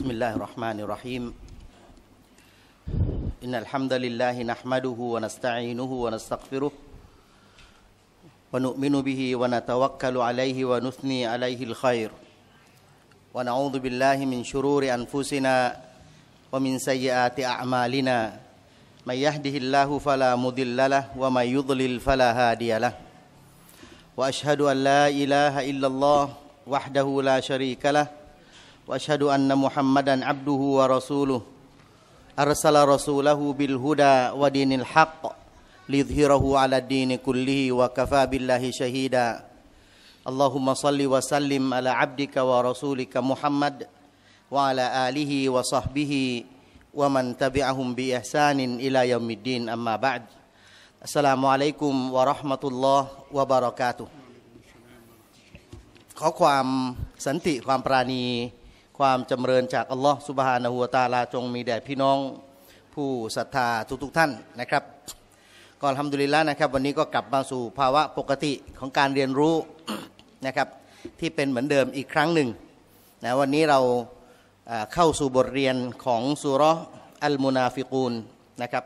بسم الله الرحمن الرحيم إن الحمد لله نحمده ونستعينه ونستغفره ونؤمن به ونتوكل عليه ونثني عليه الخير ونعوذ بالله من شرور أنفسنا ومن سيئات أعمالنا من يهده الله فلا مضل له ومن يضلل فلا هادي له وأشهد أن لا إله إلا الله وحده لا شريك له واشهد ان محمدا عبده ورسوله ارسل رسوله بالهدى ودين الحق ليظهره على الدين كله وكفى بالله شهيدا اللهم صل وسلم على عبدك ورسولك محمد وعلى اله وصحبه ومن تبعهم باحسان الى يوم الدين اما بعد السلام عليكم ورحمه الله وبركاته ขอความสันติความปราณีความจำเริญจากอัลลอฮ์สุบฮานาหัวตาลาจงมีแด่พี่น้อง ผู้ศรัทธาทุกๆทท่านนะครับก็ทำดุลิละนะครับวันนี้ก็กลับมาสู่ภาวะปกติของการเรียนรู้นะครับ ที่เป็นเหมือนเดิมอีกครั้งหนึ่งนะวันนี้เราเข้าสู่บทเรียนของสุรอัลมุนาฟิกูนนะครับ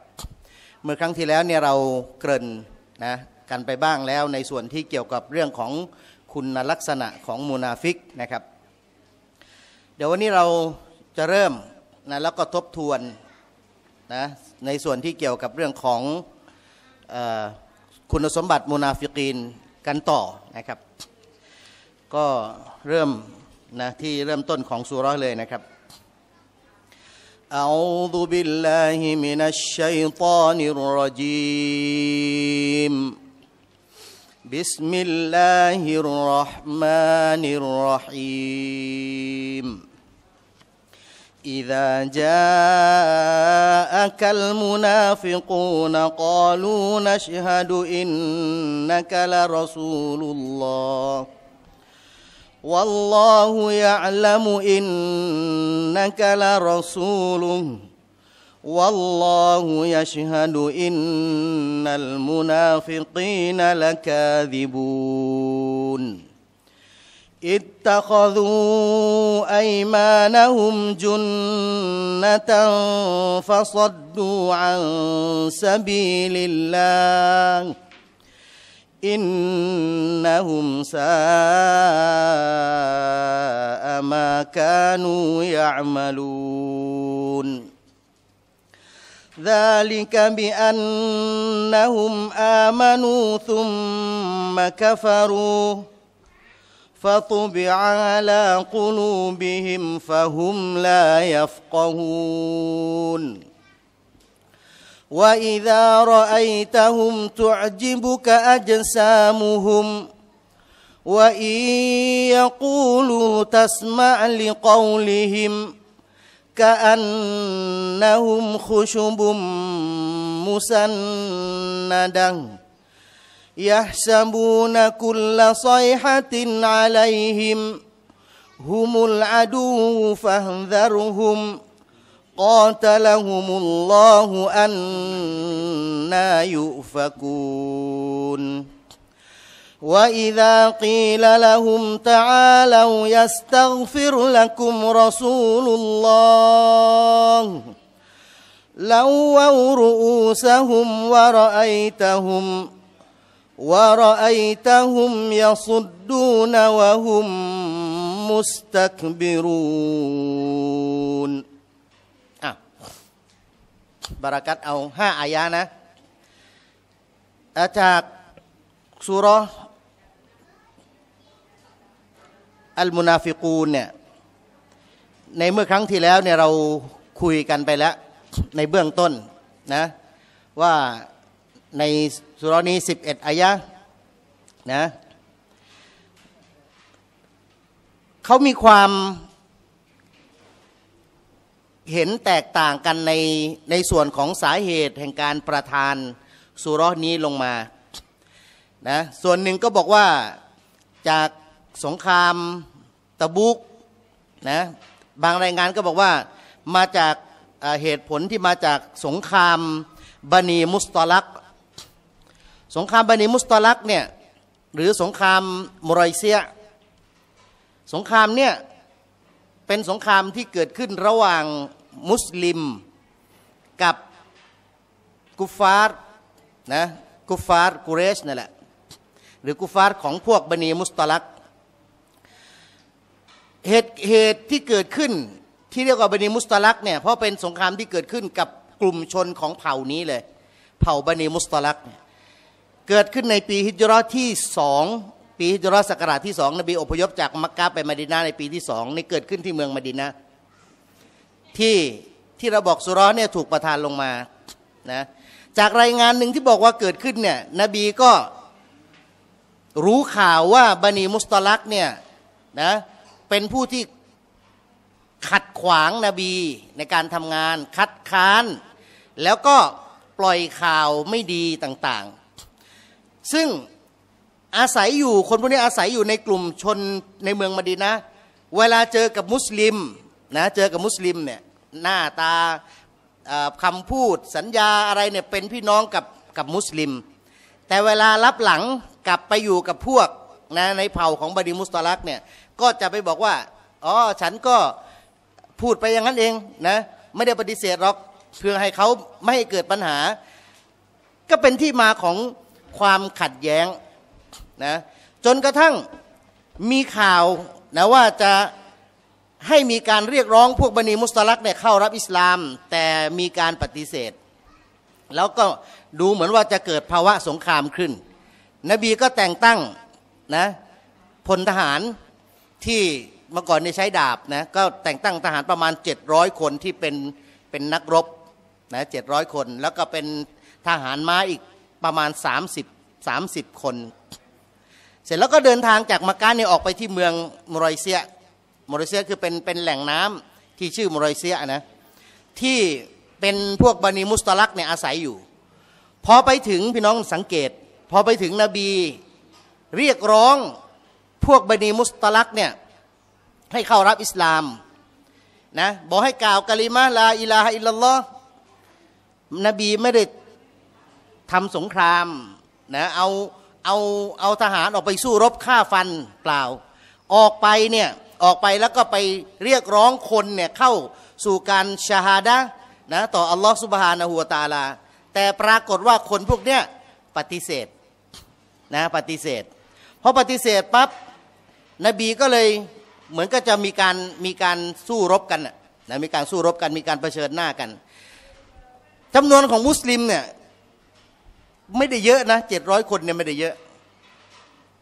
เมื่อครั้งที่แล้วเนี่ยเราเกริ่นนะกันไปบ้างแล้วในส่วนที่เกี่ยวกับเรื่องของคุณลักษณะของมูนาฟิกนะครับเดี๋ยววันนี้เราจะเริ่มนะแล้วก็ทบทวนนะในส่วนที่เกี่ยวกับเรื่องของอคุณสมบัติมูนาฟิกีนกันต่อนะครับ ก็เริ่มนะที่เริ่มต้นของสุร้อยเลยนะครับ أعوذ بالله من الشيطان الرجيم بسم الله الرحمن الرحيم إذا جاءك المنافقون قالوا نشهد إنك لرسول الله والله يعلم إنك لرسوله والله يشهد إن المنافقين لكاذبون اتخذوا ايمانهم جنه فصدوا عن سبيل الله انهم ساء ما كانوا يعملون ذلك بانهم امنوا ثم كفروا فطبع على قلوبهم فهم لا يفقهون واذا رايتهم تعجبك اجسامهم وان يقولوا تسمع لقولهم كانهم خشب مسنده يحسبون كل صيحة عليهم هم العدو فاهذرهم قاتلهم الله أنا يؤفكون وإذا قيل لهم تعالوا يستغفر لكم رسول الله لووا رؤوسهم ورأيتهم ورأيتهم يصدون وهم مستكبرون อ่ะบารักัตเอาห้าอายะนะอาจากสุรอัลมุนาฟิกูนเนี่ยในเมื่อครั้งที่แล้วเนี่ยเราคุยกันไปแล้ว ในเบื้องต้นนะว่าในสุรนี1สิบเอ็ดอายะนะเขามีความเห็นแตกต่างกันในในส่วนของสาเหตุแห่งการประทานสุรนี้ลงมานะส่วนหนึ่งก็บอกว่าจากสงครามตะบุกนะบางรายงานก็บอกว่ามาจากเหตุผลที่มาจากสงครามบันีมุสตอลักสงครามบันิมุสตอลักเนี่ยหรือสงครามมรอยเซีย สงครามเนี่ย เป็นสงครามที่เกิดขึ้นระหว่างมุสลิม กับกุฟาร์นะกุฟาร์กุเรชนั่นแหละหรือกุฟาร์ของพวกบันีมุสตลักเหตุเหตุที่เกิดขึ้นที่เรียกว่าบันีมุสตลักเนี่ยเพราะเป็นสงครามที่เกิดขึ้นกับกลุ่มชนของเผ่านี้เลย เผ่าบันีมุสตลักเนี่ยเกิดขึ้นในปีฮิจรัตที่สอง ปีฮิจรัตศักราชที่สอง นบีอพยพจากมักกะไปมาดินาในปีที่สองนี่เกิดขึ้นที่เมืองมาดินา ที่ที่เราบอกสุรอเนี่ยถูกประทานลงมา นะ จากรายงานหนึ่งที่บอกว่าเกิดขึ้นเนี่ย นบีก็รู้ข่าวว่าบันีมุสตลักเนี่ยนะ เป็นผู้ที่ขัดขวางนาบีในการทำงาน คัดค้าน แล้วก็ปล่อยข่าวไม่ดีต่าง ๆซึ่งอาศัยอยู่คนพวกนี้อาศัยอยู่ในกลุ่มชนในเมืองมดีนะเวลาเจอกับมุสลิมนะเจอกับมุสลิมเนี่ยหน้าตาคำพูดสัญญาอะไรเนี่ยเป็นพี่น้องกับกับมุสลิม แต่เวลารับหลังกลับไปอยู่กับพวกนะในเผ่าของบดีมุสตลักเนี่ยก็จะไปบอกว่า อ๋อฉันก็พูดไปอย่างนั้นเองนะไม่ได้ปฏิเสธหรอกเพื่อให้เขาไม่ให้เกิดปัญหา ก็เป็นที่มาของความขัดแย้งนะจนกระทั่งมีข่าวนะว่าจะให้มีการเรียกร้องพวกบันีมุสลักเนี่ยเข้ารับอิสลาม แต่มีการปฏิเสธ แล้วก็ดูเหมือนว่าจะเกิดภาวะสงครามขึ้น นบีก็แต่งตั้งนะพลทหารที่เมื่อก่อนในใช้ดาบนะก็แต่งตั้งทหารประมาณ 700 คนที่เป็นเป็นนักรบนะเจ็ดร้อยคนแล้วก็เป็นทหารม้าอีกประมาณ30 30 คน เสร็จแล้วก็เดินทางจากมาการเนี่ยออกไปที่เมืองมรอยเซียมรอยเซียคือเป็นเป็นแหล่งน้ำที่ชื่อมรอยเซียนะที่เป็นพวกบานีมุสตลักเนี่ยอาศัยอยู่พอไปถึงพี่น้องสังเกตพอไปถึงนบีเรียกร้องพวกบานีมุสตลักเนี่ยให้เข้ารับอิสลามนะบอกให้กล่าวกะลิมาลาอิลาฮะอิลลอห์นบีไม่ได้ทำสงครามนะเอาเอาเอาทหารออกไปสู้รบฆ่าฟันเปล่า ออกไปเนี่ยออกไปแล้วก็ไปเรียกร้องคนเนี่ย เข้าสู่การชาฮาดะนะต่ออัลลอฮฺสุบฮานะหัวตาลา แต่ปรากฏว่าคนพวกเนี้ยปฏิเสธนะปฏิเสธพอปฏิเสธปับ๊บนบีก็เลยเหมือนก็จะมีการมีการสู้รบกันนะมีการสู้รบกันมีการเผชิญหน้ากันจำนวนของมุสลิมเนี่ยไม่ได้เยอะนะเจ็ดร้อยคนเนี่ยไม่ได้เยอะ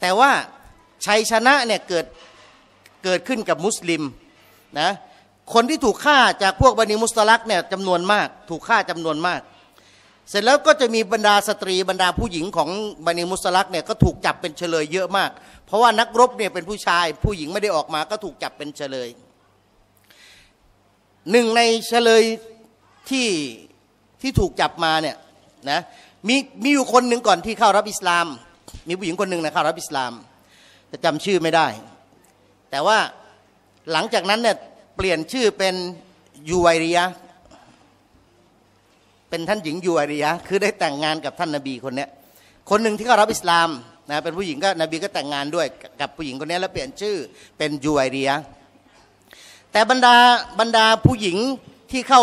แต่ว่าชัยชนะเนี่ยเกิดเกิดขึ้นกับมุสลิมนะคนที่ถูกฆ่าจากพวกบันิมุสตลักเนี่ยจำนวนมาก ถูกฆ่าจำนวนมาก เสร็จแล้วก็จะมีบรรดาสตรีบรรดาผู้หญิงของบันิมุสลักเนี่ยก็ถูกจับเป็นเฉลยเยอะมาก เพราะว่านักรบเนี่ยเป็นผู้ชายผู้หญิงไม่ได้ออกมาก็ถูกจับเป็นเฉลย หนึ่งในเฉลยที่ที่ถูกจับมาเนี่ยนะมีมีอยู่คนหนึ่งก่อนที่เข้ารับอิสลาม มีผู้หญิงคนหนึ่งนะ เข้ารับอิสลาม แต่จำชื่อไม่ได้ แต่ว่าหลังจากนั้นเนี่ยเปลี่ยนชื่อเป็นยูไวริยะเป็นท่านหญิงยูไวริยะคือได้แต่งงานกับท่านนาบีคนนี้คนหนึ่งที่เข้ารับอิสลามนะเป็นผู้หญิงก็นบีก็แต่งงานด้วยกับผู้หญิงคนนี้แล้วเปลี่ยนชื่อเป็นยูไวริยะแต่บรรดาบรรดาผู้หญิงที่เข้า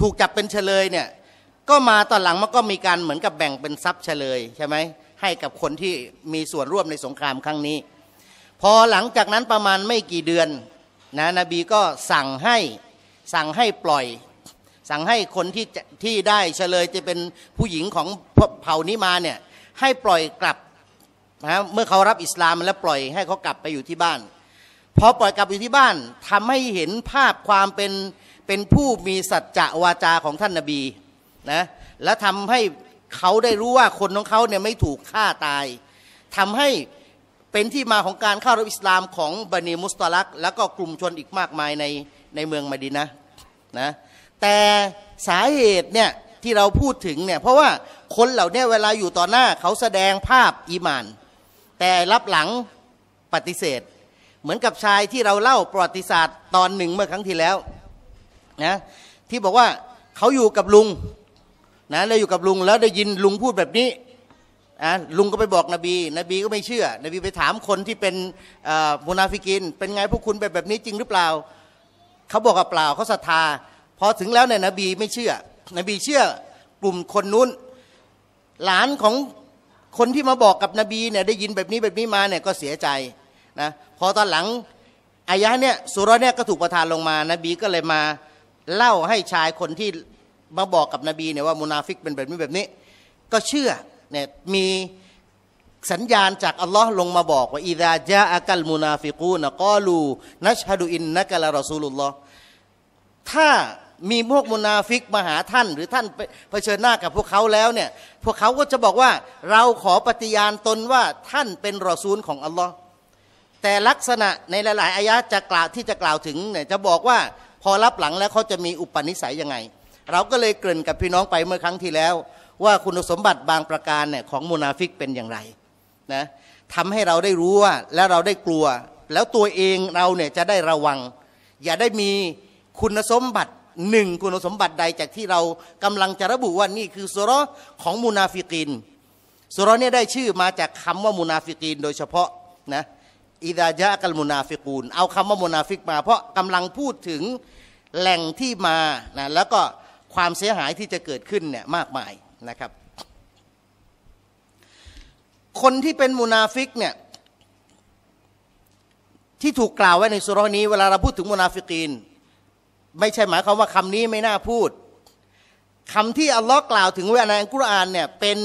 ถูกจับเป็นเฉลยเนี่ยก็มาตอนหลังมันก็มีการเหมือนกับแบ่งเป็นทรัพย์เฉลยใช่ไหมให้กับคนที่มีส่วนร่วมในสงครามครั้งนี้ พอหลังจากนั้นประมาณไม่กี่เดือนนะนบีก็สั่งให้สั่งให้ปล่อย สั่งให้คนที่ที่ได้เฉลย จะเป็นผู้หญิงของเผ่านี้มาเนี่ยให้ปล่อยกลับนะเมื่อเขารับอิสลาม แล้วปล่อยให้เขากลับไปอยู่ที่บ้าน พอปล่อยกลับอยู่ที่บ้านทำให้เห็นภาพความเป็นเป็นผู้มีสัจจะวาจาของท่านนาบีนะและทำให้เขาได้รู้ว่าคนของเขาเนี่ยไม่ถูกฆ่าตาย ทำให้เป็นที่มาของการเข้ารับอิสลามของบันิมุสตาลักแล้วก็กลุ่มชนอีกมากมายในในเมืองมาดินะนะ แต่สาเหตุเนี่ยที่เราพูดถึงเนี่ยเพราะว่าคนเหล่านี้เวลาอยู่ต่อหน้าเขาแสดงภาพอีมาน แต่รับหลังปฏิเสธ เหมือนกับชายที่เราเล่าประวัติศาสตร์ตอนหนึ่งเมื่อครั้งที่แล้วนะที่บอกว่าเขาอยู่กับลุงนะแล้วอยู่กับลุงแล้วได้ยินลุงพูดแบบนี้นะลุงก็ไปบอกนบี นบีก็ไม่เชื่อ นบีไปถามคนที่เป็นมุนาฟิกินเป็นไงพวกคุณแบบแบบนี้จริงหรือเปล่าเขาบอกว่าเปล่าเขาศรัทธาพอถึงแล้วเนี่ยนบีไม่เชื่อ นบีเชื่อกลุ่มคนนู้น หลานของคนที่มาบอกกับนบีเนี่ยได้ยินแบบนี้แบบนี้มาเนี่ยก็เสียใจนะพอตอนหลังอายะเนี่ยสุรเนี่ยก็ถูกประทานลงมา นบีก็เลยมาเล่าให้ชายคนที่มาบอกกับนบีเนี่ยว่ามุนาฟิกเป็นแบบนี้แบบนี้ ก็เชื่อเนี่ยมีสัญญาณจากอัลลอฮ์ลงมาบอกว่าอิดาจาอักัลมุนาฟิกูนะกอลูนัชฮะดูอินนะกะลารอซูลุลลอฮ์ถ้ามีพวกมุนาฟิกมาหาท่านหรือท่านเผชิญหน้ากับพวกเขาแล้วเนี่ยพวกเขาก็จะบอกว่าเราขอปฏิญาณตนว่าท่านเป็นรอซูลของอัลลอฮ์แต่ลักษณะในหลาย ๆอายะจะกล่าวที่จะกล่าวถึงเนี่ยจะบอกว่าพอรับหลังแล้วเขาจะมีอุปนิสัยยังไงเราก็เลยเกริ่นกับพี่น้องไปเมื่อครั้งที่แล้ว ว่าคุณสมบัติบางประการเนี่ยของมูนาฟิกเป็นอย่างไรนะทำให้เราได้รู้ว่าแล้วเราได้กลัว แล้วตัวเองเราเนี่ยจะได้ระวัง อย่าได้มีคุณสมบัติหนึ่งคุณสมบัติใดจากที่เรากำลังจะระบุว่านี่คือสุรของมูนาฟิกินสุรเนี่ยได้ชื่อมาจากคำว่ามูนาฟิกินโดยเฉพาะนะอิดายะกัลมูนาฟิกูนเอาคำว่ามูนาฟิกมา เพราะกำลังพูดถึงแหล่งที่มานะแล้วก็ความเสียหายที่จะเกิดขึ้นเนี่ยมากมายนะครับ คนที่เป็นมุนาฟิกเนี่ย ที่ถูกกล่าวไว้ในสุรนี้เวลาเราพูดถึงมุนาฟิกีน ไม่ใช่หมายความว่าคำนี้ไม่น่าพูดคำที่อัลลอฮ์กล่าวถึงไว้ในอัลกุรอานเนี่ย เป็น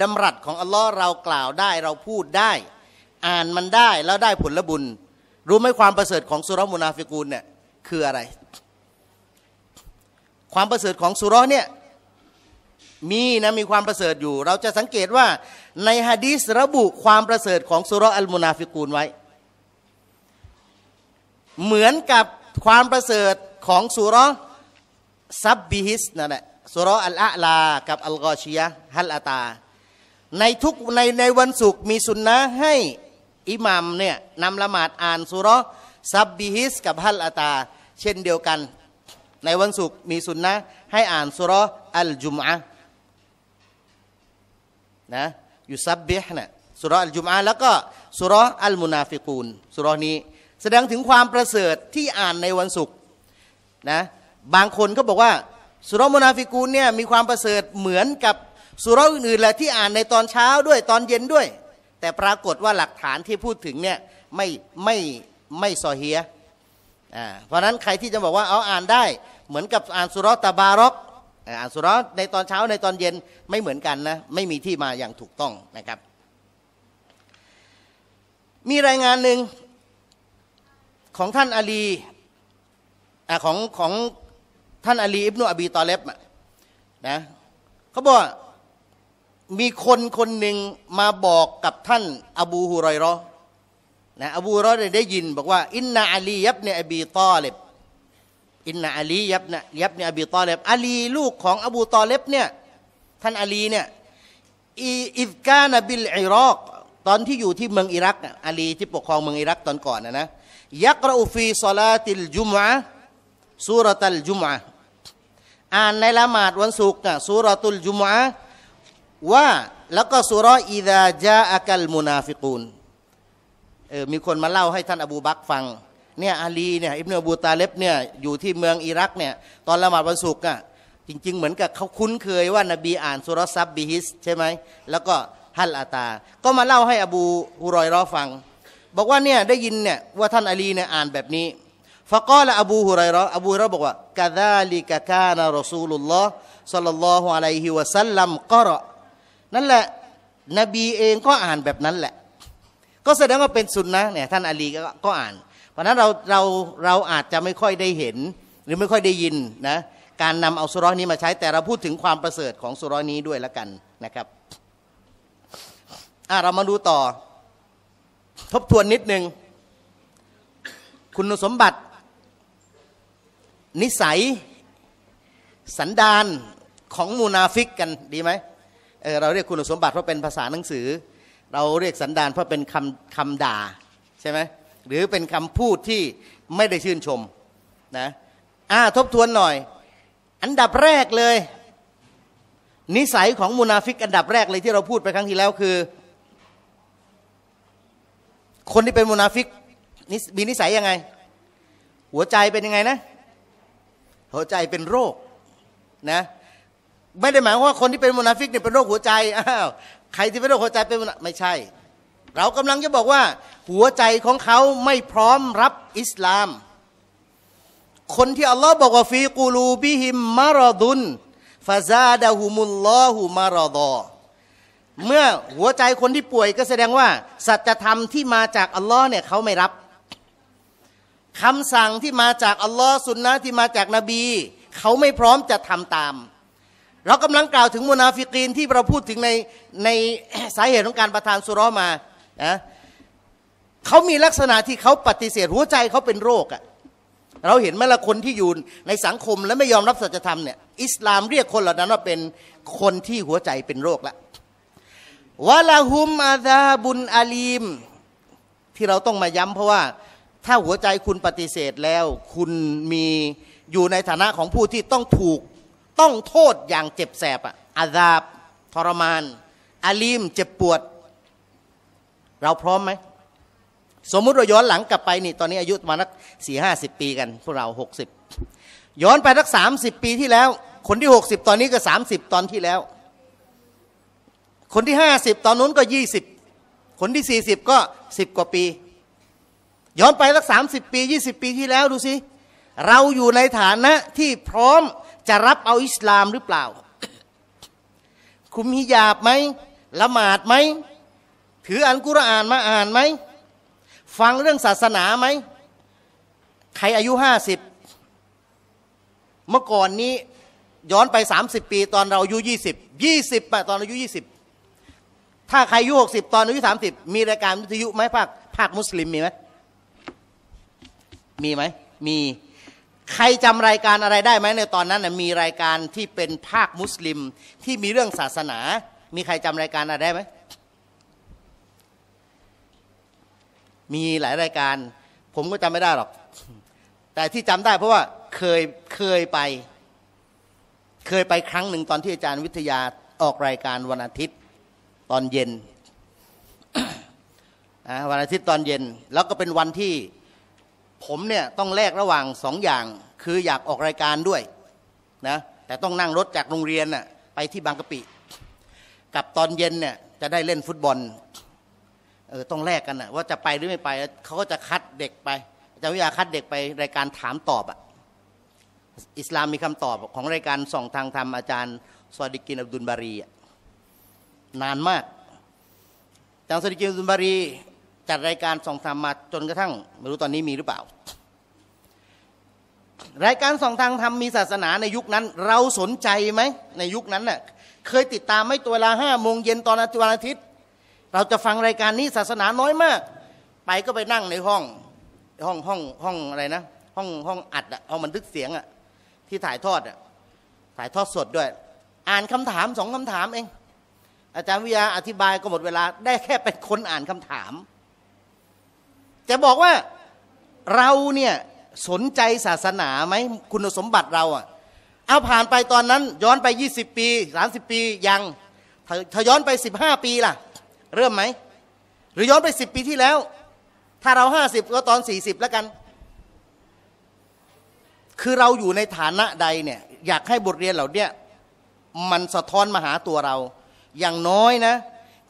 ดำรัสของอัลลอฮ์เรากล่าวได้เราพูดได้อ่านมันได้แล้วได้ผลบุญ รู้ไหมความประเสริฐของสุรมุนาฟิกูนเนี่ยคืออะไรความประเสริฐของสุรเนี่ยมีนะมีความประเสริฐอยู่ เราจะสังเกตว่าในฮะดีสระบุความประเสริฐของสุรอัลมุนาฟิกูลไว้ เหมือนกับความประเสริฐของสุรซับบิฮิสนั่นแหละสุรอัลอาลา กับอัลกอชียะฮัลอาตา ในทุกในในวันศุกร์มีสุนนะให้อิหมัมเนี่ยนำละหมาดอ่านสุรซับบิฮิส กับฮัลอาตา เช่นเดียวกันในวันศุกร์มีสุนนะ ให้อ่านสุรอัลจุมอะนะยูซับเบห์นะสุรอัลจุมอะแล้วก็สุรอัลมุนาฟิกูนสุรนี้แสดงถึงความประเสริฐที่อ่านในวันศุกร์นะบางคนเขาบอกว่าสุรมุนาฟิกูนเนี่ยมีความประเสริฐเหมือนกับสุรอื่นๆแหละที่อ่านในตอนเช้าด้วยตอนเย็นด้วย แต่ปรากฏว่าหลักฐานที่พูดถึงเนี่ยไม่ไม่ไม่ซอเฮียเพราะนั้นใครที่จะบอกว่าเอาอ่านได้เหมือนกับอ่านสุรตะบารอกอ่านสุรในตอนเช้าในตอนเย็นไม่เหมือนกันนะไม่มีที่มาอย่างถูกต้องนะครับ มีรายงานหนึ่งของท่านอลีอของของท่านอลีอิบนาอบีตอเลบนะเขาบอกมีคนคนหนึ่งมาบอกกับท่านอบูฮุรอยรอนะอบูรอดได้ยินบอกว่าอินนาอาลียับเนอบีตอเลบอินนาอาลียับเนยับเนอบีตอเลบอาลีลูกของอบูตอเลบเนี่ยท่านอาลีเนี่ยอิฟกานบิลอิรักตอนที่อยู่ที่เมืองอิรักอาลีที่ปกครองเมืองอิรักตอนก่อนนะนะยักรอูฟีซอลาติลจุมะสุรตัลจุมะอ่านในละหมาดวันศุกร์นะสุรตุลจุมะว่าแล้วก็สุรอีดาจาอักัลมุนาฟิกูนเออมีคนมาเล่าให้ท่านอบูบักฟังเนี่ยอาลีเนี่ยอิบเนอบูตาเล็บเนี่ยอยู่ที่เมืองอิรักเนี่ยตอนละหมาดวันศุกร์อ่ะจริงๆ เหมือนกับเขาคุ้นเคยว่านบี อ่านสุรซับบิฮิสใช่ไหมแล้วก็ฮัลอาตา ก็มาเล่าให้อบูฮุรอยรอฟัง บอกว่าเนี่ยได้ยินเนี่ยว่าท่านอาลีเนี่ยอ่านแบบนี้ฟะกอละอบูฮุรอยรออบูฮุรอยบอกว่ากาซาลิกะกานารอซูลุลลอฮ์สัลลัลลอฮุอะลัยฮิวะสัลลัมกอรอนั่นแหละนบีเองก็อ่านแบบนั้นแหละก็แสดงว่าเป็นสุนนะเนี่ยท่านอาลีก็ก็อ่าน เพราะนั้นเราเราเราอาจจะไม่ค่อยได้เห็นหรือไม่ค่อยได้ยินนะ การนำเอาสุร้อนี้มาใช้แต่เราพูดถึงความประเสริฐของสุร้อนี้ด้วยละกันนะครับอ่ะเรามาดูต่อ ทบทวนนิดนึงคุณสมบัตินิสัยสันดานของมูนาฟิกกันดีไหมเออเราเรียกคุณสมบัติเพราะเป็นภาษาหนังสือเราเรียกสันดานเพราะเป็นคำคำด่าใช่ไหมหรือเป็นคำพูดที่ไม่ได้ชื่นชมนะอ่าทบทวนหน่อย อันดับแรกเลย นิสัยของมุนาฟิก อันดับแรกเลยที่เราพูดไปครั้งที่แล้วคือ คนที่เป็นมุนาฟิกมีนิสัยยังไง หัวใจเป็นยังไงนะ หัวใจเป็นโรคนะไม่ได้หมายว่าคนที่เป็นมุนาฟิกเนี่ยเป็นโรคหัวใจอ้าวใครที่เป็นโรคหัวใจเป็นไม่ใช่ เรากำลังจะบอกว่า หัวใจของเขาไม่พร้อมรับอิสลาม คนที่อัลลอฮ์บอกว่าฟีกูลูบิฮิมมารอดุนฟาซาดะฮุมุลลอฮุมารอดอเมื่อหัวใจคนที่ป่วยก็แสดงว่าสัจธรรมที่มาจากอัลลอฮ์เนี่ยเขาไม่รับคำสั่งที่มาจากอัลลอฮ์สุนนะที่มาจากนบีเขาไม่พร้อมจะทำตามเรากำลังกล่าวถึงมุนาฟิกีน ที่เราพูดถึงในในสาเหตุของการประทานสุรอมานะเขามีลักษณะที่เขาปฏิเสธ หัวใจเขาเป็นโรคอะเราเห็นไหมละคนที่อยู่ในสังคมและไม่ยอมรับสัจธรรมเนี่ยอิสลามเรียกคนเหล่านั้นว่าเป็นคนที่หัวใจเป็นโรคละ วะลาฮุมอาซาบุนอาลีม ที่เราต้องมาย้ำเพราะว่าถ้าหัวใจคุณปฏิเสธแล้ว คุณมีอยู่ในฐานะของผู้ที่ต้องถูกต้องโทษอย่างเจ็บแสบอะอาดาบทรมานอาลีมเจ็บปวด เราพร้อมไหมสมมุติเราย้อนหลังกลับไปนี่ตอนนี้อายุประมาณสี่ห้าสิบปีกัน พวกเราหกสิบย้อนไปสักสามสิบปีที่แล้ว คนที่หกสิบตอนนี้ก็สามสิบตอนที่แล้ว คนที่ห้าสิบตอนนู้นก็ยี่สิบคนที่สี่สิบก็สิบกว่าปีย้อนไปสักสามสิบปียี่สิบปีที่แล้ว ดูสิเราอยู่ในฐานะที่พร้อมจะรับเอาอิสลามหรือเปล่า คุมฮิญาบไหม ละหมาดไหม ถืออันกุรอานมาอ่านไหม ฟังเรื่องศาสนาไหม ใครอายุห้าสิบเมื่อก่อนนี้ ย้อนไปสสามิบปี ตอนเราอายุยี่สิบยี่สิปตอนอายุยี่สิบถ้าใครอายุหกสิบตอนอายุิบมีรายการวิทยุไหมภาคภาคมุสลิมมีไหม มีไหม มีใครจำรายการอะไรได้ไหมในตอนนั้น มีรายการที่เป็นภาคมุสลิมที่มีเรื่องศาสนา มีใครจำรายการอะไรได้ไหมมีหลายรายการ ผมก็จำไม่ได้หรอก แต่ที่จำได้เพราะว่าเคยเคยไป เคยไปครั้งหนึ่งตอนที่อาจารย์วิทยาออกรายการวันอาทิตย์ตอนเย็นวันอาทิตย์ตอนเย็น แล้วก็เป็นวันที่ผมเนี่ยต้องแลกระหว่างสองอย่างคืออยากออกรายการด้วยนะแต่ต้องนั่งรถจากโรงเรียนน่ะไปที่บางกะปิ กับตอนเย็นเนี่ยจะได้เล่นฟุตบอลเออต้องแลกกันนะว่าจะไปหรือไม่ไปเขาก็จะคัดเด็กไปอาจารย์วิทยาคัดเด็กไปรายการถามตอบอ่ะอิสลามมีคำตอบของรายการส่องทางธรรมอาจารย์สอดิกินอับดุลบารีนานมากอาจารย์สอดิกินอับดุลบารีจัดรายการส่องธรรมมาจนกระทั่งไม่รู้ตอนนี้มีหรือเปล่า รายการส่องทางธรรมมีศาสนาในยุคนั้นเราสนใจไหมในยุคนั้นน่ะเคยติดตามไม่ตัวเวลาห้าโมงเย็นตอนวันอาทิตย์ เราจะฟังรายการนี้ศาสนาน้อยมากไปก็ไปนั่งในห้องห้องห้องห้องอะไรนะ ห้องห้องอัดอะห้องบันทึกเสียงอะที่ถ่ายทอดอะถ่ายทอดสดด้วย อ่านคำถามสองคำถามเองอาจารย์วิยาอธิบายก็หมดเวลาได้แค่เป็นคนอ่านคำถามจะบอกว่าเราเนี่ยสนใจศาสนาไหม คุณสมบัติเราอ่ะ เอาผ่านไปตอนนั้นย้อนไป 20 ปี 30 ปียัง ถ้าย้อนไป 15 ปีล่ะ เริ่มไหม หรือย้อนไป 10 ปีที่แล้ว ถ้าเรา 50 ก็ตอน 40แล้วกัน คือเราอยู่ในฐานะใดเนี่ย อยากให้บทเรียนเหล่านี้มันสะท้อนมาหาตัวเรา อย่างน้อยนะ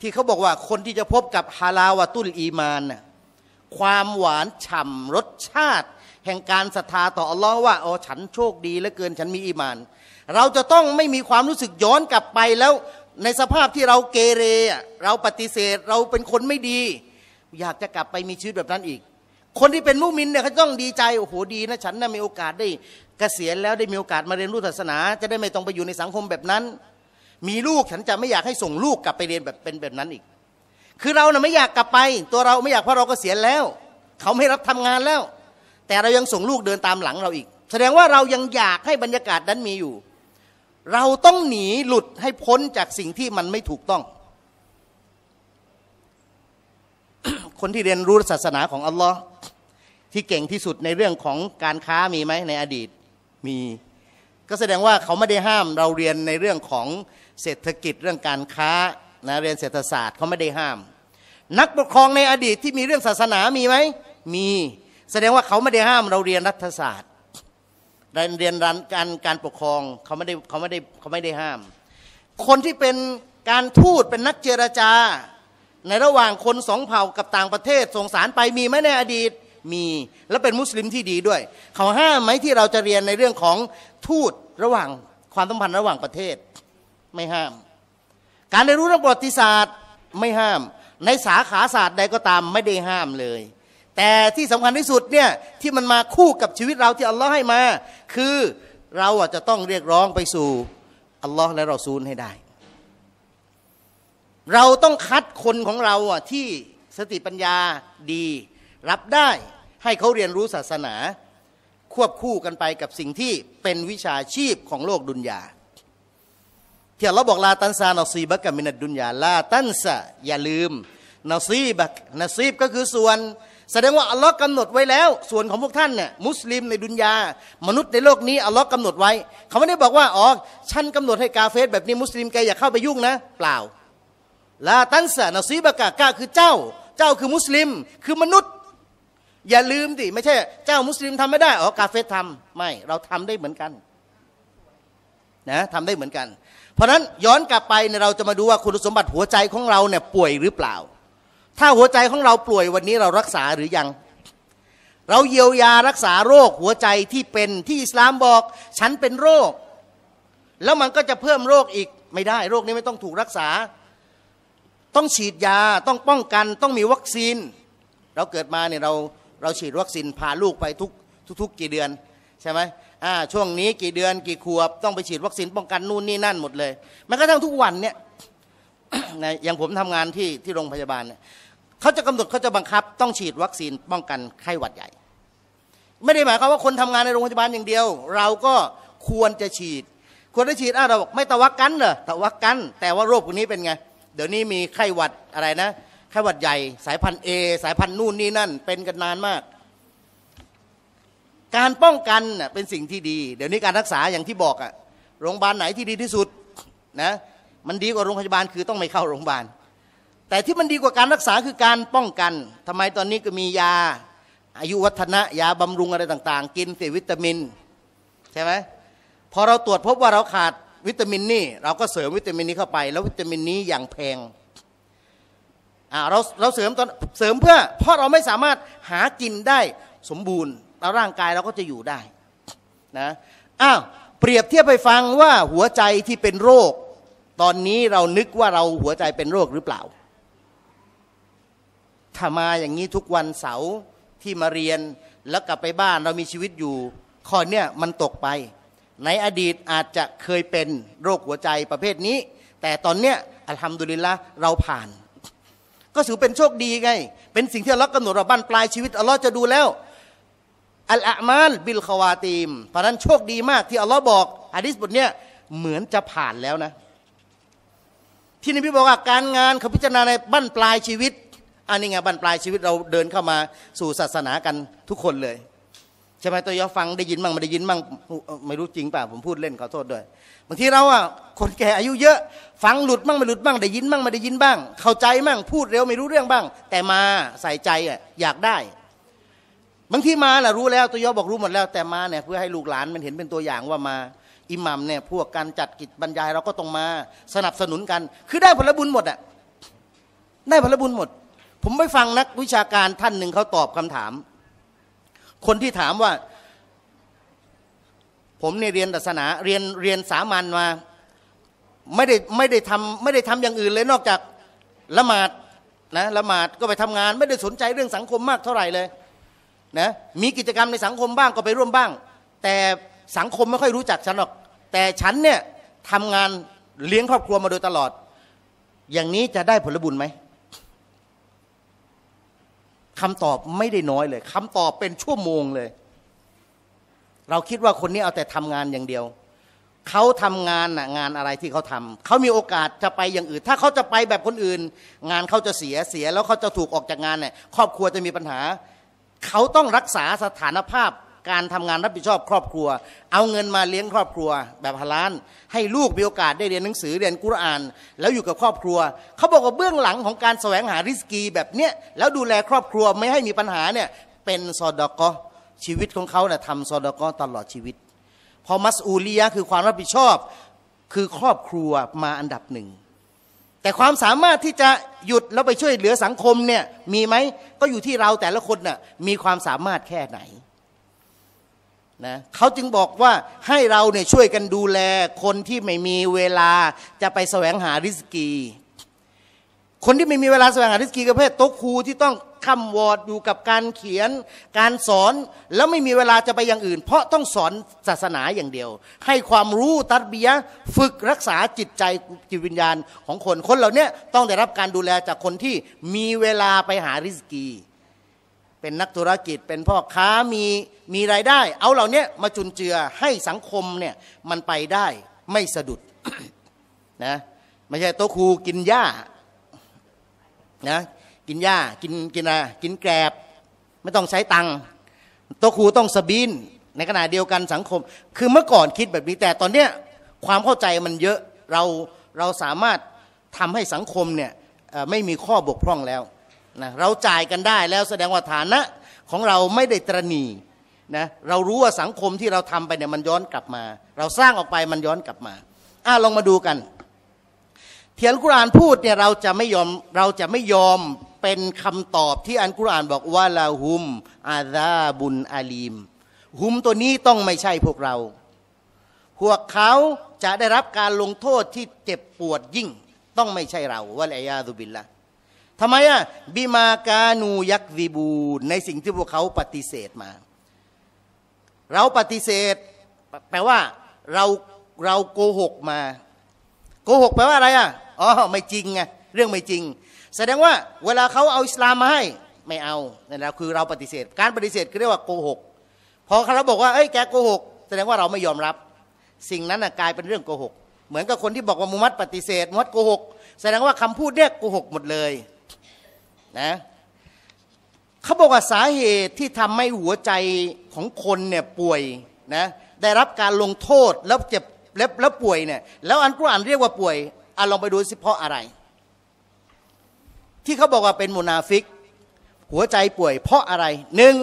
ที่เขาบอกว่าคนที่จะพบกับฮาลาวะตุลอีมานน่ยความหวานฉ่ำรสชาติ แห่งการศรัทธาต่ออัลลอฮ์ว่าอ๋อฉันโชคดีเหลือเกินฉันมีอีมาน เราจะต้องไม่มีความรู้สึกย้อนกลับไปแล้วในสภาพที่เราเกเร เราปฏิเสธเราเป็นคนไม่ดี อยากจะกลับไปมีชีวิตแบบนั้นอีก คนที่เป็นมุมินเนี่ยเขาต้องดีใจ โอ้โห ดีนะฉันนะมีโอกาสได้กเกษียณแล้วได้มีโอกาสมาเรียนรู้ศาสนา จะได้ไม่ต้องไปอยู่ในสังคมแบบนั้น มีลูกฉันจะไม่อยากให้ส่งลูกกลับไปเรียนแบบเป็นแบบนั้นอีกคือเราเน่ยไม่อยากกลับไป ตัวเราไม่อยากเพราะเราก็เสียแล้ว เขาไม่รับทำงานแล้ว แต่เรายังส่งลูกเดินตามหลังเราอีก แสดงว่าเรายังอยากให้บรรยากาศนั้นมีอยู่ เราต้องหนีหลุดให้พ้นจากสิ่งที่มันไม่ถูกต้อง คนที่เรียนรู้ศาสนาของอัลลอฮ์ที่เก่งที่สุดในเรื่องของการค้ามีไหมในอดีตมี ก็แสดงว่าเขาไม่ได้ห้ามเราเรียนในเรื่องของเศรษฐกิจเรื่องการค้านะเรียนเศรษฐศาสตร์เขาไม่ได้ห้าม นักปกครองในอดีตที่มีเรื่องศาสนามีไหมมีแสดงว่าเขาไม่ได้ห้ามเราเรียนรัฐศาสตร์ เรียนรันการการปกครองเขาไม่ได้เขาไม่ได้เขาไม่ได้ห้าม คนที่เป็นการทูตเป็นนักเจรจาในระหว่างคนสองเผ่ากับต่างประเทศส่งสารไปมีไหมในอดีตมีและเป็นมุสลิมที่ดีด้วย เขาห้ามไหมที่เราจะเรียนในเรื่องของทูตระหว่างความสัมพันธ์ระหว่างประเทศไม่ห้ามการเรียนรู้เรื่องประวัติศาสตร์ไม่ห้าม ในสาขาศาสตร์ใดก็ตามไม่ได้ห้ามเลย แต่ที่สำคัญที่สุดเนี่ยที่มันมาคู่กับชีวิตเราที่อัลลอฮ์ให้มา คือเราอจะต้องเรียกร้องไปสู่อัลลอฮ์และเราซูลให้ได้ เราต้องคัดคนของเราอ่ะที่สติปัญญาดีรับได้ให้เขาเรียนรู้ศาสนา ควบคู่กันไปกับสิ่งที่เป็นวิชาชีพของโลกดุนยาที่เราบอกลาตันซานอซีบักกับมินัดดุนยา ลาตันซาอย่าลืมนอซีบักนอซีบก็คือส่วน แสดงว่าอัลลอฮ์กำหนดไว้แล้ว ส่วนของพวกท่านเนี่ยมุสลิมในดุนยามนุษย์ในโลกนี้อัลลอฮ์กำหนดไว้ เขาไม่ได้บอกว่าอ๋อฉันกำหนดให้กาเฟสแบบนี้ มุสลิมแกอย่าเข้าไปยุ่งนะ เปล่าลาตันซานอซีบักกาคือเจ้า เจ้าคือมุสลิมคือมนุษย์อย่าลืมดิไม่ใช่ เจ้ามุสลิมทำไม่ได้อ๋อกาเฟ่ทำไม่ เราทำได้เหมือนกันนะทำได้เหมือนกันเพราะนั้นย้อนกลับไปเราจะมาดูว่าคุณสมบัติหัวใจของเราเนี่ยป่วยหรือเปล่า ถ้าหัวใจของเราป่วยวันนี้เรารักษาหรือยัง เราเยียวยารักษาโรคหัวใจที่เป็นที่อิสลามบอก ฉันเป็นโรค แล้วมันก็จะเพิ่มโรคอีกไม่ได้โรคนี้ไม่ต้องถูกรักษา ต้องฉีดยาต้องป้องกันต้องมีวัคซีน เราเกิดมาเนี่ยเราเราฉีดวัคซีนพาลูกไปทุกทุก ๆ กี่เดือนใช่ไหมช่วงนี้กี่เดือนกี่ขวบ ต้องไปฉีดวัคซีนป้องกันนู่นนี่นั่นหมดเลยแม้กระทั่งทุกวันเนี่ยนอย่างผมทำงานที่ที่โรงพยาบาลเนี่ยเขาจะกำหนดเขาจะบังคับ ต้องฉีดวัคซีนป้องกันไข้หวัดใหญ่ ไม่ได้หมายความว่าคนทำงานในโรงพยาบาลอย่างเดียว เราก็ควรจะฉีด ควรจะฉีดอ้าวเราบอกไม่ตะวักกันเหรอตะวักกัน แต่ว่าโรคพวกนี้เป็นไงเดี๋ยวนี้มีไข้หวัดอะไรนะ ไข้หวัดใหญ่ สายพันธุ์เอสายพันธุ์นู่นนี่นั่น เป็นกันนานมากการป้องกันเป็นสิ่งที่ดี เดี๋ยวนี้การรักษาอย่างที่บอกอะโรงพยาบาลไหนที่ดีที่สุดนะมันดีกว่าโรงพยาบาลคือต้องไม่เข้าโรงพยาบาล แต่ที่มันดีกว่าการรักษาคือการป้องกัน ทำไมตอนนี้ก็มียา อายุวัฒนะ ยาบำรุงอะไรต่างๆ กินเสียวิตามิน ใช่ไหมพอเราตรวจพบว่าเราขาดวิตามินนี่เราก็เสริมวิตามินนี้เข้าไป แล้ววิตามินนี้อย่างแพงอ่าเราเราเสริมตอนเสริมเพื่อ เพราะเราไม่สามารถหากินได้สมบูรณ์เราร่างกายเราก็จะอยู่ได้นะ อ้าว เปรียบเทียบไปฟังว่าหัวใจที่เป็นโรค ตอนนี้เรานึกว่าเราหัวใจเป็นโรคหรือเปล่า ถ้ามาอย่างนี้ทุกวันเสาร์ที่มาเรียนแล้วกลับไปบ้าน เรามีชีวิตอยู่ ข้อเนี้ยมันตกไป ในอดีตอาจจะเคยเป็นโรคหัวใจประเภทนี้ แต่ตอนเนี้ยอัลฮัมดุลิลละเราผ่าน ก็ถือเป็นโชคดีไง เป็นสิ่งที่อัลลอฮ์กำหนดเราบ้านปลายชีวิตอัลลอฮ์จะดูแล้วอัลอามานบิลควาตีมเพราะนั้นโชคดีมากที่อัลลอฮ์บอกอะดิษบทเนี้ยเหมือนจะผ่านแล้วนะ ที่นบีบอกว่าการงานเขาพิจารณาในบั้นปลายชีวิตอันนี้ไงบั้นปลายชีวิตเราเดินเข้ามาสู่ศาสนากันทุกคนเลย ใช่ไหมตัวยอฟังได้ยินมั่งไม่ได้ยินมั่งไม่รู้จริงป่ะ ผมพูดเล่นขอโทษด้วย บางทีเราอ่ะคนแก่อายุเยอะ ฟังหลุดมั่งไม่หลุดบ้างได้ยินมั่งไม่ได้ยินบ้าง เข้าใจมั่งพูดเร็วไม่รู้เรื่องบ้าง แต่มาใส่ใจอ่ะอยากได้บางทีมาแหละรู้แล้วตัวยอบอกรู้หมดแล้วแต่มาเนี่ยเพื่อให้ลูกหลานมันเห็นเป็นตัวอย่างว่ามาอิหมัมเนี่ยพวกการจัดกิจบรรยายเราก็ต้องมา สนับสนุนกัน คือได้ผลบุญหมดอ่ะได้ผลบุญหมด ผมไปฟังนักวิชาการท่านหนึ่งเขาตอบคำถาม คนที่ถามว่า ผมเนี่ยเรียนศาสนาเรียนเรียนสามัญมาไม่ได้ไม่ได้ทำไม่ได้ทำอย่างอื่นเลยนอกจากละหมาดนะละหมาดก็ไปทำงาน ไม่ได้สนใจเรื่องสังคมมากเท่าไหร่เลยนะมีกิจกรรมในสังคมบ้างก็ไปร่วมบ้าง แต่สังคมไม่ค่อยรู้จักฉันหรอก แต่ฉันเนี่ยทำงานเลี้ยงครอบครัวมาโดยตลอด อย่างนี้จะได้ผลบุญไหมคำตอบไม่ได้น้อยเลยคำตอบเป็นชั่วโมงเลย เราคิดว่าคนนี้เอาแต่ทำงานอย่างเดียว เขาทำงานงานอะไรที่เขาทำเขามีโอกาสจะไปอย่างอื่น ถ้าเขาจะไปแบบคนอื่น งานเขาจะเสียเสียแล้วเขาจะถูกออกจากงานเนี่ยครอบครัวจะมีปัญหาเขาต้องรักษาสถานภาพการทำงานรับผิดชอบครอบครัว เอาเงินมาเลี้ยงครอบครัวแบบฮาลานให้ลูกมีโอกาสได้เรียนหนังสือเรียนกุรอาน แล้วอยู่กับครอบครัว เขาบอกว่าเบื้องหลังของการแสวงหาริสกีแบบเนี้ยแล้วดูแลครอบครัวไม่ให้มีปัญหาเนี่ยเป็นซอดกอชีวิตของเขาเนี่ยทำซอดกอตลอดชีวิต พอมัสอูลียะคือความรับผิดชอบคือครอบครัวมาอันดับหนึ่งแต่ความสามารถที่จะหยุดแล้วไปช่วยเหลือสังคมเนี่ยมีไหมก็อยู่ที่เราแต่ละคนน่ะมีความสามารถแค่ไหนนะเขาจึงบอกว่าให้เราเนี่ยช่วยกันดูแลคนที่ไม่มีเวลาจะไปแสวงหาริสกี คนที่ไม่มีเวลาแสวงหาริสกีประเภทโต๊ะครูที่ต้องคำวอดอยู่กับการเขียนการสอนแล้วไม่มีเวลาจะไปอย่างอื่น เพราะต้องสอนศาสนาอย่างเดียว ให้ความรู้ตัดเบียฝึกรักษาจิตใจจิตวิญญาณของคนคนเหล่านี้ต้องได้รับการดูแลจากคนที่มีเวลาไปหาริสกี เป็นนักธุรกิจเป็นพ่อค้ามี มีรายได้ เอาเหล่านี้มาจุนเจือให้สังคมเนี่ยมันไปได้ไม่สะดุดนะไม่ใช่โตครูกินหญ้านะกินหญ้ากินกินอะรกินแกลบไม่ต้องใช้ตังค์โตครูต้องสบินในขณะเดียวกันสังคม คือเมื่อก่อนคิดแบบนี้ แต่ตอนเนี้ยความเข้าใจมันเยอะเราเราสามารถทำให้สังคมเนี่ยไม่มีข้อบกพร่องแล้วนะเราจ่ายกันได้แล้วแสดงว่าฐานะของเราไม่ได้ตรณีนะเรารู้ว่าสังคมที่เราทำไปเนี่ยมันย้อนกลับมา เราสร้างออกไปมันย้อนกลับมาอ่าลองมาดูกันเทียนกุรานพูดเนี่ยเราจะไม่ยอมเราจะไม่ยอมเป็นคำตอบที่อันกุรานบอกว่า ลาหุม อาซาบุนอาลีมหุมตัวนี้ต้องไม่ใช่พวกเรา พวกเขาจะได้รับการลงโทษที่เจ็บปวดยิ่ง ต้องไม่ใช่เราวาลัยยาดุบิลละทำไมอ่ะบิมากานูยักวีบู ในสิ่งที่พวกเขาปฏิเสธมา เราปฏิเสธแปลว่าเราเราโกหกมา โกหกแปลว่าอะไรอ่ะอ๋อไม่จริงไงเรื่องไม่จริง แสดงว่าเวลาเขาเอาอิสลามมาให้ไม่เอานั่นแหละคือเราปฏิเสธการปฏิเสธเรียกว่าโกหกพอเราบอกว่าเอ้ยแกโกหกแสดงว่าเราไม่ยอมรับสิ่งนั้นกลายเป็นเรื่องโกหกเหมือนกับคนที่บอกว่ามุมัดปฏิเสธมุมัดโกหกแสดงว่าคำพูดเนี่ยโกหกหมดเลยนะเขาบอกว่าสาเหตุที่ทำให้หัวใจของคนเนี่ยป่วยนะได้รับการลงโทษแล้วเจ็บแล้วป่วยเนี่ยแล้วอันกุรอานเรียกว่าป่วยอะลองไปดูสิเพราะอะไร ที่เขาบอกว่าเป็นมุนาฟิก หัวใจป่วยเพราะอะไรหนึ่ง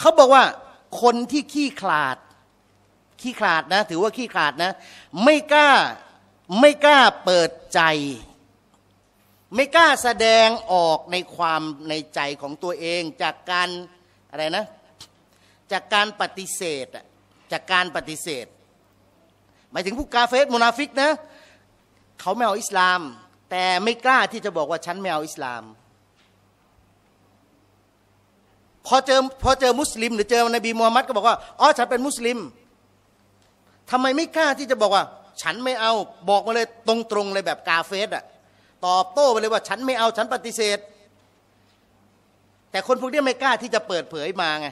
เขาบอกว่าคนที่ขี้ขลาดขี้ขลาดนะถือว่าขี้ขลาดนะ ไม่กล้า ไม่กล้าเปิดใจ ไม่กล้าแสดงออกในความในใจของตัวเอง จากการอะไรนะ จากการปฏิเสธจากการปฏิเสธ หมายถึงผู้กาเฟสมุนาฟิกนะเขาไม่เอาอิสลาม แต่ไม่กล้าที่จะบอกว่าฉันไม่เอาอิสลามพอเจอพอเจอมุสลิมหรือเจอนบีมูฮัมมัดก็บอกว่าอ๋อฉันเป็นมุสลิม ทำไมไม่กล้าที่จะบอกว่า ฉันไม่เอาบอกมาเลยตรงตรงเลยแบบกาเฟสอะตอบโต้ไปเลยว่าฉันไม่เอาฉันปฏิเสธ แต่คนพวกนี้ไม่กล้าที่จะเปิดเผยมาไง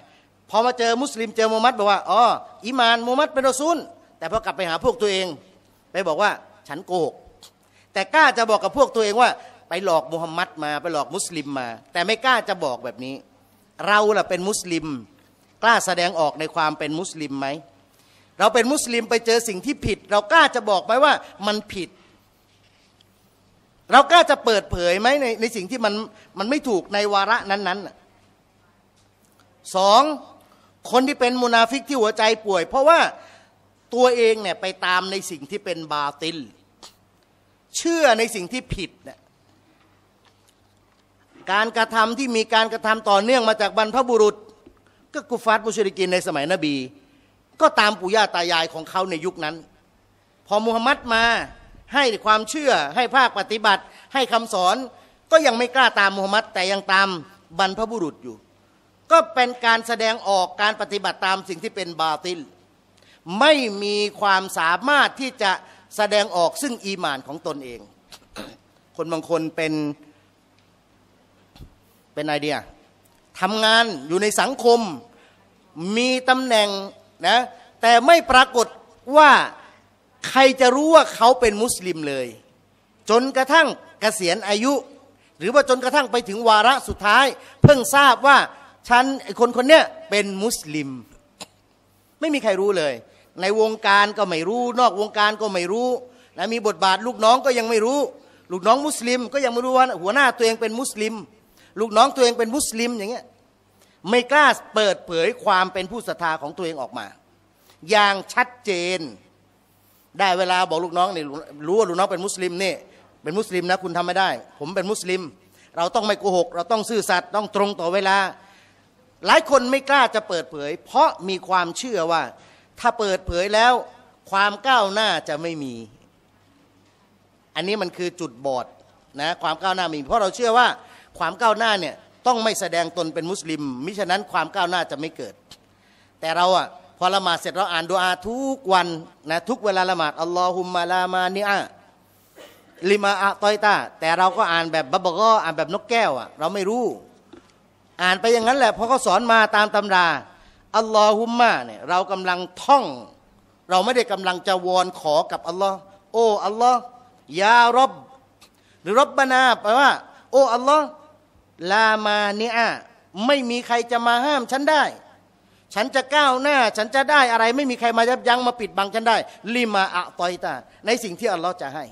พอมาเจอมุสลิมเจอมูฮัมมัดบอกว่าอ๋ออิมานมูฮัมมัดเป็นรอซูลแต่พอกลับไปหาพวกตัวเองไปบอกว่าฉันโกหกแต่กล้าจะบอกกับพวกตัวเองว่าไปหลอกมูฮัมมัดมา ไปหลอกมุสลิมมา แต่ไม่กล้าจะบอกแบบนี้ เราล่ะเป็นมุสลิม กล้าแสดงออกในความเป็นมุสลิมไหม เราเป็นมุสลิมไปเจอสิ่งที่ผิด เรากล้าจะบอกไหมว่ามันผิด เรากล้าจะเปิดเผยไหมในในสิ่งที่มันมันไม่ถูกในวาระนั้นๆสอง คนที่เป็นมุนาฟิกที่หัวใจป่วย เพราะว่าตัวเองเนี่ยไปตามในสิ่งที่เป็นบาติลเชื่อในสิ่งที่ผิดนะการกระทำที่มีการกระทำต่อเนื่องมาจากบรรพบุรุษ ก็กุฟัตมุชริกินในสมัยนบี ก็ตามปู่ย่าตายายของเขาในยุคนั้น พอมุฮัมมัดมาให้ความเชื่อให้ภาคปฏิบัติให้คำสอนก็ยังไม่กล้าตามมุฮัมมัดแต่ยังตามบรรพบุรุษอยู่ ก็เป็นการแสดงออกการปฏิบัติตามสิ่งที่เป็นบาติล ไม่มีความสามารถที่จะแสดงออกซึ่งอีหมานของตนเอง คนบางคนเป็นเป็นไอเดียทำงานอยู่ในสังคม มีตำแหน่งนะ แต่ไม่ปรากฏว่าใครจะรู้ว่าเขาเป็นมุสลิมเลย จนกระทั่งกเกษียณอายุ หรือว่าจนกระทั่งไปถึงวาระสุดท้าย เพิ่งทราบว่า ฉันคนคนเนี้ยเป็นมุสลิม ไม่มีใครรู้เลยในวงการก็ไม่รู้ นอกวงการก็ไม่รู้นะมีบทบาทลูกน้องก็ยังไม่รู้ ลูกน้องมุสลิมก็ยังไม่รู้ว่าหัวหน้าตัวเองเป็นมุสลิม ลูกน้องตัวเองเป็นมุสลิมอย่างเงี้ยไม่กล้าเปิดเผยความเป็นผู้ศรัทธาของตัวเองออกมา อย่างชัดเจนได้เวลาบอกลูกน้องนี่รู้ว่าลูกน้องเป็นมุสลิมนี่ เป็นมุสลิมนะคุณทำไม่ได้ ผมเป็นมุสลิม เราต้องไม่โกหก เราต้องซื่อสัตย์ต้องตรงต่อเวลา หลายคนไม่กล้าจะเปิดเผย เพราะมีความเชื่อว่าถ้าเปิดเผยแล้วความก้าวหน้าจะไม่มี อันนี้มันคือจุดบอด นะความก้าวหน้ามี เพราะเราเชื่อว่าความก้าวหน้าเนี่ยต้องไม่แสดงตนเป็นมุสลิม มิฉะนั้นความก้าวหน้าจะไม่เกิด แต่เราอ่ะพอละหมาดเสร็จเราอ่านดูอาทุกวันนะทุกเวลา ละหมาดอัลลอฮุมมาลามานีอาลิมาอะตอยตาแต่เราก็อ่านแบบบับก็อ่านแบบนกแก้วอ่ะเราไม่รู้ อ่านไปอย่างนั้นแหละพอเขาสอนมาตามตำราอัลลอฮุมมะเนี่ยเรากำลังท่อง เราไม่ได้กำลังจะวอนขอกับอัลลอฮ์โอ้อัลลอฮ์ยารบหรือรบบานาแปลว่าโอ้อัลลอฮ์ลามาเนียไม่มีใครจะมาห้ามฉันได้ ฉันจะก้าวหน้า ฉันจะได้อะไร ไม่มีใครมายับยั้งมาปิดบังฉันได้ลิมาอะตอยตาในสิ่งที่อัลลอฮ์จะให้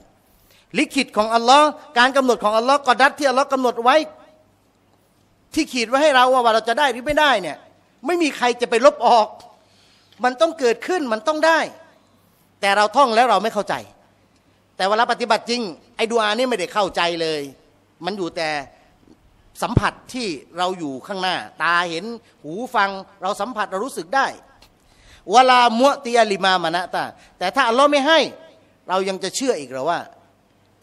ลิขิตของอัลลอฮ์การกำหนดของอัลลอฮ์กอดัตที่อัลลอฮ์กำหนดไว้ ที่ขีดไว้ให้เราว่าเราจะได้หรือไม่ได้เนี่ยไม่มีใครจะไปลบออก มันต้องเกิดขึ้น มันต้องได้ แต่เราท่องแล้วเราไม่เข้าใจ แต่เวลาปฏิบัติจริง ไอ้ดูอานี่ไม่ได้เข้าใจเลย มันอยู่แต่สัมผัสที่เราอยู่ข้างหน้า ตาเห็นหูฟัง เราสัมผัสเรารู้สึกได้เวลามัวติาลิมามานะตา แต่ถ้าอัลลอฮ์ไม่ให้ เรายังจะเชื่ออีกหรอว่า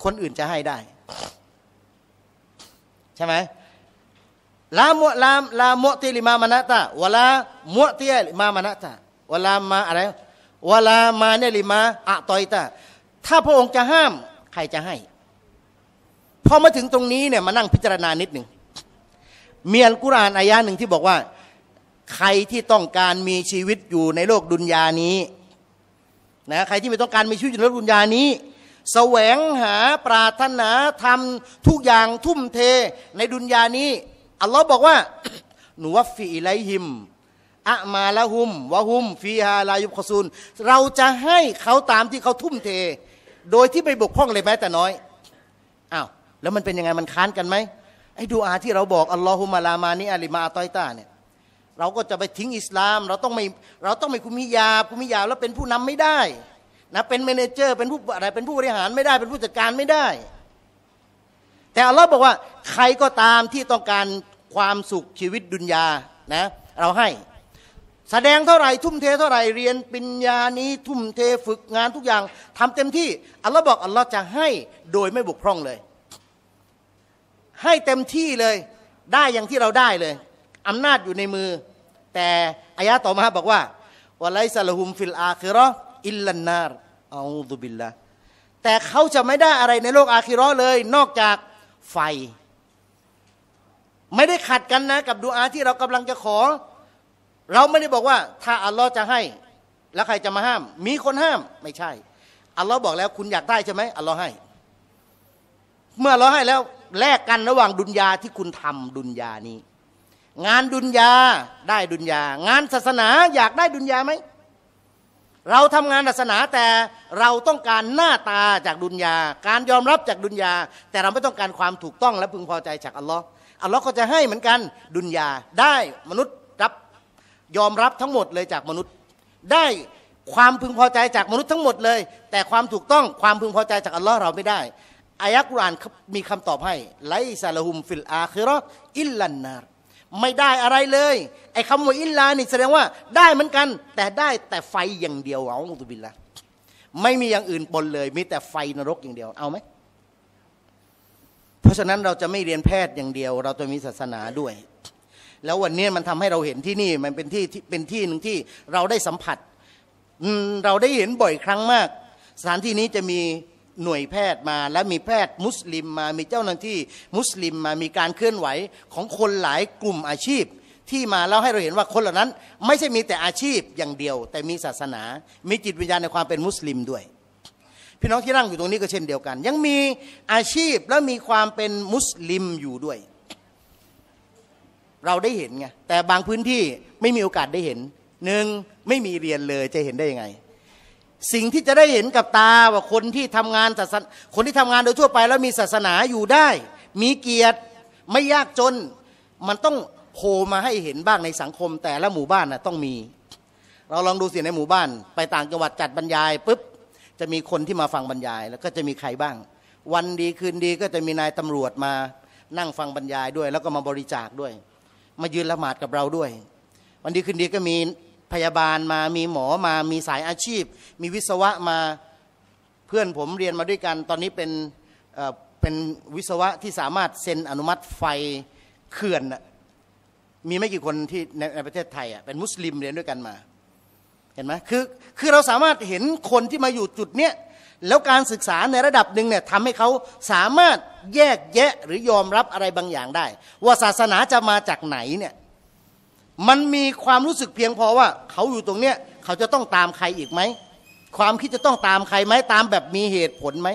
คนอื่นจะให้ได้ ใช่ไหมลามวลามลามุติลิมามานะตาวลามุติลิมามานะตาวลามาอะไรวลามาเนลิมาอะตอยตาถ้าพระองค์จะห้ามใครจะให้ พอมาถึงตรงนี้เนี่ยมานั่งพิจารณานิดหนึ่งมีอัลกุรอานอายะหนึ่งที่บอกว่า ใครที่ต้องการมีชีวิตอยู่ในโลกดุนยานี้นะใครที่ไม่ต้องการมีชีวิตอยู่ในโลกดุนยานี้แสวงหาปรารถนาทำทุกอย่างทุ่มเทในดุนยานี้อัลลอฮ์บอกว่าหนูวฟีไลฮิมอะมาละหุมวะหุมฟีฮาลายุบคอซูลเราจะให้เขาตามที่เขาทุ่มเท โดยที่ไม่บกพร่องเลยแม้แต่น้อยอ้าวแล้วมันเป็นยังไงมันค้านกันไหมไอ้ดูอาที่เราบอกอัลลอฮุมะลามานีอาลิมาตอยตาเนี่ย เราก็จะไปทิ้งอิสลามเราต้องไม่เราต้องไม่คุมิยาคุมิยาแล้วเป็นผู้นำไม่ได้นะเป็นเมนเจอร์เป็นผู้อะไรเป็นผู้บริหารไม่ได้เป็นผู้จัดการไม่ได้ แต่อัลลอฮ์บอกว่าใครก็ตามที่ต้องการความสุขชีวิตดุนยา นะ เราให้ แสดงเท่าไหร่ทุ่มเทเท่าไหร่เรียนปัญญานี้ทุ่มเทฝึกงานทุกอย่าง ทำเต็มที่อัลลอฮ์บอกอัลลอฮ์จะให้ โดยไม่บกพร่องเลย ให้เต็มที่เลยได้อย่างที่เราได้เลยอำนาจอยู่ในมือ แต่อายะต่อมาบอกว่าวะไลซัลฮุมฟิลอาคิรออิลลันนารอูอุบิลละแต่เขาจะไม่ได้อะไรในโลกอาคิรอเลยนอกจากไฟไม่ได้ขัดกันนะกับดูอาที่เรากำลังจะขอ เราไม่ได้บอกว่า ถ้าอัลลอฮ์จะให้ แล้วใครจะมาห้าม มีคนห้ามไม่ใช่ อัลลอฮ์บอกแล้ว คุณอยากได้ใช่ไหมอัลลอฮ์ให้ เมื่อเราให้แล้วแลกกันระหว่างดุนยาที่คุณทำดุนยานี้ งานดุนยาได้ดุนยางานศาสนาอยากได้ดุนยาไหมเราทำงานศาสนาแต่เราต้องการหน้าตาจากดุนยาการยอมรับจากดุนยาแต่เราไม่ต้องการความถูก ต้องและพึงพอใจจากอัลลอฮ์อัลลอฮ์ก็จะให้เหมือนกันดุนยาได้มนุษย์รับ ยอมรับทั้งหมดเลยจากมนุษย์ได้ความพึงพอใจจากมนุษย์ทั้งหมดเลย แต่ความถูกต้องความพึงพอใจจากอัลลอฮ์เราไม่ได้อายะกรานมีคำตอบให้ไลซาลฮุมฟิลอาคิรออิลลันนารไม่ได้อะไรเลยไอ้คำว่าอิลลานี่แสดงว่าได้เหมือนกันแต่ได้แต่ไฟอย่างเดียวเอาอุบิลละไม่มีอย่างอื่นปนเลยมีแต่ไฟนรกอย่างเดียวเอาไหมราะฉะนั้นเราจะไม่เรียนแพทย์อย่างเดียว เราตองมีศาสนาด้วย แล้ววันนี้มันทำให้เราเห็นที่นี่มันเป็นที่เป็นที่หนึ่งที่เราได้สัมผัสเราได้เห็นบ่อยครั้งมากสถานที่นี้จะมีหน่วยแพทย์มาและมีแพทย์มุสลิมมามีเจ้าหน้าที่มุสลิมมามีการเคลื่อนไหวของคนหลายกลุ่มอาชีพ ที่มาแล้วให้เราเห็นว่าคนเหล่านั้น ไม่ใช่มีแต่อาชีพอย่างเดียว แต่มีศาสนา มีจิตวิญญาณในความเป็นมุสลิมด้วยพี่น้องที่นั่งอยู่ตรงนี้ก็เช่นเดียวกัน ยังมีอาชีพและมีความเป็นมุสลิมอยู่ด้วย เราได้เห็นไงแต่บางพื้นที่ไม่มีโอกาสได้เห็นหนึ่งไม่มีเรียนเลยจะเห็นได้ยังไง สิ่งที่จะได้เห็นกับตา ว่าคนที่ทำงานศาสนาคนที่ทำงานโดยทั่วไป แล้วมีศาสนาอยู่ได้ มีเกียรติไม่ยากจน มันต้องโผล่มาให้เห็นบ้างในสังคม แต่ละหมู่บ้านนะต้องมี เราลองดูสิในหมู่บ้านไปต่างจังหวัดจัดบรรยายปุ๊บจะมีคนที่มาฟังบรรยาย แล้วก็จะมีใครบ้าง วันดีคืนดีก็จะมีนายตำรวจมานั่งฟังบรรยายด้วย แล้วก็มาบริจาคด้วย มายืนละหมาดกับเราด้วย วันดีคืนดีก็มีพยาบาลมามีหมอมามีสายอาชีพ มีวิศวะมาเพื่อนผมเรียนมาด้วยกัน ตอนนี้เป็นเป็นวิศวะที่สามารถเซ็นอนุมัติไฟเขื่อนมีไม่กี่คนที่ในประเทศไทยเป็นมุสลิมเรียนด้วยกันมาเห็นไหมคือคือเราสามารถเห็นคนที่มาอยู่จุดเนี้ย แล้วการศึกษาในระดับหนึ่งเนี่ยทำให้เขาสามารถแยกแยะหรือยอมรับอะไรบางอย่างได้ ว่าศาสนาจะมาจากไหนเนี่ยมันมีความรู้สึกเพียงพอว่าเขาอยู่ตรงเนี้ยเขาจะต้องตามใครอีกไหมความคิดจะต้องตามใครไหม ตามแบบมีเหตุผลไหม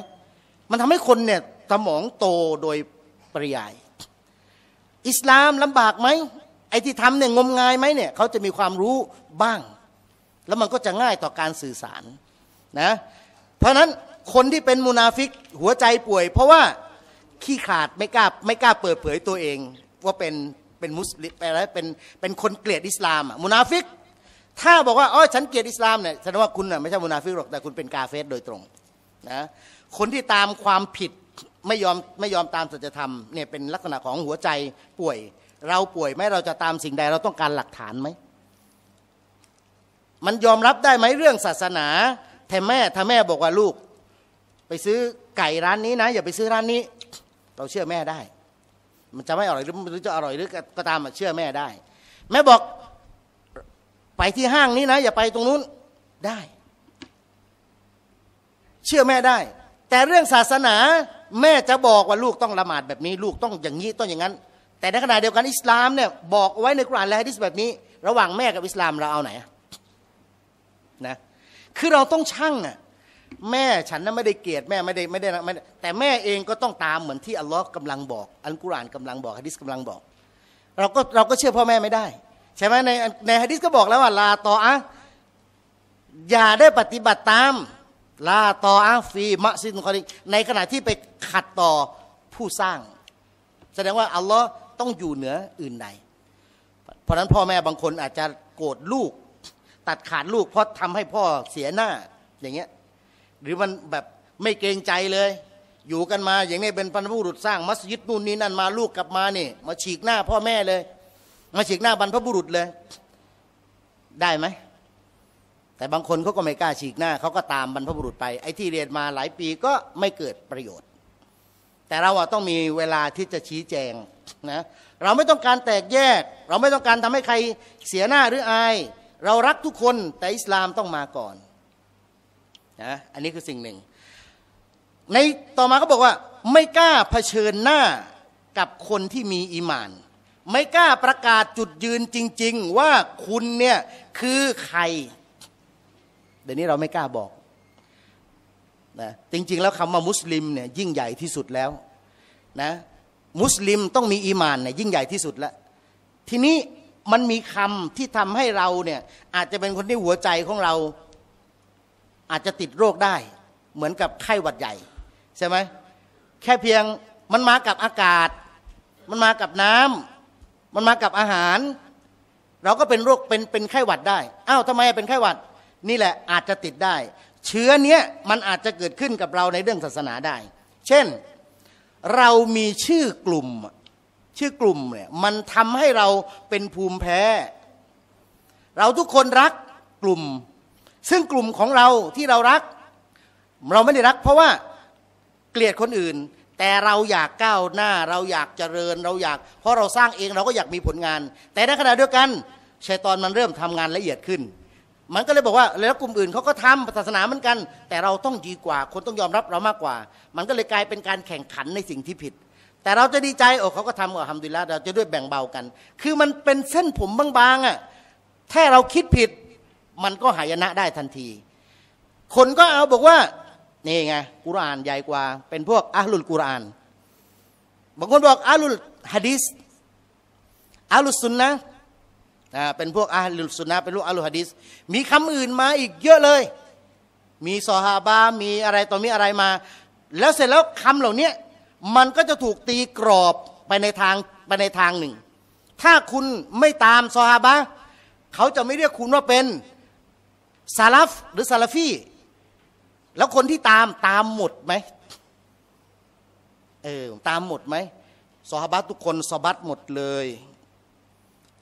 มันทำให้คนเนี่ยสมองโตโดยปริยายอิสลามลำบากไหมไอ้ที่ทำเนี่ยงมงายไหมเนี่ยเขาจะมีความรู้บ้างแล้วมันก็จะง่ายต่อการสื่อสารนะ เพราะนั้นคนที่เป็นมุนาฟิกหัวใจป่วย เพราะว่าขี้ขาดไม่กล้าไม่กล้าเปิดเผยตัวเอง ว่าเป็นเป็นมุสลิมไปแล้วเป็นเป็นคนเกลียดอิสลามอ่ะมุนาฟิก ถ้าบอกว่าอ๋อฉันเกลียดอิสลามเนี่ยแสดงว่าคุณน่ยไม่ใช่มุนาฟิกหรอกแต่คุณเป็นกาเฟสโดยตรงนะคนที่ตามความผิดไม่ยอมไม่ยอมตามสัจธรรม เนี่ยเป็นลักษณะของหัวใจป่วย เราป่วยไหมเราจะตามสิ่งใดเราต้องการหลักฐานไหมมันยอมรับได้ไหมเรื่องศาสนาแต่แม่ ถ้าแม่บอกว่าลูก ไปซื้อไก่ร้านนี้นะ อย่าไปซื้อร้านนี้ เราเชื่อแม่ได้ มันจะไม่อร่อยหรือจะอร่อยหรือก็ตามเชื่อแม่ได้ แม่บอกไปที่ห้างนี้นะ อย่าไปตรงนู้นได้ เชื่อแม่ได้ แต่เรื่องศาสนา แม่จะบอกว่าลูกต้องละหมาดแบบนี้ ลูกต้องอย่างนี้ต้องอย่างนั้น แต่ในขณะเดียวกันอิสลามเนี่ยบอกไว้ในกุรานและฮะดิษแบบนี้ ระหว่างแม่กับอิสลามเราเอาไหนนะคือเราต้องช่างอ่ะแม่ฉันนั้นไม่ได้เกลียดแม่ไม่ได้ไม่ได้ไม่ไดแต่แม่เองก็ต้องตามเหมือนที่อัลลอฮ์กำลังบอกอัลกุรอานกำลังบอกฮะดิษกำลังบอก เราก็เราก็เชื่อพ่อแม่ไม่ได้ใช่ไหมในในฮะดิษก็บอกแล้วว่าลาตออะอย่าได้ปฏิบัติตาม ลาตออะฟีมะซินคอริในขณะที่ไปขัดต่อผู้สร้าง แสดงว่าอัลลอฮ์ต้องอยู่เหนืออื่นใดเพราะนั้นพ่อแม่บางคนอาจจะโกรธลูกตัดขาดลูกเพราะทำให้พ่อเสียหน้าอย่างเงี้ย หรือมันแบบไม่เกรงใจเลย อยู่กันมาอย่างนี้เป็นพันธุ์ผู้รุษสร้าง มัสยิดนู่นนี่นั่นมาลูกกลับมาเนี่ย มาฉีกหน้าพ่อแม่เลย มาฉีกหน้าบรรพบุรุษเลย ได้ไหม แต่บางคนเขาก็ไม่กล้าฉีกหน้า เขาก็ตามบรรพบุรุษไป ไอ้ที่เรียนมาหลายปีก็ไม่เกิดประโยชน์ แต่เราต้องมีเวลาที่จะชี้แจงนะเราไม่ต้องการแตกแยก เราไม่ต้องการทำให้ใครเสียหน้าหรืออายเรารักทุกคนแต่อิสลามต้องมาก่อนนะอันนี้คือสิ่งหนึ่ง ในต่อมาก็บอกว่าไม่กล้าเผชิญหน้ากับคนที่มีอีมาน ไม่กล้าประกาศจุดยืนจริงๆว่าคุณเนี่ยคือใครเดี๋ยวนี้เราไม่กล้าบอกนะจริงๆแล้วคำว่ามุสลิมเนี่ยยิ่งใหญ่ที่สุดแล้วนะมุสลิมต้องมีอีมานเนี่ยยิ่งใหญ่ที่สุดแล้ว ทีนี้มันมีคำที่ทำให้เราเนี่ยอาจจะเป็นคนที่หัวใจของเรา อาจจะติดโรคได้ เหมือนกับไข้หวัดใหญ่ใช่ไหมแค่เพียงมันมากับอากาศ มันมากับน้ำ มันมากับอาหาร เราก็เป็นโรคเป็นเป็นไข้หวัดได้อ้าวทำไมเป็นไข้หวัด นี่แหละอาจจะติดได้ เชื้อเนี้ย มันอาจจะเกิดขึ้นกับเราในเรื่องศาสนาได้ เช่นเรามีชื่อกลุ่มชื่อกลุ่มเนี่ยมันทำให้เราเป็นภูมิแพ้ เราทุกคนรักกลุ่ม ซึ่งกลุ่มของเราที่เรารักเราไม่ได้รัก เพราะว่าเกลียดคนอื่น แต่เราอยากก้าวหน้าเราอยากเจริญเราอยาก เพราะเราสร้างเองเราก็อยากมีผลงาน แต่ในขณะเดียวกันชัยตอนมันเริ่มทำงานละเอียดขึ้น มันก็เลยบอกว่า แล้วกลุ่มอื่นเขาก็ทำศาสนาเหมือนกัน แต่เราต้องดีกว่า คนต้องยอมรับเรามากกว่า มันก็เลยกลายเป็นการแข่งขันในสิ่งที่ผิดแต่เราจะดีใจโอ้เขาก็ทำกับทำดีแล้วเราจะด้วยแบ่งเบากัน คือมันเป็นเส้นผมบางๆอะ่ะถ้าเราคิดผิดมันก็หายนะได้ทันที คนก็เอาบอกว่านี่ไงกุรอานใหญ่กว่า เป็นพวกอัลลุลกุรอานบางคนบอกอัลลุลฮะดิษอัลลุสุนนะอ่าเป็นพวกอัลลุสุนนะเป็นพวกอัลลุฮะดิษมีคำอื่นมาอีกเยอะเลย มีซอฮาบะมีอะไรต่อมีอะไรมา แล้วเสร็จแล้วคำเหล่านี้มันก็จะถูกตีกรอบไปในทางไปในทางหนึ่ง ถ้าคุณไม่ตามซอฮาบะ เขาจะไม่เรียกคุณว่าเป็นซาลฟหรือซาลฟีแล้วคนที่ตามตามหมดไหมเออตามหมดไหมซอฮาบะทุกคนซอบัตหมดเลย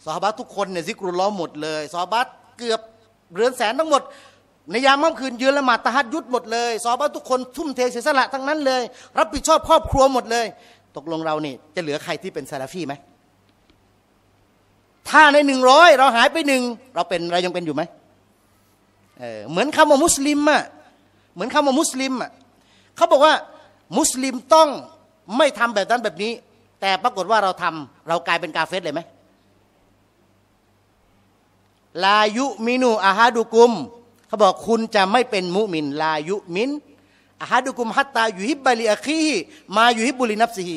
ซอฮาบะทุกคนเนี่ยซิกรุลล้อหมดเลยซอบัตเกือบเรือนแสนทั้งหมดในยามค่ำคืนยืนละหมาดตะฮัดยุดหมดเลยซอบ้าทุกคนทุ่มเทเสียสละทั้งนั้นเลย รับผิดชอบครอบครัวหมดเลย ตกลงเรานี่ จะเหลือใครที่เป็นซาลาฟีไหม ถ้าในหนึ่งร้อยเราหายไปหนึ่ง เราเป็นเรายังเป็นอยู่ไหมเออเหมือนคำว่ามุสลิมอะเหมือนคำว่ามุสลิมอะเขาบอกว่ามุสลิมต้องไม่ทำแบบนั้นแบบนี้ แต่ปรากฏว่าเราทำเรากลายเป็นกาเฟสเลยไหมลายุมินูอาฮาดุกุมเขาบอกคุณจะไม่เป็นมุมิน ลายุมินอาฮัดุกุมฮัตตาอยู่ฮิบบาลีอาคีมาอยู่ฮิบบุลินับซีฮี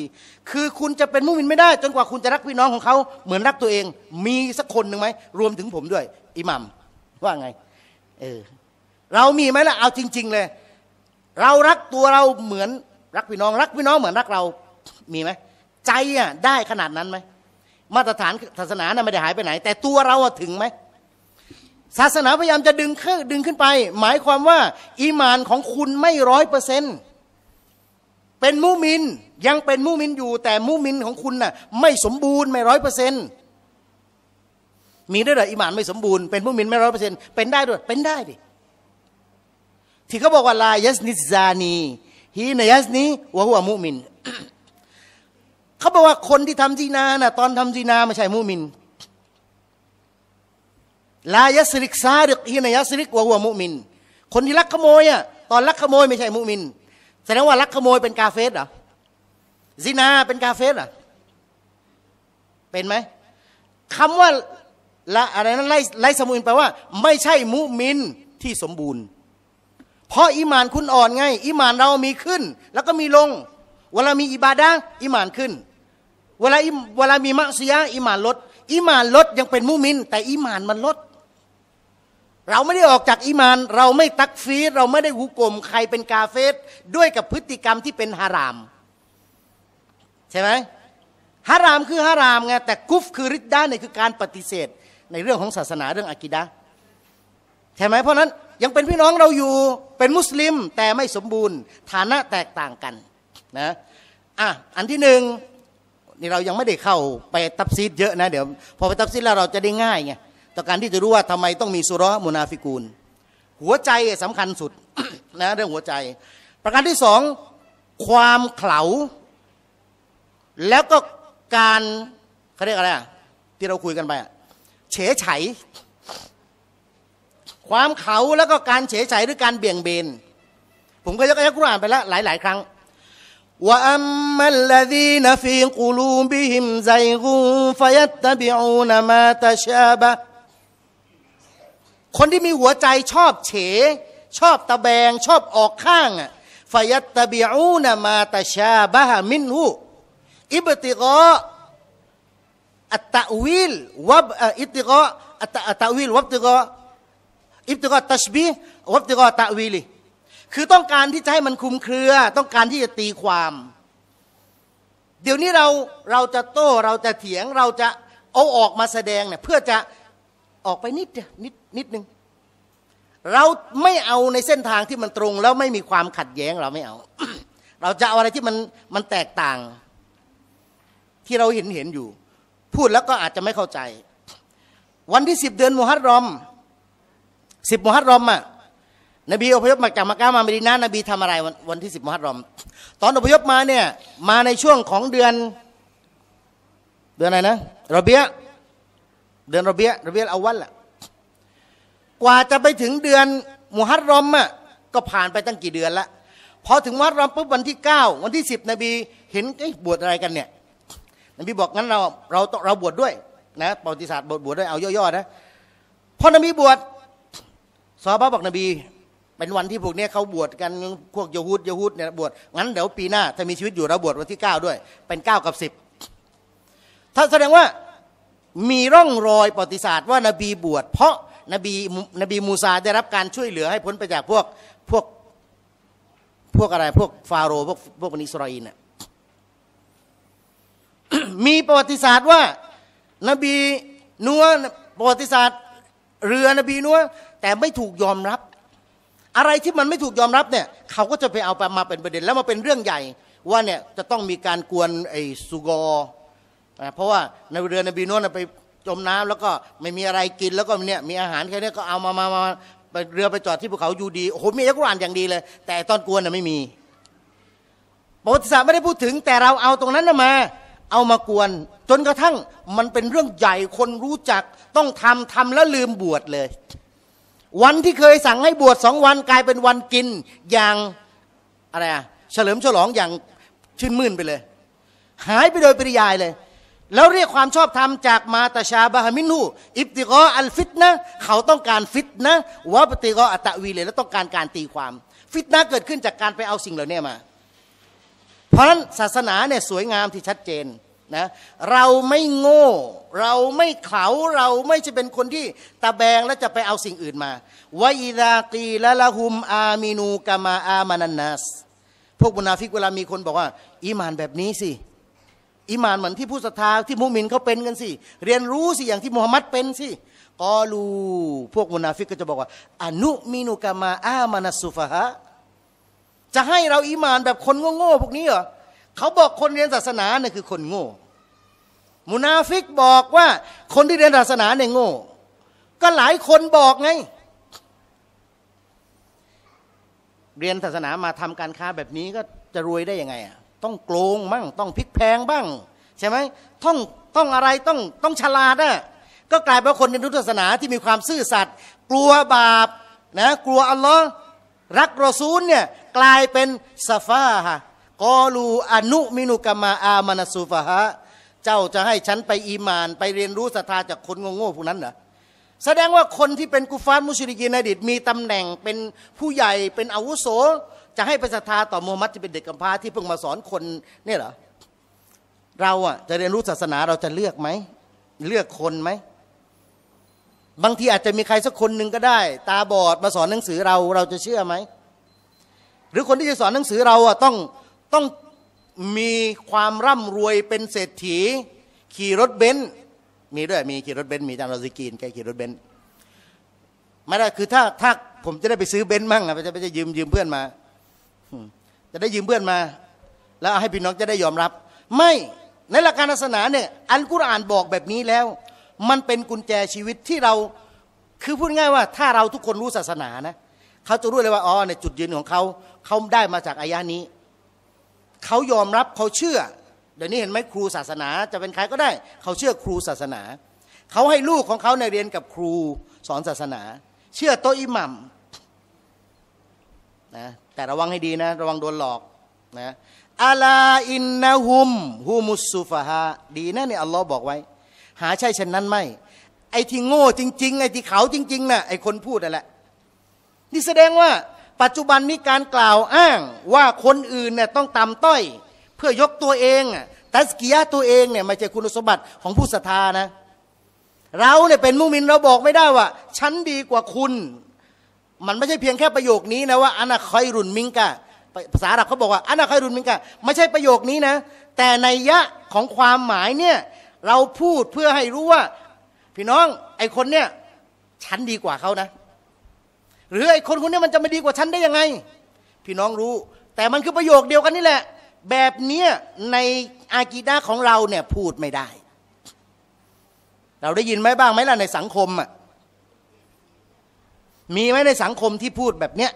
คือคุณจะเป็นมุมินไม่ได้ จนกว่าคุณจะรักพี่น้องของเขาเหมือนรักตัวเอง มีสักคนหนึ่งไหม รวมถึงผมด้วย อิหมัมว่าไง เออเรามีไหมล่ะเอาจริงๆเลย เรารักตัวเราเหมือนรักพี่น้องรักพี่น้องเหมือนรักเรามีไหมใจอ่ะได้ขนาดนั้นไหมมาตรฐานศาสนาน่ะไม่ได้หายไปไหน แต่ตัวเราถึงไหมศาสนาพยายามจะดึงขึ้นดึงขึ้นไป หมายความว่าอีมานของคุณไม่ร้อยเปอร์เซ็นต์เป็นมุมินยังเป็นมุมินอยู่ แต่มุมินของคุณน่ะไม่สมบูรณ์ไม่ร้อยเปอร์เซ็นต์มีได้หรออิมานไม่สมบูรณ์เป็นมุมินไม่ร้อยเปอร์เซ็นต์เป็นได้ด้วยเป็นได้ดิที่เขาบอกว่าลายัสนิซานีฮีนายัสนีวะหัวมุมินเขาบอกว่าคนที่ทำจีนาน่ะตอนทำจีนาไม่ใช่มุมินลายสริกซาดิกฮินายสริกวะวะมุมินคนที่ลักขโมยอ่ะตอนลักขโมย ไม่ใช่มุมิน แสดงว่าลักขโมยเป็นกาเฟสเหรอซินาเป็นกาเฟสเหรอเป็นไหมคำว่าละอะไรนั้นไล่ไล่สมุนแปลว่า ไม่ใช่มุมินที่สมบูรณ์ เพราะอิมานคุณอ่อนไงอิมานเรามีขึ้น แล้วก็มีลง เวลามีอิบาดะอิมานขึ้น เวลาเวลามีมัสยาอิมานลดอิมานลดยังเป็นมุมิน แต่อิมานมันลดเราไม่ได้ออกจากอีมาน เราไม่ตักฟีเราไม่ได้หุกลมใครเป็นกาเฟสด้วยกับพฤติกรรมที่เป็นฮาราม ใช่ไหมฮารามคือฮารามไงแต่กุฟคือริดด้านี่คือการปฏิเสธในเรื่องของศาสนาเรื่องอากิดะใช่ไหมเพราะนั้นยังเป็นพี่น้องเราอยู่เป็นมุสลิมแต่ไม่สมบูรณ์ ฐานะแตกต่างกันนะอ่ะอันที่หนึ่งนี่เรายังไม่ได้เข้าไปตับซีดเยอะนะเดี๋ยวพอไปตับซีดแล้วเราจะได้ง่ายไง่อการที่จะรู้ว่าทำไมต้องมีสุรมุนาฟิกูล หัวใจสำคัญสุดนะเรื่องหัวใจ ประการที่สองความเข่าแล้วก็ การเขาเรียกอะไรอ่ะที่เราคุยกันไปอ่ะเฉยไฉความเข่าแล้วก็การเฉยไฉหรือการเบี่ยงเบน ผมก็ยกอัลกุรอานไปแล้วหลายๆครั้งว่าอัมมัลลดีนฟีกุลูบิฮิมไซกุฟยัตตบิอูนมาตชาบะคนที่มีหัวใจชอบเฉ ชอบตะแบงชอบออกข้างอะฟยัตตะบีอูนามาตาชาบะฮามินหูอิบติกะอัตตะวิลวับอิบติกะอัตตะวิลวับติกะอิบติกะตัชบีวับติกะตะวิลีคือต้องการที่จะให้มันคุมเครือ ต้องการที่จะตีความ เดี๋ยวนี้เราเราจะโต้ เราจะเถียงเราจะเอาออกมาแสดงเนี่ยเพื่อจะออกไปนิดเดียวนิด นิดนึงเราไม่เอาในเส้นทางที่มันตรง แล้วไม่มีความขัดแย้งเราไม่เอา เราจะเอาอะไรที่มัน มันแตกต่าง ที่เราเห็นเห็นอยู่ พูดแล้วก็อาจจะไม่เข้าใจ วันที่สิบเดือนมูฮัตรอมสิบมูฮัตรอมอ่ะนบีอพยพมาจากมักกะมาเมดินานบี ทำอะไรวันวันที่สิบมูฮัตรอม ตอนอพยพมาเนี่ยมาในช่วงของเดือนเดือนอะไรนะรอเบียเดือนระเบียระเบียเอาวันละกว่าจะไปถึงเดือนมุฮัรรอมอ่ะ ก็ผ่านไปตั้งกี่เดือนละพอถึงมุฮัรรอมปุ๊บวันที่ 9 วันที่ 10นบีเห็นไอ้บวชอะไรกันเนี่ย นบีบอก งั้นเราเราเราบวชดด้วยนะประวัติศาสตร์บวชบวชด้วยเอาย่อ ๆ นะพอนบีบวชซอบ้าบอกนบี เป็นวันที่พวกนี้เขาบวชกันพวกยะฮูดยะฮูดเนี่ยบวชงั้นเดี๋ยวปีหน้าถ้ามีชีวิตอยู่เราบวชวันที่9ด้วย เป็น9กับ10ถ้าแสดงว่ามีร่องรอยประวัติศาสตร์ว่านบีบวชเพราะนบีนบีมูซาได้รับการช่วยเหลือให้พ้นไปจากพวกพวกพวกอะไรพวกฟาโรห์พวกพวกนิสราอินน่ะมีประวัติศาสตร์ว่า นบี นัวประวัติศาสตร์เรือนบีนัวแต่ไม่ถูกยอมรับ อะไรที่มันไม่ถูกยอมรับเนี่ยเขาก็จะไปเอาไปมาเป็นประเด็น แล้วมาเป็นเรื่องใหญ่ว่าเนี่ยจะต้องมีการกวนไอ้สุกอเพราะว่าในเรือนบีนุ่นไปจมน้ำ แล้วก็ไม่มีอะไรกิน แล้วก็เนี่ยมีอาหารแค่นี้ก็เอามามามาเรือไปจอดที่ภูเขายูดีโอ้โหมีอัลกุรอานอย่างดีเลย แต่ตอนกวนน่ะไม่มีประวัติศาสตร์ไม่ได้พูดถึง แต่เราเอาตรงนั้นมา เอามากวนจนกระทั่งมันเป็นเรื่องใหญ่ คนรู้จักต้องทำทำแล้วลืมบวชเลย วันที่เคยสั่งให้บวชสองวันกลายเป็นวันกินอย่างอะไรอะเฉลิมฉลองอย่างชื่นมื่นไปเลย หายไปโดยปริยายเลยแล้วเรียกความชอบธรรมจากมาตาชาบาฮามินูอิบติกออัลฟิตนะเขาต้องการฟิตนะวะปติกออัตวีเลยแล้วต้องการการตีความฟิตนะเกิดขึ้นจากการไปเอาสิ่งเหล่านี้มาเพราะนั้นศาสนาเนี่ยสวยงามที่ชัดเจนนะเราไม่โง่ เราไม่เขาเราไม่จะเป็นคนที่ตะแบงและจะไปเอาสิ่งอื่นมาวาอิดากีละละหุมอามีนูกามาอามานันนัสพวกบุนาฟิกเวลามีคนบอกว่า อีมานแบบนี้สิอิมานเหมือนที่ผู้ศรัทธาที่มุมินเขาเป็นกันสิเรียนรู้สิอย่างที่มุฮัมมัดเป็นสิกอลูพวกมุนาฟิกก็จะบอกว่าอนุมินุกามาอามานัสุฟะฮะจะให้เราอิมานแบบคนโง่ๆพวกนี้เหรอเขาบอกคนเรียนศาสนาเนี่ยคือคนโง่ มุนาฟิกบอกว่าคนที่เรียนศาสนาเนี่ยโง่ก็หลายคนบอกไง เรียนศาสนามาทำการค้าแบบนี้ ก็จะรวยได้ยังไงอ่ะต้องโกงมั่งต้องพลิกแพงบ้าง ใช่ไหมต้องต้องอะไรต้องต้องฉลาดอะก็กลายเป็นคนในนุทธศาสนาที่มีความซื่อสัตย์กลัวบาปนะกลัวอัลลอฮ์รักรอซูลเนี่ย กลายเป็นซาฟาฮะกอลูอนุมินุกามาอามานสุฟะฮะ เจ้าจะให้ฉันไปอีมานไปเรียนรู้ศรัทธาจากคนโง่ๆพวกนั้นเหรอแสดงว่าคนที่เป็นกุฟานมุชริกีนอดีตมีตำแหน่งเป็นผู้ใหญ่เป็นอาวุโสจะให้ไปศรัทธาต่อมูฮัมมัดที่เป็นเด็กกำพร้าที่เพิ่งมาสอนคนเนี่ยเหรอเราอ่ะจะเรียนรู้ศาสนาเราจะเลือกไหม เลือกคนไหมบางทีอาจจะมีใครสักคนหนึ่งก็ได้ ตาบอดมาสอนหนังสือเราเราจะเชื่อไหมหรือคนที่จะสอนหนังสือเราอ่ะต้องต้องมีความร่ำรวยเป็นเศรษฐี ขี่รถเบนซ์มีด้วยมีขี่รถเบนซ์มีจานรซิกีนแกขี่รถเบนซ์ไม่ได้คือถ้าถ้าผมจะได้ไปซื้อเบนซ์มั่ง่ะจะไมจะยืมยืมเพื่อนมาจะได้ยืมเพื่อนมา แล้วให้พี่น้องจะได้ยอมรับ ไม่ในหลักการศาสนาเนี่ยอันกุรอานบอกแบบนี้แล้ว มันเป็นกุญแจชีวิตที่เราคือพูดง่ายว่า ถ้าเราทุกคนรู้ศาสนานะเขาจะรู้เลยว่าอ๋อในจุดยืนของเขาเขาได้มาจากอายะนี้เขายอมรับเขาเชื่อเดี๋ยวนี้เห็นไหมครูศาสนา จะเป็นใครก็ได้เขาเชื่อครูศาสนาเขาให้ลูกของเขาในเรียนกับครูสอนศาสนา เชื่อโตอิหมัมนะแต่ระวังให้ดีนะ ระวังโดนหลอกนะอาลาอินนะฮุมฮุมุสซุฟะฮาดีนะเนี่ยอัลลอฮ์บอกไว้ หาใช่เช่นนั้นไม่ ไอ้ที่โง่จริง ๆ ไอ้ที่เขาจริง ๆนะ่ะไอ้คนพูดนั่นแหละนี่แสดงว่าปัจจุบันมีการกล่าวอ้างว่าคนอื่นเนี่ยต้องตำต้อย เพื่อยกตัวเองตัสกิยะตัวเองเนี่ยไม่ใช่คุณสมบัติของผู้ศรัทธานะเราเนี่ยเป็นมุมิน เราบอกไม่ได้ว่าฉันดีกว่าคุณมันไม่ใช่เพียงแค่ประโยคนี้นะว่าอนาคอยรุนมิงกะภาษาอหรับเขาบอกว่าอนาคอยรุนมิงกะไม่ใช่ประโยคนี้นะแต่ในยะของความหมายเนี่ยเราพูดเพื่อให้รู้ว่า พี่น้องไอ้คนเนี่ยฉันดีกว่าเขานะ หรือไอ้คนคนนี้มันจะมาดีกว่าฉันได้ยังไงพี่น้องรู้ แต่มันคือประโยคเดียวกันนี่แหละ แบบเนี้ยในอากีดาของเราเนี่ยพูดไม่ได้ เราได้ยินไหมบ้างไหมล่ะในสังคมอ่ะมีไหมในสังคมที่พูดแบบเนี้ย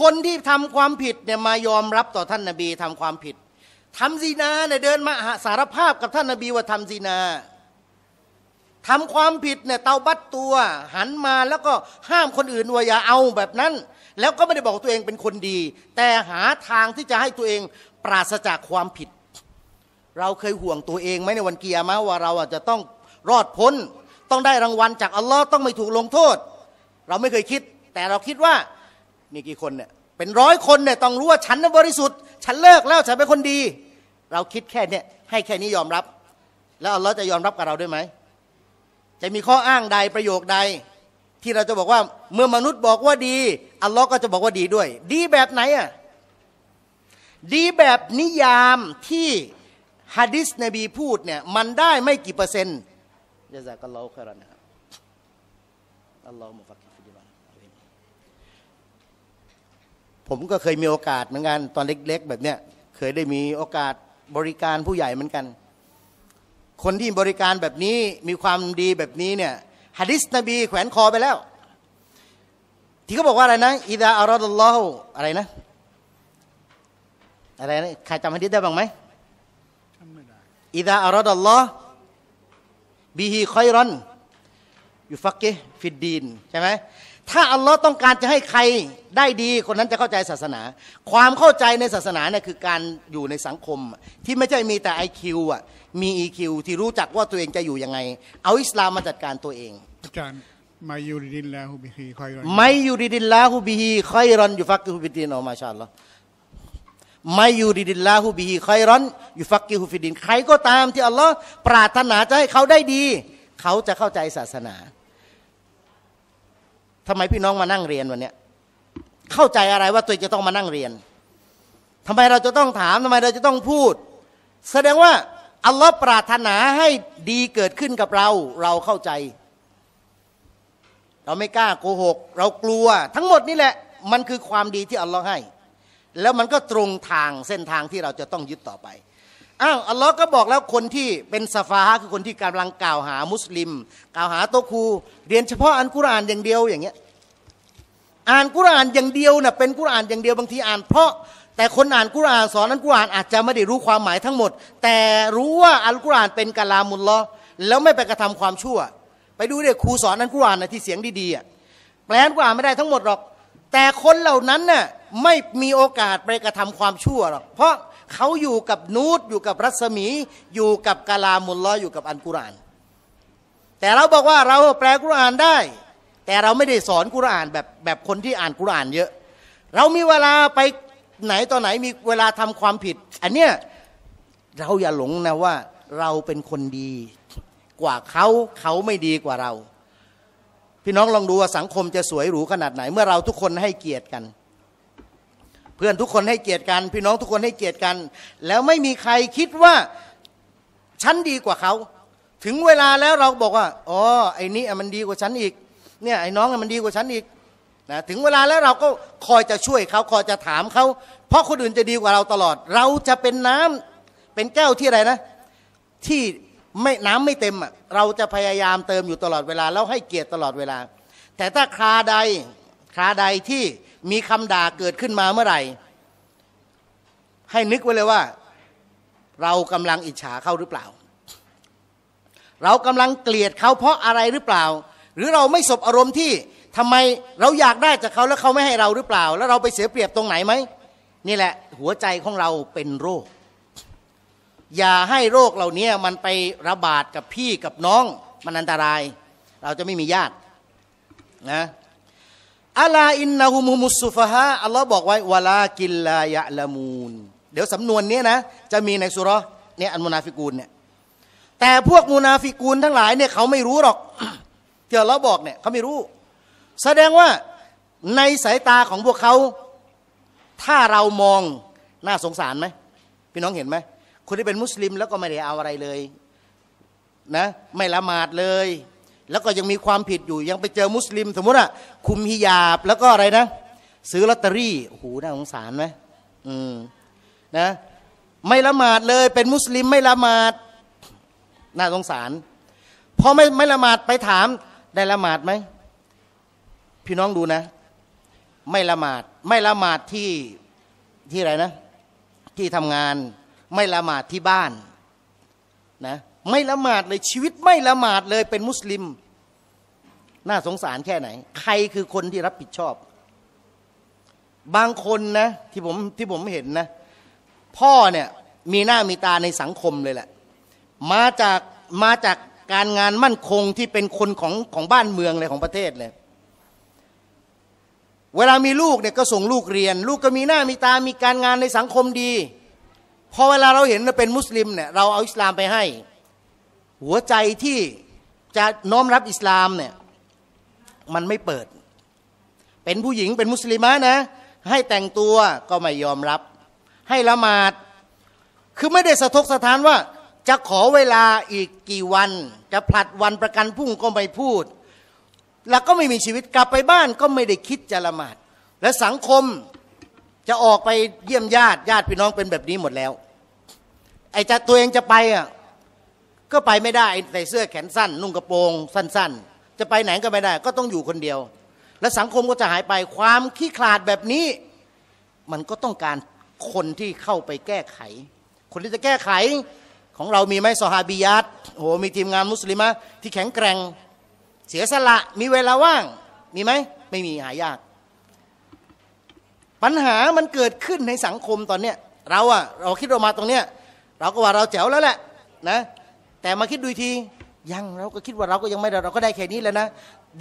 คนที่ทำความผิดเนี่ยมายอมรับต่อท่านนาบีทำความผิด ทำซีนาเนี่ยเดินมา สารภาพกับท่านนาบีว่าทำซีนาทำความผิดเนี่ยเตาบัดตัวหันมาแล้วก็ห้ามคนอื่นว่าอย่าเอาแบบนั้น แล้วก็ไม่ได้บอกตัวเองเป็นคนดี แต่หาทางที่จะให้ตัวเองปราศจากความผิด เราเคยห่วงตัวเองไหมในวันเกียร์มาว่าเราอาจจะต้องรอดพ้นต้องได้รางวัล จากอัลลอฮ์ต้องไม่ถูกลงโทษ เราไม่เคยคิด แต่เราคิดว่านี่กี่คนเนี่ยเป็นร้อยคนเนี่ยต้องรู้ว่าฉันนนบริสุทธิ์ ฉันเลิกแล้วฉันเป็นคนดี เราคิดแค่เนี่ยให้แค่นี้ยอมรับ แล้วอัลลอฮ์จะยอมรับกับเราด้วยไหมจะมีข้ออ้างใดประโยคใด ที่เราจะบอกว่าเมื่อมนุษย์บอกว่าดี อัลลอฮ์ก็จะบอกว่าดีด้วย ดีแบบไหนอ่ะดีแบบนิยามที่ฮะดิษนบีพูดเนี่ยมันได้ไม่กี่เปอร์เซ็นต์ยะจากัลลอฮุขึ้นนะครับอัลลอฮ์มุฟักกิฟิดิบัผมก็เคยมีโอกาสเหมือนกันตอนเล็ก ๆ แบบเนี้ยเคยได้มีโอกาสบริการผู้ใหญ่เหมือนกัน คนที่บริการแบบนี้มีความดีแบบนี้เนี่ยฮะดิษนบี แขวนคอไปแล้ว ที่เขาบอกว่าอะไรนะอิดาอัลลอฮ์อะไรนะอะไรนะใครจำฮะดิษได้บ้างไหมอิดาอัลลอฮ์บีฮีคอยรอนอยู่ฟักเกฟิดดีนใช่ไหมถ้าอัลลอฮ์ต้องการจะให้ใครได้ดีคนนั้นจะเข้าใจศาสนา ความเข้าใจในศาสนาเนี่ยคือการอยู่ในสังคมที่ไม่ใช่มีแต่ไอคิวอ่ะมีอีคิวที่รู้จักว่าตัวเองจะอยู่ยังไง เอาอิสลามมาจัดการตัวเองอาจารย์ไมอยูริดินลาฮูบิฮีคอยรอนไมอยูริดินลาฮูบิฮีคอยรอนอยู่ฟักกิฮบิดีนออกมาชาลลอมอยูริดินลาหูบีฮีคอยร้อนอยู่ฟักกิฮูฟิดินใครก็ตามที่ อัลลอฮ์ปรารถนาจะให้เขาได้ดี เขาจะเข้าใจศาสนา ทำไมพี่น้องมานั่งเรียนวันเนี้ยเข้าใจอะไรว่าตัวจะต้องมานั่งเรียน ทำไมเราจะต้องถาม ทำไมเราจะต้องพูด แสดงว่า อัลลอฮ์ปรารถนาให้ดีเกิดขึ้นกับเรา เราเข้าใจ เราไม่กล้าโกหก เรากลัวทั้งหมดนี่แหละ มันคือความดีที่อัลลอฮ์ให้แล้วมันก็ตรงทางเส้นทางที่เราจะต้องยึดต่อไป อ้าวอัลลอฮ์ก็บอกแล้วคนที่เป็นซาฟาฮะคือคนที่กำลังกล่าวหามุสลิม กล่าวหาโตคูเรียนเฉพาะอันกุรานอย่างเดียวอย่างเงี้ย อ่านกุรานอย่างเดียวนะ่ะเป็นกุรานอย่างเดียวบางทีอ่านเพราะแต่คนอ่านกุรานสอนอันกุรานอาจจะไม่ได้รู้ความหมายทั้งหมด แต่รู้ว่าอัลกุรานเป็นกาลามุลลอแล้วไม่ไปกระทำความชั่ว ไปดูเด็กครูสอนอันกุรานนะที่เสียงดีๆแปลอนกุรานไม่ได้ทั้งหมดหรอก แต่คนเหล่านั้นน่ะไม่มีโอกาสไปกระทำความชั่วหรอกเพราะเขาอยู่กับนูตอยู่กับรัศมี อยู่กับกาลามุลลออยู่กับอันกุราน แต่เราบอกว่าเราแปลกุรานได้ แต่เราไม่ได้สอนกุรานแบบแบบคนที่อ่านกุรานเยอะ เรามีเวลาไปไหนตอนไหนมีเวลาทำความผิด อันเนี้ยเราอย่าหลงนะว่า เราเป็นคนดี กว่าเขาเขาไม่ดีกว่าเรา พี่น้องลองดูว่าสังคมจะสวยหรูขนาดไหนเมื่อเราทุกคนให้เกียรติกันเพื่อนทุกคนให้เกียรติกัน พี่น้องทุกคนให้เกียรติกัน แล้วไม่มีใครคิดว่าฉันดีกว่าเขาถึงเวลาแล้วเราบอกว่าอ๋อไอ้นี่มันดีกว่าฉันอีก เนี่ยไอ้น้องมันดีกว่าฉันอีกนะถึงเวลาแล้วเราก็คอยจะช่วยเขาคอยจะถามเขาเพราะคนอื่นจะดีกว่าเราตลอด เราจะเป็นน้ำเป็นแก้วที่อะไรนะ ที่ไม่น้ำไม่เต็มอ่ะเราจะพยายามเติมอยู่ตลอดเวลาแล้วให้เกียรติตลอดเวลา แต่ถ้าคาใดคาใดที่มีคำด่าเกิดขึ้นมาเมื่อไหร่ ให้นึกไว้เลยว่า เรากำลังอิจฉาเขาหรือเปล่า เรากำลังเกลียดเขาเพราะอะไรหรือเปล่า หรือเราไม่สบอารมณ์ที่ทำไมเราอยากได้จากเขาแล้วเขาไม่ให้เราหรือเปล่า แล้วเราไปเสียเปรียบตรงไหนไหมนี่แหละ หัวใจของเราเป็นโรค อย่าให้โรคเหล่านี้มันไประบาดกับพี่กับน้อง มันอันตรายเราจะไม่มีญาติ นะอัลาอินนาฮุมุมุสุฟฮะอัลลอฮ์บอกไว้วลา กินลายะละมูนเดี๋ยวสำนวนนี้นะ จะมีในสุรเนี่ยอันมุนาฟิกูลเนี่ย แต่พวกมุนาฟิกูลทั้งหลายเนี่ยเขาไม่รู้หรอกที่เราบอกเนี่ย เขาไม่รู้ แสดงว่าในสายตาของพวกเขา ถ้าเรามองน่าสงสารไหม พี่น้องเห็นไหมคนที่เป็นมุสลิมแล้วก็ไม่ได้เอาอะไรเลยนะไม่ละหมาดเลย แล้วก็ยังมีความผิดอยู่ยังไปเจอมุสลิม สมมติอะคุมฮิยาบแล้วก็อะไรนะ ซื้อลอตเตอรี่โอ้โหน่าสงสารไหมอืมนะไม่ละหมาดเลยเป็นมุสลิม ไม่ละหมาด น่าสงสารพอไม่ไม่ละหมาดไปถาม ได้ละหมาดไหมพี่น้องดูนะ ไม่ละหมาดไม่ละหมาดที่ที่อะไรนะ ที่ทำงานไม่ละหมาดที่บ้านนะไม่ละหมาดเลยชีวิตไม่ละหมาดเลยเป็นมุสลิมน่าสงสารแค่ไหน ใครคือคนที่รับผิดชอบ บางคนนะ ที่ผมที่ผมเห็นนะ พ่อเนี่ย มีหน้ามีตาในสังคมเลยแหละ มาจากมาจากการงานมั่นคงที่เป็นคนของของบ้านเมืองเลยของประเทศเลย เวลามีลูกเนี่ยก็ส่งลูกเรียน ลูกก็มีหน้ามีตามีการงานในสังคมดี พอเวลาเราเห็นเราเป็นมุสลิมเนี่ยเราเอาอิสลามไปให้ หัวใจที่จะน้อมรับอิสลามเนี่ยมันไม่เปิด เป็นผู้หญิงเป็นมุสลิมะนะ ให้แต่งตัวก็ไม่ยอมรับ ให้ละหมาด คือไม่ได้สะทกสะทานว่า จะขอเวลาอีกกี่วันจะผลัดวันประกันพุ่งก็ไม่พูด แล้วก็ไม่มีชีวิตกลับไปบ้านก็ไม่ได้คิดจะละหมาดและสังคมจะออกไปเยี่ยมญาติญาติพี่น้องเป็นแบบนี้หมดแล้วไอ้จะตัวเองจะไปอ่ะก็ไปไม่ได้ใส่เสื้อแขนสั้น นุ่งกระโปรง สั้น ๆจะไปไหนก็ไม่ได้ก็ต้องอยู่คนเดียว และสังคมก็จะหายไปความขี้ขลาดแบบนี้ มันก็ต้องการคนที่เข้าไปแก้ไข คนที่จะแก้ไขของเรามีไหมซอฮาบิยัตโหมีทีมงานมุสลิมะที่แข็งแกร่งเสียสละมีเวลาว่าง มีไหมไม่มีหายาก ปัญหามันเกิดขึ้นในสังคมตอนเนี้ยเราอะเราคิดเรามาตรงเนี้ยเราก็ว่าเราแจ๋วแล้วแหละนะแต่มาคิดดูทียังเราก็คิดว่าเราก็ยังไม่ได้เราก็ได้แค่นี้แล้วนะ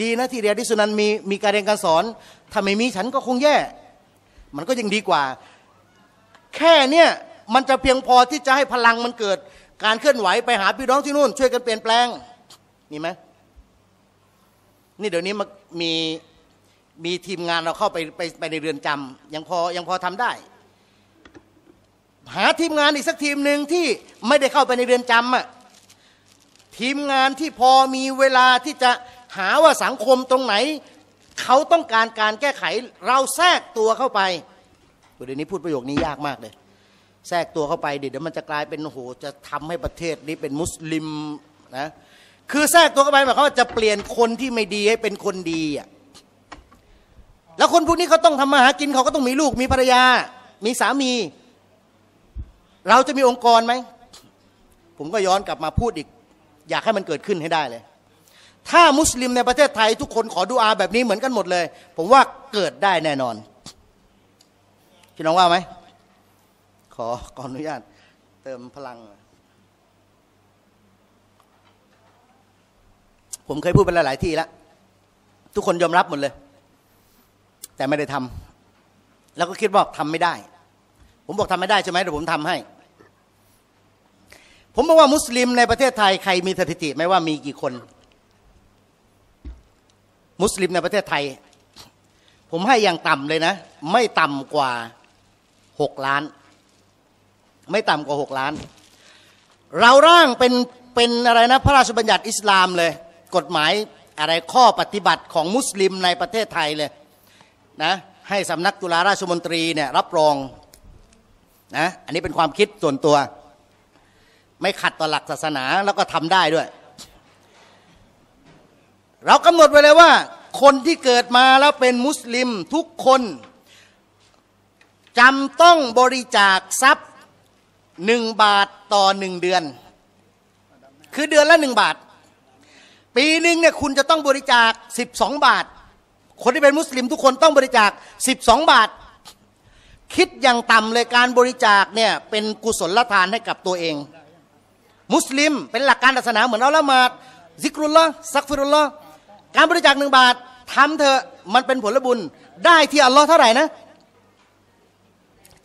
ดีนะที่เรียนที่สุนันมีมีการเรียนการสอนถ้าไม่มีฉันก็คงแย่ มันก็ยังดีกว่า แค่เนี้ยมันจะเพียงพอที่จะให้พลังมันเกิดการเคลื่อนไหวไปหาพี่น้องที่นู่น ช่วยกันเปลี่ยนแปลงมีไหมนี่เดี๋ยวนี้มันมีมีทีมงานเราเข้าไปไปไปในเรือนจำยังพอยังพอทำได้ หาทีมงานอีกสักทีมหนึ่งที่ไม่ได้เข้าไปในเรือนจำอะทีมงานที่พอมีเวลาที่จะหาว่าสังคมตรงไหน เขาต้องการการแก้ไขเราแทรกตัวเข้าไปเดี๋ยวนี้พูดประโยคนี้ยากมากเลยแทรกตัวเข้าไปเดี๋ยวมันจะกลายเป็นโหจะทำให้ประเทศนี้เป็นมุสลิมนะคือแทรกตัวเข้าไปหมายความว่าจะเปลี่ยนคนที่ไม่ดี ให้เป็นคนดีอ่ะแล้วคนพวกนี้เขาต้องทำมาหากินเขาก็ต้องมีลูกมีภรรยา มีสามี เราจะมีองค์กรไหมผมก็ย้อนกลับมาพูดอีกอยากให้มันเกิดขึ้นให้ได้เลย ถ้ามุสลิมในประเทศไทยทุกคนขอดูอาแบบนี้เหมือนกันหมดเลย ผมว่าเกิดได้แน่นอนพี่น้องว่าไหม ขอขออนุญาต เติมพลัง ผมเคยพูดไปหลาย ๆที่แล้ว ทุกคนยอมรับหมดเลย แต่ไม่ได้ทำ แล้วก็คิดว่าทำไม่ได้ ผมบอกทำไม่ได้ใช่ไหมเดี๋ยวผมทำให้ผมบอกว่ามุสลิมในประเทศไทยใครมีสถิติไหมว่ามีกี่คน มุสลิมในประเทศไทย ผมให้อย่างต่ำเลยนะไม่ต่ำกว่าหกล้าน ไม่ต่ำกว่าหกล้าน เราร่างเป็นเป็นอะไรนะพระราชบัญญัติอิสลามเลยกฎหมายอะไรข้อปฏิบัติของมุสลิมในประเทศไทยเลยนะให้สำนักตุลาราชมนตรีเนี่ยรับรองนะอันนี้เป็นความคิดส่วนตัวไม่ขัดต่อหลักศาสนาแล้วก็ทำได้ด้วย เรากำหนดไว้เลยว่า คนที่เกิดมาแล้วเป็นมุสลิมทุกคนจำต้องบริจาคทรัพย์หนึ่งบาทต่อหนึ่งเดือน คือเดือนละหนึ่งบาท ปีหนึ่งเนี่ยคุณจะต้องบริจาคสิบสองบาท คนที่เป็นมุสลิมทุกคนต้องบริจาคสิบสองบาท คิดอย่างต่ำเลยการบริจาคเนี่ยเป็นกุศลทานให้กับตัวเองมุสลิมเป็นหลักการศาสนาเหมือนเราละหมาดซิกรุลละซักฟิรุลละการบริจาคหนึ่งบาททำเถอะมันเป็นผลบุญ ได้ที่อัลลอฮ์เท่าไหร่นะ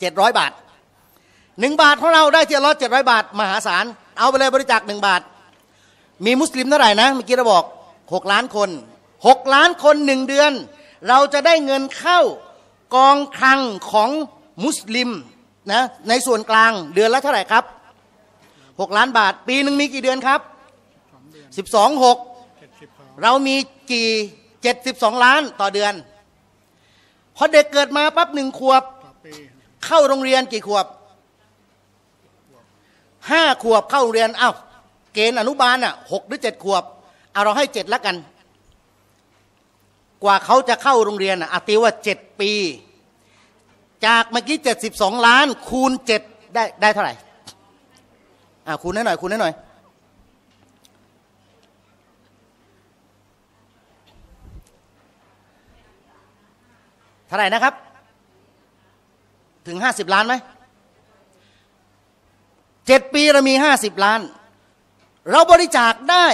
เจ็ดร้อยบาทหนึ่งบาทของเราได้ที่อัลลอฮ์เจ็ดร้อยบาท มหาศาล เอาไปเลยบริจาคหนึ่งบาท มีมุสลิมเท่าไหร่นะ เมื่อกี้เราบอกหกล้านคนหกล้านคนหนึ่งเดือน เราจะได้เงินเข้ากองคลังของมุสลิมนะในส่วนกลางเดือนละเท่าไหร่ครับหกล้านบาท ปีหนึ่งมีกี่เดือนครับสิบสองหกเรามีกี่เจ็ดสิบสองล้านต่อเดือนพอเด็กเกิดมาปั๊บหนึ่งขวบเข้าโรงเรียนกี่ขวบห้าขวบเข้าโรงเรียนอ้าวเกณฑ์อนุบาลอ่ะหกหรือเจ็ดขวบเอาเราให้เจ็ดละกัน กว่าเขาจะเข้าโรงเรียนอ่ะอติว่าเจ็ดปี จากเมื่อกี้เจ็ดสิบสองล้านคูณเจ็ดได้ได้เท่าไหร่่ะคูณให้หน่อยคูณให้หน่อย เท่าไหร่นะครับ ถึงห้าสิบล้านไหม เจ็ดปีเรามีห้าสิบล้าน เราบริจาคได้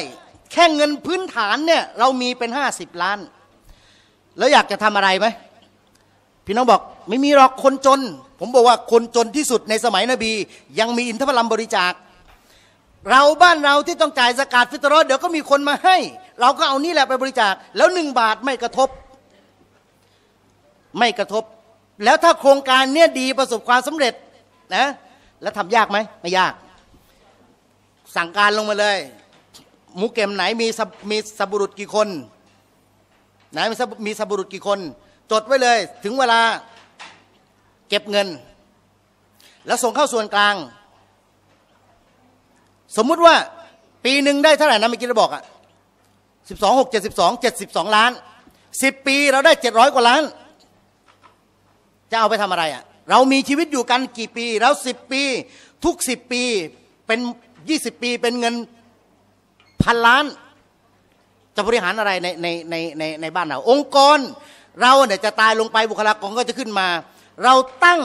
แค่เงินพื้นฐานเนี่ย เรามีเป็นห้าสิบล้าน แล้วอยากจะทำอะไรไหม พี่น้องบอกไม่มีหรอกคนจน ผมบอกว่าคนจนที่สุดในสมัยนบี ยังมีอินทผลัมบริจาคเราบ้านเราที่ต้องจ่ายสกาดฟิตรอเดี๋ยวก็มีคนมาให้ เราก็เอานี่แหละไปบริจาคแล้วหนึ่งบาทไม่กระทบ ไม่กระทบ แล้วถ้าโครงการเนี้ยดีประสบความสำเร็จนะแล้วทำยากไหมไม่ยาก สั่งการลงมาเลยมูกเกมไหนมีมีสับุรุษกี่คน ไหนมีมีสบุรุษกี่คน จดไว้เลย ถึงเวลาเก็บเงิน แล้วส่งเข้าส่วนกลางสมมุติว่าปีหนึ่งได้เท่าไหร่นะเมื่อกี้เราบอกอะสิบสองหกเจ็ดสิบสองเจ็ดสิบสองล้านสิบปีเราได้เจ็ดร้อยกว่าล้าน จะเอาไปทำอะไรอ่ะ เรามีชีวิตอยู่กันกี่ปีแล้วสิบปีทุกสิบปีเป็นยี่สิบปีเป็นเงิน พันล้าน จะบริหารอะไรในในในในในบ้านเรา องค์กรเราเนี่ยจะตายลงไปบุคลากรก็จะขึ้นมา เราตั้ง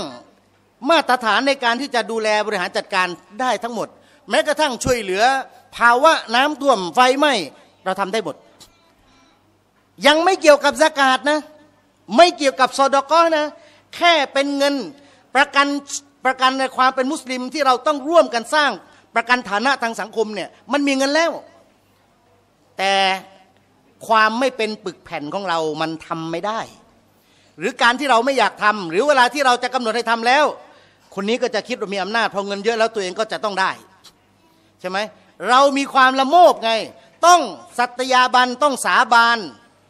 มาตรฐานในการที่จะดูแลบริหารจัดการได้ทั้งหมดแม้กระทั่งช่วยเหลือภาวะน้ำท่วมไฟไหม้เราทำได้หมดยังไม่เกี่ยวกับสากาศนะไม่เกี่ยวกับซอดก้อนะแค่เป็นเงินประกันประกันในความเป็นมุสลิมที่เราต้องร่วมกันสร้างประกันฐานะทางสังคมเนี่ยมันมีเงินแล้ว แต่ความไม่เป็นปึกแผ่นของเรามันทำไม่ได้ หรือการที่เราไม่อยากทำ หรือเวลาที่เราจะกำหนดให้ทำแล้ว คนนี้ก็จะคิดว่ามีอำนาจพอเงินเยอะแล้วตัวเองก็จะต้องได้ใช่ไหม เรามีความละโมบไง ต้องสัตยาบันต้องสาบาน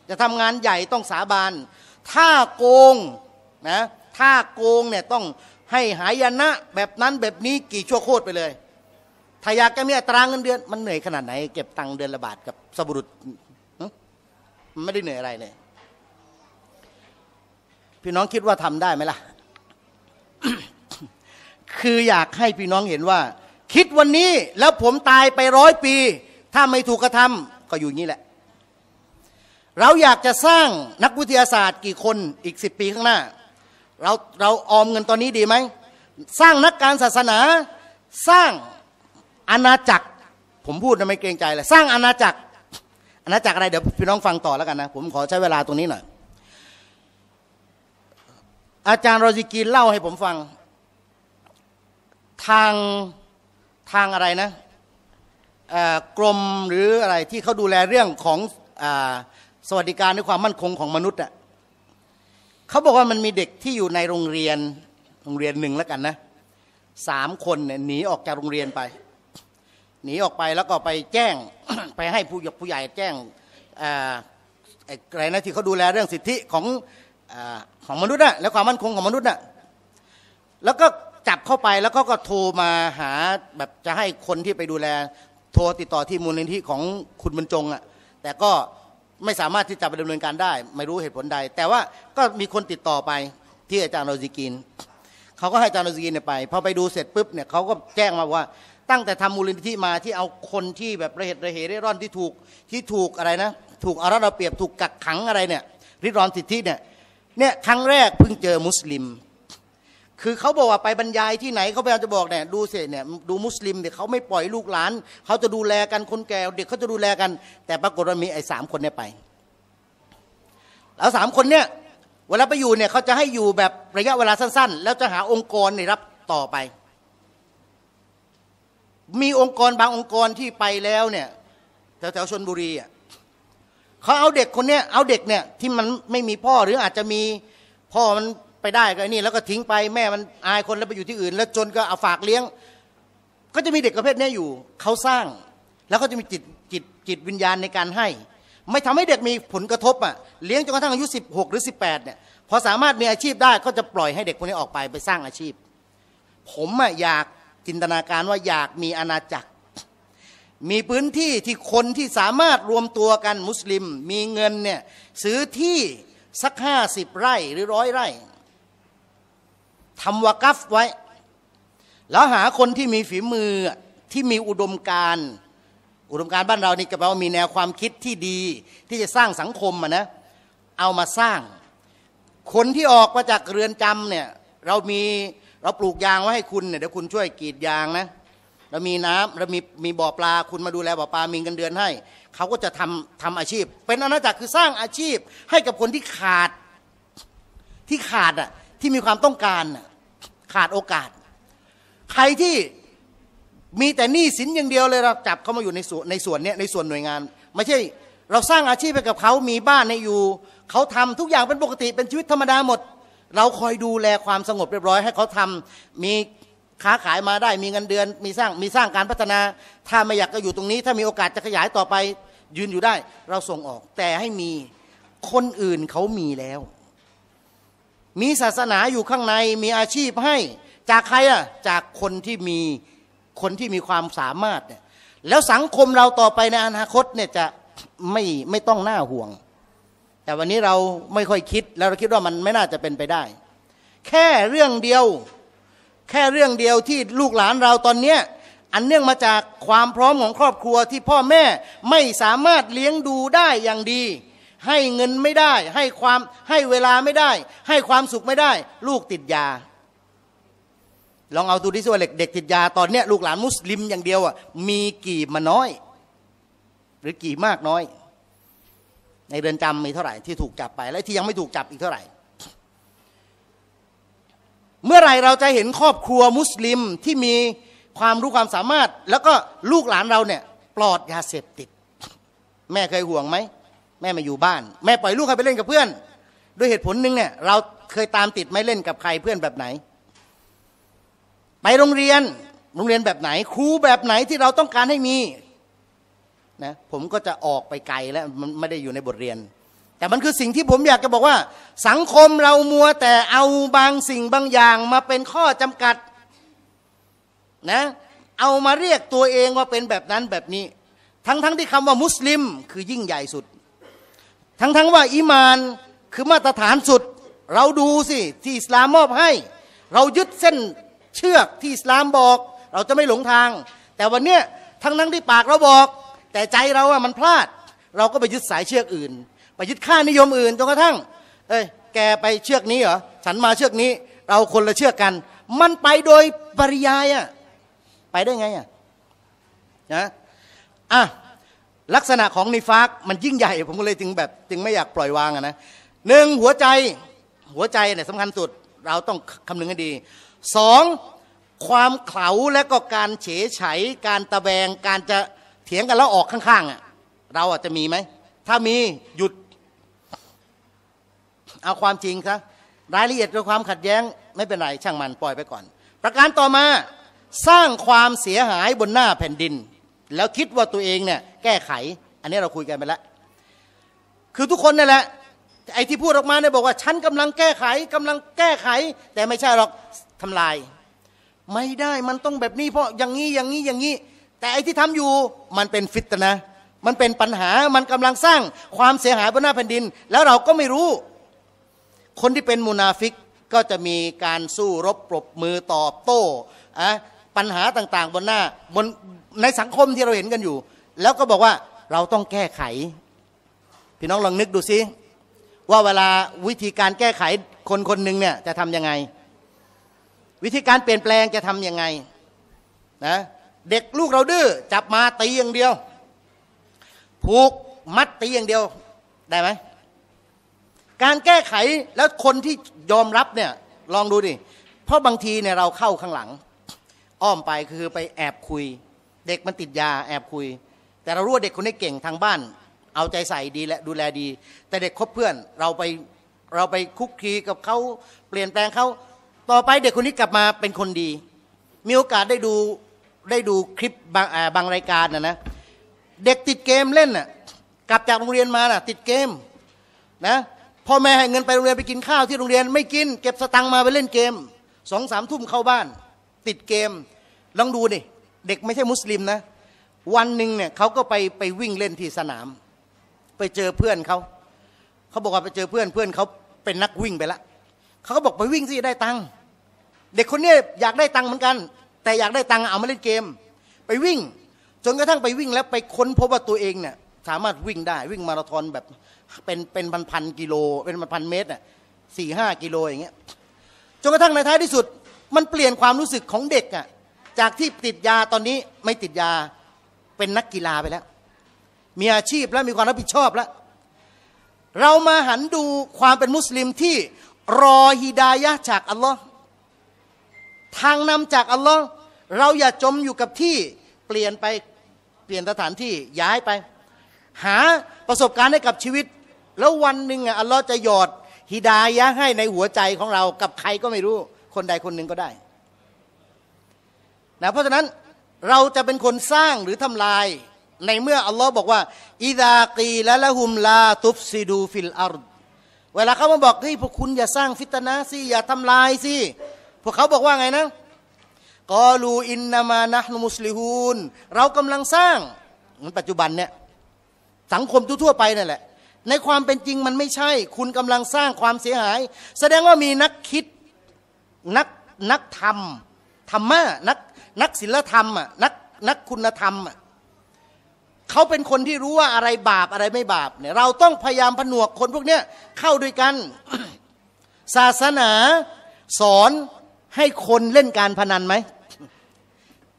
จะทำงานใหญ่ต้องสาบาน ถ้าโกงนะ ถ้าโกงเนี่ยต้องให้หายนะ แบบนั้นแบบนี้กี่ชั่วโคตรไปเลยถ้าอยากจะมีอัตราเงินเดือนมันเหนื่อยขนาดไหนเก็บตังค์เดือนละบาทกับสบุรุษมันไม่ได้เหนื่อยอะไรเลย พี่น้องคิดว่าทำได้ไหมล่ะ คืออยากให้พี่น้องเห็นว่าคิดวันนี้แล้วผมตายไปร้อยปี ถ้าไม่ถูกกระทำก็อยู่อย่างนี้แหละ เราอยากจะสร้างนักวิทยาศาสตร์กี่คนอีกสิบปีข้างหน้าเราเราออมเงินตอนนี้ดีไหม สร้างนักการศาสนา สร้างอาณาจักร ผมพูดนะไม่เกรงใจเลย สร้างอาณาจักรอาณาจักรอะไร เดี๋ยวพี่น้องฟังต่อแล้วกันนะ ผมขอใช้เวลาตรงนี้หน่อย อาจารย์โรจิกีนเล่าให้ผมฟังทางทางอะไรนะกรมหรืออะไรที่เขาดูแลเรื่องของอสวัสดิการและความมั่นคงของมนุษย์อ่ะเขาบอกว่ามันมีเด็กที่อยู่ในโรงเรียนโรงเรียนหนึ่งแล้วกันนะสามคนเนี่ยหนีออกจากโรงเรียนไปหนีออกไปแล้วก็ไปแจ้งไปให้ผู้หยกผู้ใหญ่แจ้งอะไรนะที่เขาดูแลเรื่องสิทธิของอของมนุษย์นะและความมั่นคงของมนุษย์นะแล้วก็จับเข้าไปแล้วก็ก็โทรมาหาแบบจะให้คนที่ไปดูแล โทรติดต่อที่มูลนิธิของคุณบรรจงอะ่ะแต่ก็ไม่สามารถที่จะไปดำเนินการได้ ไม่รู้เหตุผลใด แต่ว่าก็มีคนติดต่อไปที่อาจารย์โรซิกินเขาก็ให้อาจารย์โรซิกินไปพอไปดูเสร็จปุ๊บเนี่ยเขาก็แจ้งมาว่า ตั้งแต่ทำมูลนิธิมาที่เอาคนที่แบบระเหตุระเหเร่ร่อนที่ถูกที่ถูกอะไรนะถูกอารัฐเอาเปรียบถูกกักขังอะไรเนี่ยริดรอนสิทธิเนี่ยเนี่ยครั้งแรกเพิ่งเจอมุสลิมคือเขาบอกว่าไปบรรยายที่ไหนเขาพยายามจะบอกเนี่ยดูเสรเนี่ยดูมุสลิมเนี่ยเขาไม่ปล่อยลูกหลานเขาจะดูแลกันคนแก่เด็กเขาจะดูแลกัน แต่ปรากฏว่ามีไอ้สามคนเนี่ยไป แล้วสามคนเนี่ยเวลาไปอยู่เนี่ยเขาจะให้อยู่แบบระยะเวลาสั้น ๆ แล้วจะหาองค์กรเนี่ยรับต่อไป มีองค์กรบางองค์กรที่ไปแล้วเนี่ยแถวๆชนบุรีอ่ะเขาเอาเด็กคนเนี้ยเอาเด็กเนี่ยที่มันไม่มีพ่อหรืออาจจะมีพ่อมันไปได้ก็นี่แล้วก็ทิ้งไปแม่มันอายคนแล้วไปอยู่ที่อื่น แล้วจนก็เอาฝากเลี้ยง ก็จะมีเด็กประเภทนี้อยู่เขาสร้าง แล้วก็จะมีจิตจิตจิตวิญญาณในการให้ ไม่ทำให้เด็กมีผลกระทบอ่ะเลี้ยงจนกระทั่งอายุ16หรือ18เนี่ยพอสามารถมีอาชีพได้ก็จะปล่อยให้เด็กคนนี้ออกไปไปสร้างอาชีพ ผมอ่ะอยากจินตนาการว่าอยากมีอาณาจักร มีพื้นที่ที่คนที่สามารถรวมตัวกันมุสลิมมีเงินเนี่ยซื้อที่สักห้าสิบไร่หรือร้อยไร่ทำวากัฟไว้ แล้วหาคนที่มีฝีมือที่มีอุดมการอุดมการบ้านเรานี่ก็แปลว่ามีแนวความคิดที่ดีที่จะสร้างสังคมอ่ะนะเอามาสร้าง คนที่ออกมาจากเรือนจำเนี่ยเรามีเราปลูกยางไว้ให้คุณเนี่ยเดี๋ยวคุณช่วยกรีดยางนะ เรามีน้ำเรามีมีบ่อปลา คุณมาดูแลบ่อปลามีเงินเดือนให้ เขาก็จะทำทำอาชีพ เป็นอาณาจักรคือสร้างอาชีพ ให้กับคนที่ขาดที่ขาดอ่ะที่มีความต้องการอ่ะขาดโอกาส ใครที่มีแต่หนี้สินอย่างเดียวเลยเราจับเขามาอยู่ในส่วนในส่วนเนี้ยในส่วนหน่วยงาน ไม่ใช่ เราสร้างอาชีพให้กับเขามีบ้านในอยู่เขาทำทุกอย่างเป็นปกติเป็นชีวิตธรรมดาหมด เราคอยดูแลความสงบเรียบร้อย ให้เขาทำมีค้าขายมาได้มีเงินเดือน มีสร้างมีสร้างการพัฒนา ถ้าไม่อยากจะอยู่ตรงนี้ ถ้ามีโอกาสจะขยายต่อไปยืนอยู่ได้ เราส่งออก แต่ให้มีคนอื่นเขามีแล้วมีศาสนาอยู่ข้างในมีอาชีพให้จากใครอ่ะจากคนที่มีคนที่มีความสามารถเนี่ยแล้วสังคมเราต่อไปในอนาคตเนี่ยจะไม่ไม่ต้องน่าห่วง แต่วันนี้เราไม่ค่อยคิดแล้วเราคิดว่ามันไม่น่าจะเป็นไปได้ แค่เรื่องเดียว แค่เรื่องเดียวที่ลูกหลานเราตอนเนี้ยอันเนื่องมาจากความพร้อมของครอบครัวที่พ่อแม่ไม่สามารถเลี้ยงดูได้อย่างดีให้เงินไม่ได้ให้ความให้เวลาไม่ได้ ให้ความสุขไม่ได้ ลูกติดยาลองเอาดูที่ส่วนเล็ก เด็กติดยาตอนเนี้ยลูกหลานมุสลิมอย่างเดียวอ่ะมีกี่มาน้อย หรือกี่มากน้อย ในเรือนจำมีเท่าไหร่ ที่ถูกจับไปและที่ยังไม่ถูกจับอีกเท่าไหร่เมื่อไหร่เราจะเห็นครอบครัวมุสลิมที่มีความรู้ความสามารถ แล้วก็ลูกหลานเราเนี่ยปลอดยาเสพติด แม่เคยห่วงไหมแม่มาอยู่บ้านแม่ปล่อยลูกให้ไปเล่นกับเพื่อน ด้วยเหตุผลหนึ่งเนี่ยเราเคยตามติดไม่เล่นกับใครเพื่อนแบบไหนไปโรงเรียนโรงเรียนแบบไหน ครูแบบไหนที่เราต้องการให้มีนะผมก็จะออกไปไกลแล้วมันไม่ได้อยู่ในบทเรียน แต่มันคือสิ่งที่ผมอยากจะบอกว่าสังคมเรามัวแต่เอาบางสิ่งบางอย่างมาเป็นข้อจำกัดนะเอามาเรียกตัวเองว่าเป็นแบบนั้นแบบนี้ ทั้งๆทที่คำว่ามุสลิมคือยิ่งใหญ่สุดทั้งๆงว่าอิมานคือมาตรฐานสุด เราดูสิที่อิสลามมอบให้ เรายึดเส้นเชือกที่อิสลามบอก เราจะไม่หลงทาง แต่วันเนี้ยทั้งนั้นที่ปากเราบอก แต่ใจเราอะมันพลาด เราก็ไปยึดสายเชือกอื่น ไปยึดค่านิยมอื่นจนกระทั่งเอ้ยแกไปเชือกนี้เหรอฉันมาเชือกนี้ เราคนละเชือกกัน มันไปโดยปริยายอะไปได้ไงอะนะอ่ะลักษณะของนิฟากมันยิ่งใหญ่ ผมก็เลยจึงแบบจึงไม่อยากปล่อยวางนะ หนึ่งหัวใจหัวใจเนี่ยสำคัญสุด เราต้องคำนึงให้ดี สองความเข่าและก็การเฉยไฉการตะแบงการจะเถียงกันแล้วออกข้างๆอ่ะเราอาจจะมีไหม ถ้ามีหยุด เอาความจริงซะรายละเอียดหรือความขัดแย้ง ไม่เป็นไรช่างมันปล่อยไปก่อน ประการต่อมาสร้างความเสียหายบนหน้าแผ่นดิน แล้วคิดว่าตัวเองเนี่ยแก้ไข อันนี้เราคุยกันไปแล้ว คือทุกคนนั่นแหละ ไอ้ที่พูดออกมาเนี่ยบอกว่าฉันกำลังแก้ไข กำลังแก้ไข แต่ไม่ใช่หรอกทำลาย ไม่ได้มันต้องแบบนี้เพราะอย่างนี้อย่างนี้อย่างนี้ แต่ไอ้ที่ทำอยู่มันเป็นฟิตนะ มันเป็นปัญหา มันกำลังสร้างความเสียหายบนหน้าแผ่นดิน แล้วเราก็ไม่รู้ คนที่เป็นมูนาฟิกก็จะมีการสู้รบปรบมือตอบโต้อะปัญหาต่าง ๆ บนหน้าบนในสังคมที่เราเห็นกันอยู่แล้วก็บอกว่าเราต้องแก้ไข พี่น้องลองนึกดูซิ ว่าเวลาวิธีการแก้ไขคนคนหนึ่งเนี่ยจะทำยังไง วิธีการเปลี่ยนแปลงจะทำยังไงนะเด็กลูกเราดื้อจับมาตีอย่างเดียว ผูกมัดตีอย่างเดียวได้ไหม การแก้ไขแล้วคนที่ยอมรับเนี่ยลองดูดิเพราะบางทีเนี่ยเราเข้าข้างหลัง อ้อมไปคือไปแอบคุย เด็กมันติดยาแอบคุยแต่ เรารู้ว่าเด็กคนนี้เก่งทางบ้าน เอาใจใส่ดีและดูแลดี แต่เด็กคบเพื่อน เราไปเราไปคุกคีกับเขาเปลี่ยนแปลงเขาต่อไปเด็กคนนี้กลับมาเป็นคนดี มีโอกาสได้ดู ได้ดูคลิปบางบางรายการนะนะเด็กติดเกมเล่นน่ะกลับจากโรงเรียนมาน่ะติดเกมนะพ่อแม่ให้เงินไปโรงเรียนไปกินข้าวที่โรงเรียนไม่กิน เก็บสตังค์มาไปเล่นเกมสองสามทุ่มเข้าบ้าน ติดเกมลองดูดิเด็กไม่ใช่มุสลิมนะวันหนึ่งเนี่ยเขาก็ไปไปวิ่งเล่นที่สนาม ไปเจอเพื่อนเขาเขาบอกว่าไปเจอเพื่อนเพื่อนเขาเป็นนักวิ่งไปละเขาก็บอกไปวิ่งสิได้ตังค์เด็กคนนี้อยากได้ตังค์เหมือนกัน แต่อยากได้ตังค์เอามาเล่นเกม ไปวิ่ง จนกระทั่งไปวิ่งแล้วไปค้นพบว่าตัวเองเนี่ยสามารถวิ่งได้วิ่งมาราธอนแบบเป็นเป็นพันพันกิโล เป็นพันพันเมตรอ่ะสี่ห้ากิโลอย่างเงี้ยจนกระทั่งในท้ายที่สุด มันเปลี่ยนความรู้สึกของเด็กอ่ะจากที่ติดยาตอนนี้ไม่ติดยาเป็นนักกีฬาไปแล้ว มีอาชีพแล้วมีความรับผิดชอบแล้ว เรามาหันดูความเป็นมุสลิมที่ รอฮิดายะจากอัลลอฮ์ทางนำจากอัลลอฮ์เราอย่าจมอยู่กับที่ เปลี่ยนไป เปลี่ยนสถานที่ย้ายไป หาประสบการณ์ให้กับชีวิต แล้ววันหนึ่งอัลลอฮ์จะหยอดฮิดายะให้ในหัวใจของเรา กับใครก็ไม่รู้ คนใดคนหนึ่งก็ได้ นะ เพราะฉะนั้นเราจะเป็นคนสร้างหรือทำลาย ในเมื่ออัลลอฮ์บอกว่า อิดากีและละหุมลาทุบซิดูฟิลอารด เวลาเขามาบอกเฮ้ยพวกคุณอย่าสร้างฟิตนะสิอย่าทำลายสิพวกเขาบอกว่าไงนะกอลูอินนามานะนุมุสลิฮูนเรากำลังสร้างมันปัจจุบันเนี่ยสังคมทั่วไปนั่นแหละ ในความเป็นจริงมันไม่ใช่ คุณกำลังสร้างความเสียหาย แสดงว่ามีนักคิดนักนักธรรมธรรมะนักนักศิลธรรมอ่ะนักนักคุณธรรมอ่ะเขาเป็นคนที่รู้ว่าอะไรบาปอะไรไม่บาปเนี่ย เราต้องพยายามผนวกคนพวกเนี้ยเข้าด้วยกัน ศาสนาสอนให้คนเล่นการพนันไหม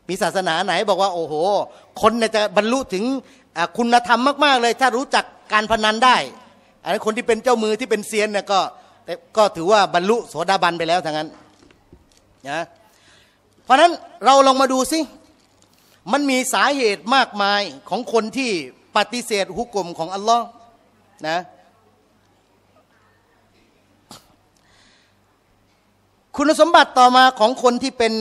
มีศาสนาไหนบอกว่าโอ้โห คนเนี่ยจะบรรลุถึงคุณธรรมมากๆ เลย ถ้ารู้จักการพนันได้อันนี้คนที่เป็นเจ้ามือที่เป็นเซียนเนี่ยก็ก็ถือว่าบรรลุโสดาบันไปแล้วทั้งนั้นนะเพราะนั้นเราลองมาดูสิ มันมีสาเหตุมากมายของคนที่ปฏิเสธฮุกกลมของอัลลอฮ์นะคุณสมบัติต่อมาของคนที่เป็น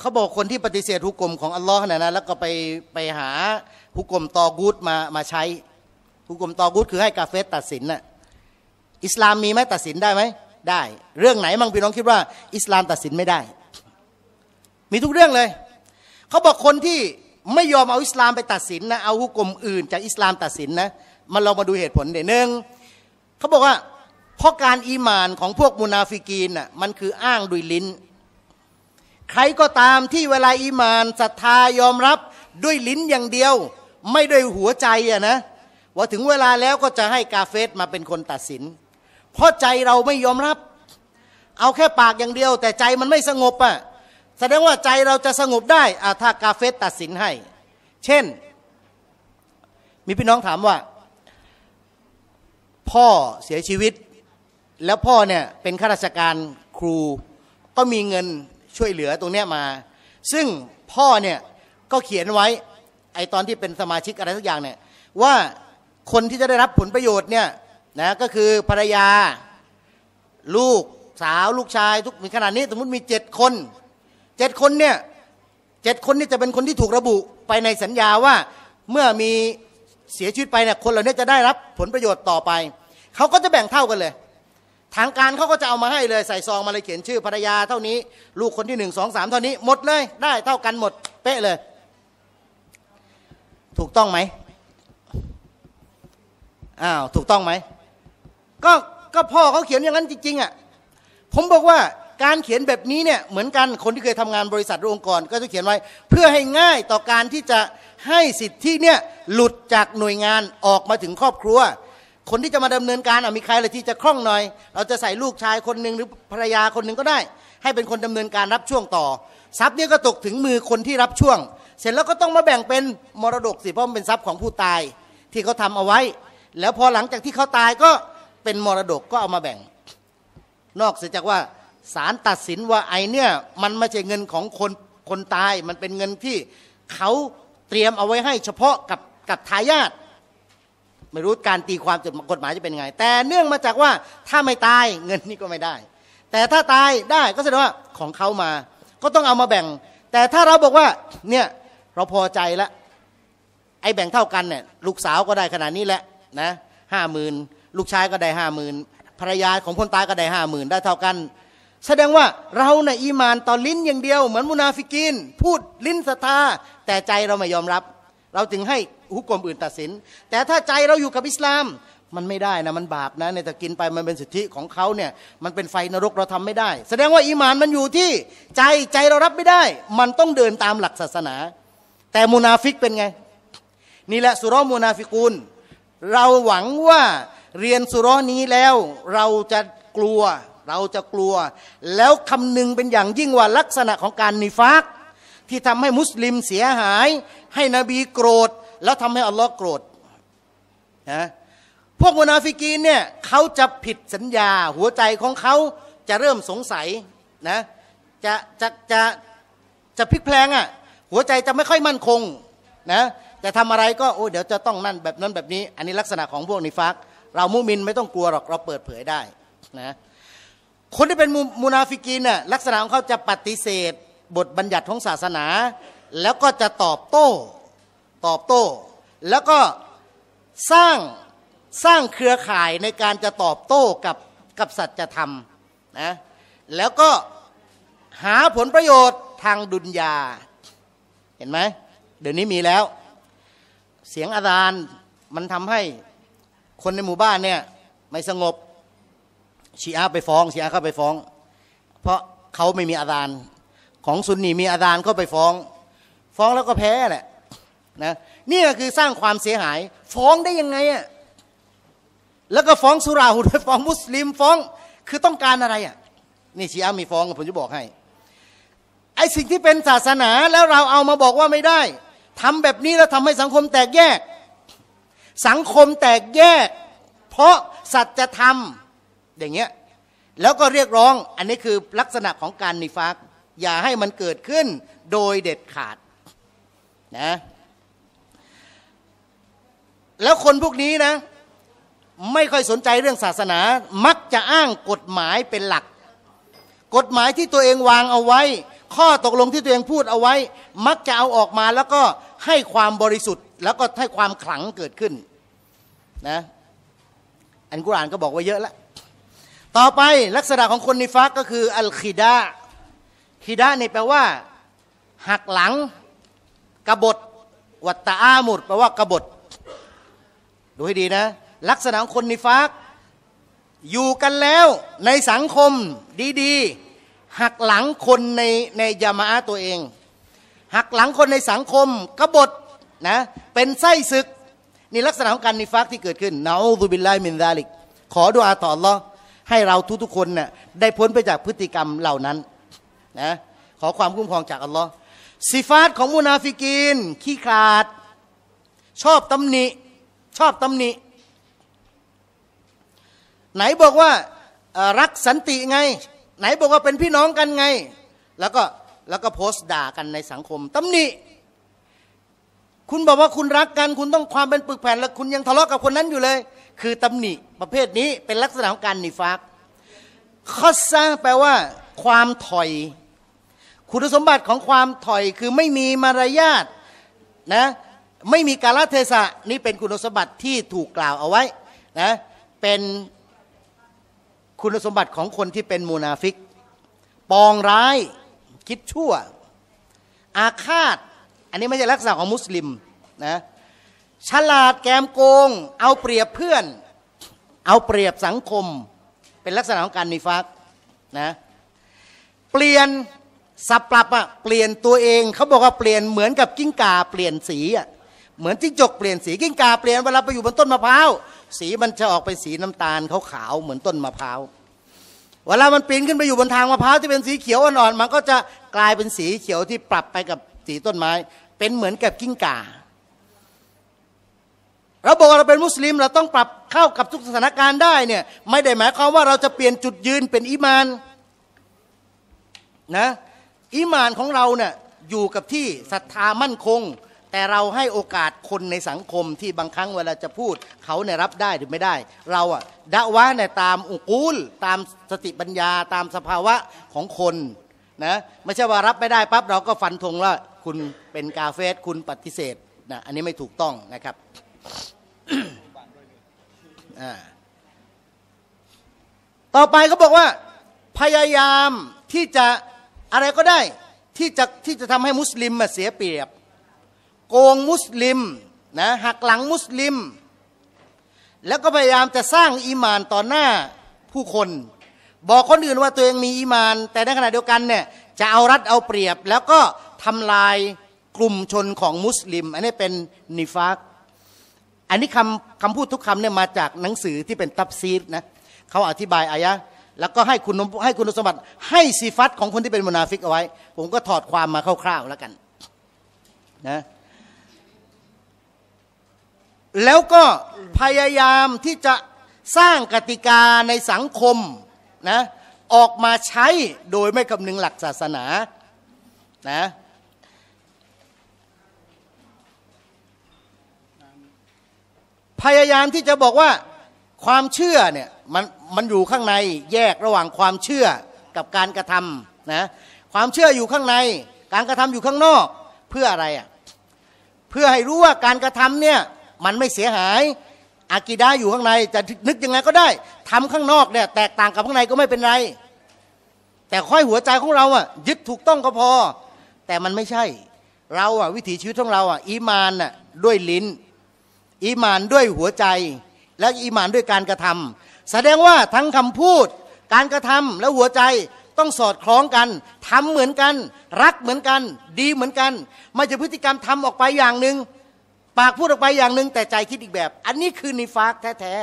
เขาบอกคนที่ปฏิเสธฮุกกลมของอัลลอฮ์นะนะแล้วก็ไปไปหา ฮุกกลมตอกูดมามาใช้ ฮุกกลมตอกูดคือให้กาเฟตตัดสินนะ่ะอิสลามมีไหมตัดสินได้ไหมได้เรื่องไหนมั่งพี่น้องคิดว่าอิสลามตัดสินไม่ได้ มีทุกเรื่องเลย เขาบอกคนที่ไม่ยอมเอาอิสลามไปตัดสินนะเอาฮุกกลมอื่นจากอิสลามตัดสินนะมาลองมาดูเหตุผลเดี๋ยวนึงเขาบอกว่าเพราะการอีมานของพวกมุนาฟิกีนน่ะมันคืออ้างด้วยลิ้น ใครก็ตามที่เวลาอีมานศรัทธายอมรับด้วยลิ้นอย่างเดียว ไม่ด้วยหัวใจอะนะว่าถึงเวลาแล้วก็จะให้กาเฟสมาเป็นคนตัดสินเพราะใจเราไม่ยอมรับ เอาแค่ปากอย่างเดียว แต่ใจมันไม่สงบอ่ะแสดงว่าใจเราจะสงบได้อาถ้ากาเฟตตัดสินให้ เช่นมีพี่น้องถามว่า พ่อเสียชีวิต แล้วพ่อเนี่ยเป็นข้าราชการครู ก็มีเงินช่วยเหลือตรงเนี้ยมา ซึ่งพ่อเนี่ยก็เขียนไว้ไอตอนที่เป็นสมาชิกอะไรสักอย่างเนี่ยว่าคนที่จะได้รับผลประโยชน์เนี่ยนะก็คือภรรยา ลูกสาว ลูกชาย ทุกมีขนาดนี้สมมติมีเจ็ดคนเจ็ดคนเนี่ยเจ็ดคนนี่จะเป็นคนที่ถูกระบุไปในสัญญาว่าเมื่อมีเสียชีวิตไปเนี่ยคนเหล่านี้จะได้รับผลประโยชน์ต่อไป เขาก็จะแบ่งเท่ากันเลย ทางการเขาก็จะเอามาให้เลยใส่ซองมาเลยเขียนชื่อภรรยาเท่านี้ ลูกคนที่หนึ่งสองสามเท่านี้ หมดเลยได้เท่ากันหมด เป๊ะเลย ถูกต้องไหมอ้าวถูกต้องไหมก็ก็พ่อเขาเขียนอย่างนั้นจริงๆอ่ะ ผมบอกว่าการเขียนแบบนี้เนี่ยเหมือนกันคนที่เคยทำงานบริษัทหรือองค์กรก็จะเขียนไว้ เพื่อให้ง่ายต่อการที่จะให้สิทธิเนี่ยหลุดจากหน่วยงานออกมาถึงครอบครัว คนที่จะมาดำเนินการมีใครอะไรที่จะคล่องหน่อย เราจะใส่ลูกชายคนหนึ่งหรือภรรยาคนหนึ่งก็ได้ ให้เป็นคนดำเนินการรับช่วงต่อ ทรัพย์เนี่ยก็ตกถึงมือคนที่รับช่วง เสร็จแล้วก็ต้องมาแบ่งเป็นมรดกสิเพราะมันเป็นทรัพย์ของผู้ตายที่เขาทาเอาไว้ แล้วพอหลังจากที่เขาตายก็เป็นมรดกก็เอามาแบ่ง นอกเสียจากว่าศาลตัดสินว่าไอเนี่ยมันไม่ใช่เงินของคนคนตายมันเป็นเงินที่เขาเตรียมเอาไว้ให้ เฉพาะกับกับทายาทไม่รู้การตีความจดกฎหมายจะเป็นไง แต่เนื่องมาจากว่าถ้าไม่ตายเงินนี่ก็ไม่ได้ แต่ถ้าตายได้ก็แสดงว่าของเขามาก็ต้องเอามาแบ่ง แต่ถ้าเราบอกว่าเนี่ยเราพอใจละไอ้แบ่งเท่ากันเนี่ยลูกสาวก็ได้ขนาดนี้แหละนะห้าหมื่นลูกชายก็ได้ห้าหมื่นภรรยาของคนตายก็ได้ห้าหมื่นได้เท่ากัน แสดงว่าเราในอีมานต่อลิ้นอย่างเดียว เหมือนมุนาฟิกินพูดลิ้นศรัทธาแต่ใจเราไม่ยอมรับ เราจึงให้ฮุกกลมอื่นตัดสิน แต่ถ้าใจเราอยู่กับอิสลาม มันไม่ได้นะ มันบาปนะในแต่กินไป มันเป็นสิทธิของเขาเนี่ย มันเป็นไฟนรก เราทำไม่ได้ แสดงว่าอีมานมันอยู่ที่ใจใจเรารับไม่ได้ มันต้องเดินตามหลักศาสนา แต่มุนาฟิกเป็นไง นี่แหละสุรมูนาฟิกูลเราหวังว่าเรียนสุร้อนี้แล้วเราจะกลัวเราจะกลัว แล้วคำหนึ่งเป็นอย่างยิ่งว่าลักษณะของการนิฟักที่ทำให้มุสลิมเสียหาย ให้นบีโกรธ แล้วทำให้อัลลอฮ์โกรธนะพวกมุนาฟิกีนเนี่ยเขาจะผิดสัญญา หัวใจของเขาจะเริ่มสงสัยนะจะจะ จะ จะพลิกแพลงอะ่ะหัวใจจะไม่ค่อยมั่นคงนะจะทำอะไรก็โอ้เดี๋ยวจะต้องนั่นแบบนั้นแบบนี้ อันนี้ลักษณะของพวกนิฟักเรามุมิน ไม่ต้องกลัวหรอกเราเปิดเผยได้นะคนที่เป็นมูนาฟิกีนน่ะลักษณะของเขาจะปฏิเสธ บทบัญญัติของศาสนา แล้วก็จะตอบโต้ตอบโต้ แล้วก็สร้างสร้างเครือข่ายในการจะตอบโต้กับกับสัจธรรมนะแล้วก็หาผลประโยชน์ทางดุนยาเห็นไหม เดี๋ยวนี้มีแล้วเสียงอาจารย์มันทำให้คนในหมู่บ้านเนี่ยไม่สงบชีอาไปฟ้องชีอาเข้าไปฟ้อง เพราะเขาไม่มีอาดานของสุนนีมีอาดานเข้าไปฟ้อง ฟ้องแล้วก็แพ้แหละนะนี่คือสร้างความเสียหาย ฟ้องได้ยังไงอ่ะแล้วก็ฟ้องสุราหุดฟ้องมุสลิมฟ้องคือต้องการอะไรอ่ะนี่ชีอามีฟ้องผมจะบอกให้ไอสิ่งที่เป็นศาสนาแล้วเราเอามาบอกว่าไม่ได้ ทำแบบนี้แล้วทำให้สังคมแตกแยกสังคมแตกแยกเพราะสัจธรรมอย่างเงี้ยแล้วก็เรียกร้องอันนี้คือลักษณะของการนิฟักอย่าให้มันเกิดขึ้นโดยเด็ดขาดนะแล้วคนพวกนี้นะไม่ค่อยสนใจเรื่องศาสนา มักจะอ้างกฎหมายเป็นหลัก กฎหมายที่ตัวเองวางเอาไว้ ข้อตกลงที่ตัวเองพูดเอาไว้ มักจะเอาออกมา แล้วก็ให้ความบริสุทธิ์ แล้วก็ให้ความขลังเกิดขึ้นนะอันกุรานก็บอกไว้เยอะแล้ว ต่อไปลักษณะของคนนิฟักก็คืออัลคิดาคิดาเนี่แปลว่าหักหลังกบฏวัตตาอาหมุดแปลว่ากบฏดูให้ดีนะลักษณะของคนนิฟักอยู่กันแล้วในสังคมดีๆหักหลังคนในในยามาตัวเอง หักหลังคนในสังคม กบฏนะเป็นไส้ศึกนี่ลักษณะของการนิฟักที่เกิดขึ้นนาอูซุบิลลาฮิมินซาลิกขอดุอาต่อลอให้เราทุกๆคนน่ะได้พ้นไปจากพฤติกรรมเหล่านั้นนะขอความคุ้มครองจากอัลลอฮ์สิฟาตของมุนาฟิกีนขี้ขลาด ชอบตำหนิ ชอบตำหนิ ไหนบอกว่ารักสันติไง ไหนบอกว่าเป็นพี่น้องกันไง แล้วก็แล้วก็โพสต์ด่ากันในสังคมตำหนิคุณบอกว่าคุณรักกันคุณต้องความเป็นปึกแผ่นแล้วคุณยังทะเลาะกับคนนั้นอยู่เลย คือตำหนิประเภทนี้เป็นลักษณะของการนิฟักคอสร้างแปลว่า ความถอย คุณสมบัติของความถอยคือไม่มีมารยาทนะไม่มีกาลเทศะนี่เป็นคุณสมบัติที่ถูกกล่าวเอาไว้นะเป็นคุณสมบัติของคนที่เป็นมูนาฟิก ปองร้าย คิดชั่ว อาฆาตอันนี้ไม่ใช่ลักษณะของมุสลิมนะ ฉลาดแกมโกง เอาเปรียบเพื่อน เอาเปรียบสังคม เป็นลักษณะของการมีฟักนะ เปลี่ยน สับปรับอะเปลี่ยนตัวเองเขาบอกว่าเปลี่ยนเหมือนกับกิ้งกาเปลี่ยนสีอะเหมือนจิ้งจกเปลี่ยนสีกิ้งกาเปลี่ยน เวลาไปอยู่บนต้นมะพร้าวสีมันจะออกเป็นสีน้ำตาลขาวๆเหมือนต้นมะพร้าว เวลามันปีนขึ้นไปอยู่บนทางมะพร้าวที่เป็นสีเขียวอ่อนๆมันก็จะกลายเป็นสีเขียวที่ปรับไปกับีต้นไม้เป็นเหมือนกับกิ้งก่า เราบอกว่าเราเป็นมุสลิมเราต้องปรับเข้ากับทุกสถานการณ์ได้เนี่ยไม่ได้หมายความว่าเราจะเปลี่ยนจุดยืนเป็นอิมานนะอิมานของเราเนี่ยอยู่กับที่ศรัทธามั่นคง แต่เราให้โอกาสคนในสังคมที่บางครั้งเวลาจะพูดเขาเนี่ยรับได้หรือไม่ได้ เราอะดะวะเนี่ยตามอุกูล ตามสติปัญญาตามสภาวะของคนนะไม่ใช่ว่ารับไม่ได้ปั๊บเราก็ฟันธงว่าคุณเป็นกาเฟสคุณปฏิเสธนะอันนี้ไม่ถูกต้องนะครับ ต่อไปเขาบอกว่า พยายามที่จะอะไรก็ได้ที่จะที่จะทำให้มุสลิมมาเสียเปรียบ โกงมุสลิมนะหักหลังมุสลิม แล้วก็พยายามจะสร้างอีมานต่อหน้าผู้คน บอกคนอื่นว่าตัวเองมีอีมาน แต่ในขณะเดียวกันเนี่ยจะเอารัดเอาเปรียบแล้วก็ทำลายกลุ่มชนของมุสลิม อันนี้เป็นนิฟากอันนี้คำคำพูดทุกคำเนี่ยมาจากหนังสือที่เป็น ตับซีดนะเขาอธิบายอายะ แล้วก็ให้คุณให้คุณสมบัติให้สีฟัตของคนที่เป็นมุนาฟิกเอาไว้ ผมก็ถอดความมาคร่าวๆแล้วกันนะแล้วก็พยายามที่จะสร้างกติกาในสังคมนะ ออกมาใช้โดยไม่คำนึงหลักศาสนา นะพยายามที่จะบอกว่าความเชื่อเนี่ยมันมันอยู่ข้างใน แยกระหว่างความเชื่อกับการกระทำนะความเชื่ออยู่ข้างใน การกระทำอยู่ข้างนอกเพื่ออะไรอ่ะเพื่อให้รู้ว่าการกระทำเนี่ยมันไม่เสียหาย อากีดาอยู่ข้างในจะนึกยังไงก็ได้ทำข้างนอกเนี่ยแตกต่างกับข้างในก็ไม่เป็นไร แต่ค่อยหัวใจของเราอ่ะยึดถูกต้องก็พอ แต่มันไม่ใช่เราอ่ะวิถีชีวิตของเราอ่ะอีมานอ่ะด้วยลิ้นอีหมานด้วยหัวใจและอีหมานด้วยการกระทำ แสดงว่าทั้งคำพูด การกระทำและหัวใจต้องสอดคล้องกัน ทำเหมือนกัน รักเหมือนกัน ดีเหมือนกันไม่จะพฤติกรรมทำออกไปอย่างหนึ่งปากพูดออกไปอย่างหนึ่งแต่ใจคิดอีกแบบ อันนี้คือนิฟากแท้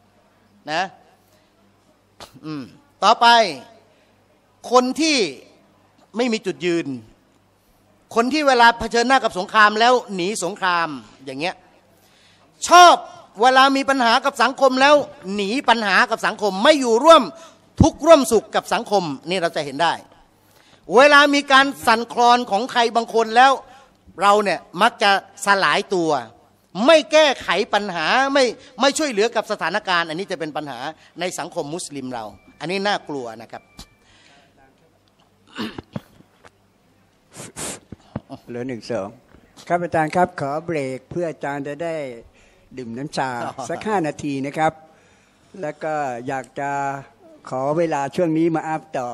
ๆนะต่อไป คนที่ไม่มีจุดยืน คนที่เวลาเผชิญหน้ากับสงคราม แล้วหนีสงครามอย่างเงี้ยชอบเวลามีปัญหากับสังคมแล้วหนีปัญหากับสังคมไม่อยู่ร่วมทุกร่วมสุขกับสังคม นี่เราจะเห็นได้ เวลามีการสั่นคลอนของใครบางคนแล้ว เราเนี่ยมักจะสลายตัว ไม่แก้ไขปัญหาไม่ไม่ช่วยเหลือกับสถานการณ์ อันนี้จะเป็นปัญหาในสังคมมุสลิมเรา อันนี้น่ากลัวนะครับเหลือหนึ่งสองครับอาจารย์ครับ ขอเบรกเพื่ออาจารย์จะได้ดื่มน้ำชาสักห้านาทีนะครับ แล้วก็อยากจะขอเวลาช่วงนี้มาอัพต่อ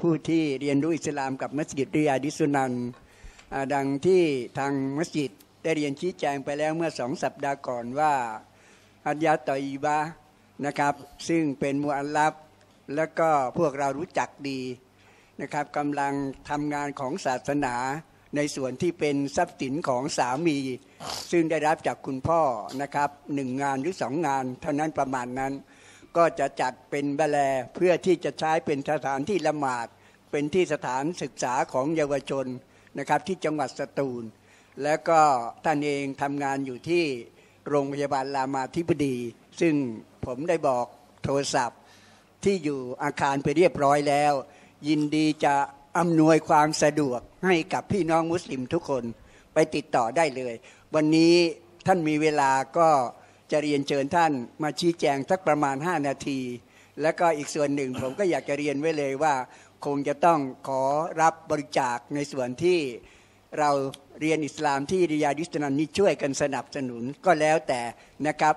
ผู้ที่เรียนรู้อิสลามกับมัสยิดริยาดิสุนันดังที่ทางมัสยิดได้เรียนชี้แจงไปแล้วเมื่อสองสัปดาห์ก่อนว่าอัญญาตออีบะนะครับ ซึ่งเป็นมูอัลลับแล้วก็พวกเรารู้จักดีนะครับกำลังทำงานของศาสนาในส่วนที่เป็นทรัพย์สินของสามีซึ่งได้รับจากคุณพ่อนะครับหนึ่งงานหรือสองงาน เท่านั้นประมาณนั้น ก็จะจัดเป็นแบแลเพื่อที่จะใช้เป็นสถานที่ละหมาดเป็นที่สถานศึกษาของเยาวชนนะครับที่จังหวัดสตูล และก็ท่านเองทำงานอยู่ที่โรงพยาบาลรามาธิบดี ซึ่งผมได้บอกโทรศัพท์ที่อยู่อาคารไปเรียบร้อยแล้วยินดีจะอำนวยความสะดวกให้กับพี่น้องมุสลิมทุกคนไปติดต่อได้เลย วันนี้ท่านมีเวลาก็จะเรียนเชิญท่านมาชี้แจงสักประมาณ5นาที แล้วก็อีกส่วนหนึ่ง ผมก็อยากจะเรียนไว้เลยว่าคงจะต้องขอรับบริจาคในส่วนที่เราเรียนอิสลามที่ริยาดิสตันนี้ช่วยกันสนับสนุนก็แล้วแต่นะครับ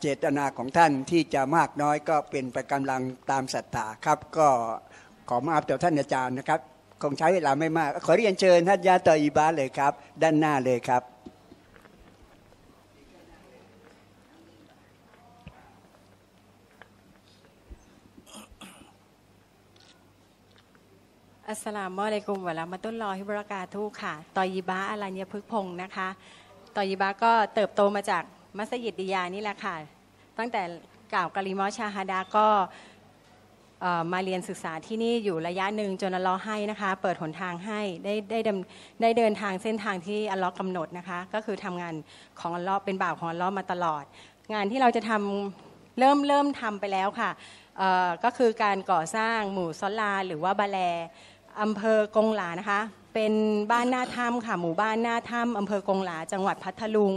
เจตนาของท่านที่จะมากน้อยก็เป็นไปกำลังตามศรัทธาครับก็ขอมาอัพต่อท่านอาจารย์นะครับ คงใช้เวลาไม่มาก ขอเรียนเชิญท่านยาตออีบาเลยครับ ด้านหน้าเลยครับ อัสลามุอะลัยกุมวะราะมะตุลลอฮิบรากาทูค่ะ ตอยีบาอะรี่ยพึกพงนะคะ ตอยีบาก็เติบโตมาจากมัสยิดดิยานี่แหละค่ะ ตั้งแต่กล่าวกะลิมอชาฮาดาก็มาเรียนศึกษาที่นี่อยู่ระยะหนึ่งจนอัล็ลอฮ์ให้นะคะ เปิดหนทางให้ได้ได้ดำได้เดินทางเส้นทางที่อัล็ลอฮ์กำหนดนะคะก็คือทำงานของอัล็ลอฮ์เป็นบ่าวของอัล็ลอฮ์มาตลอด งานที่เราจะทำเริ่มเริ่มทำไปแล้วค่ะก็คือการก่อสร้างหมู่ซอลลาหรือว่าบาแลอำเภอกงหลานะคะเป็นบ้านหน้าถ้ำค่ะหมู่บ้านหน้าถ้ำอำเภอกงหลา จังหวัดพัทลุง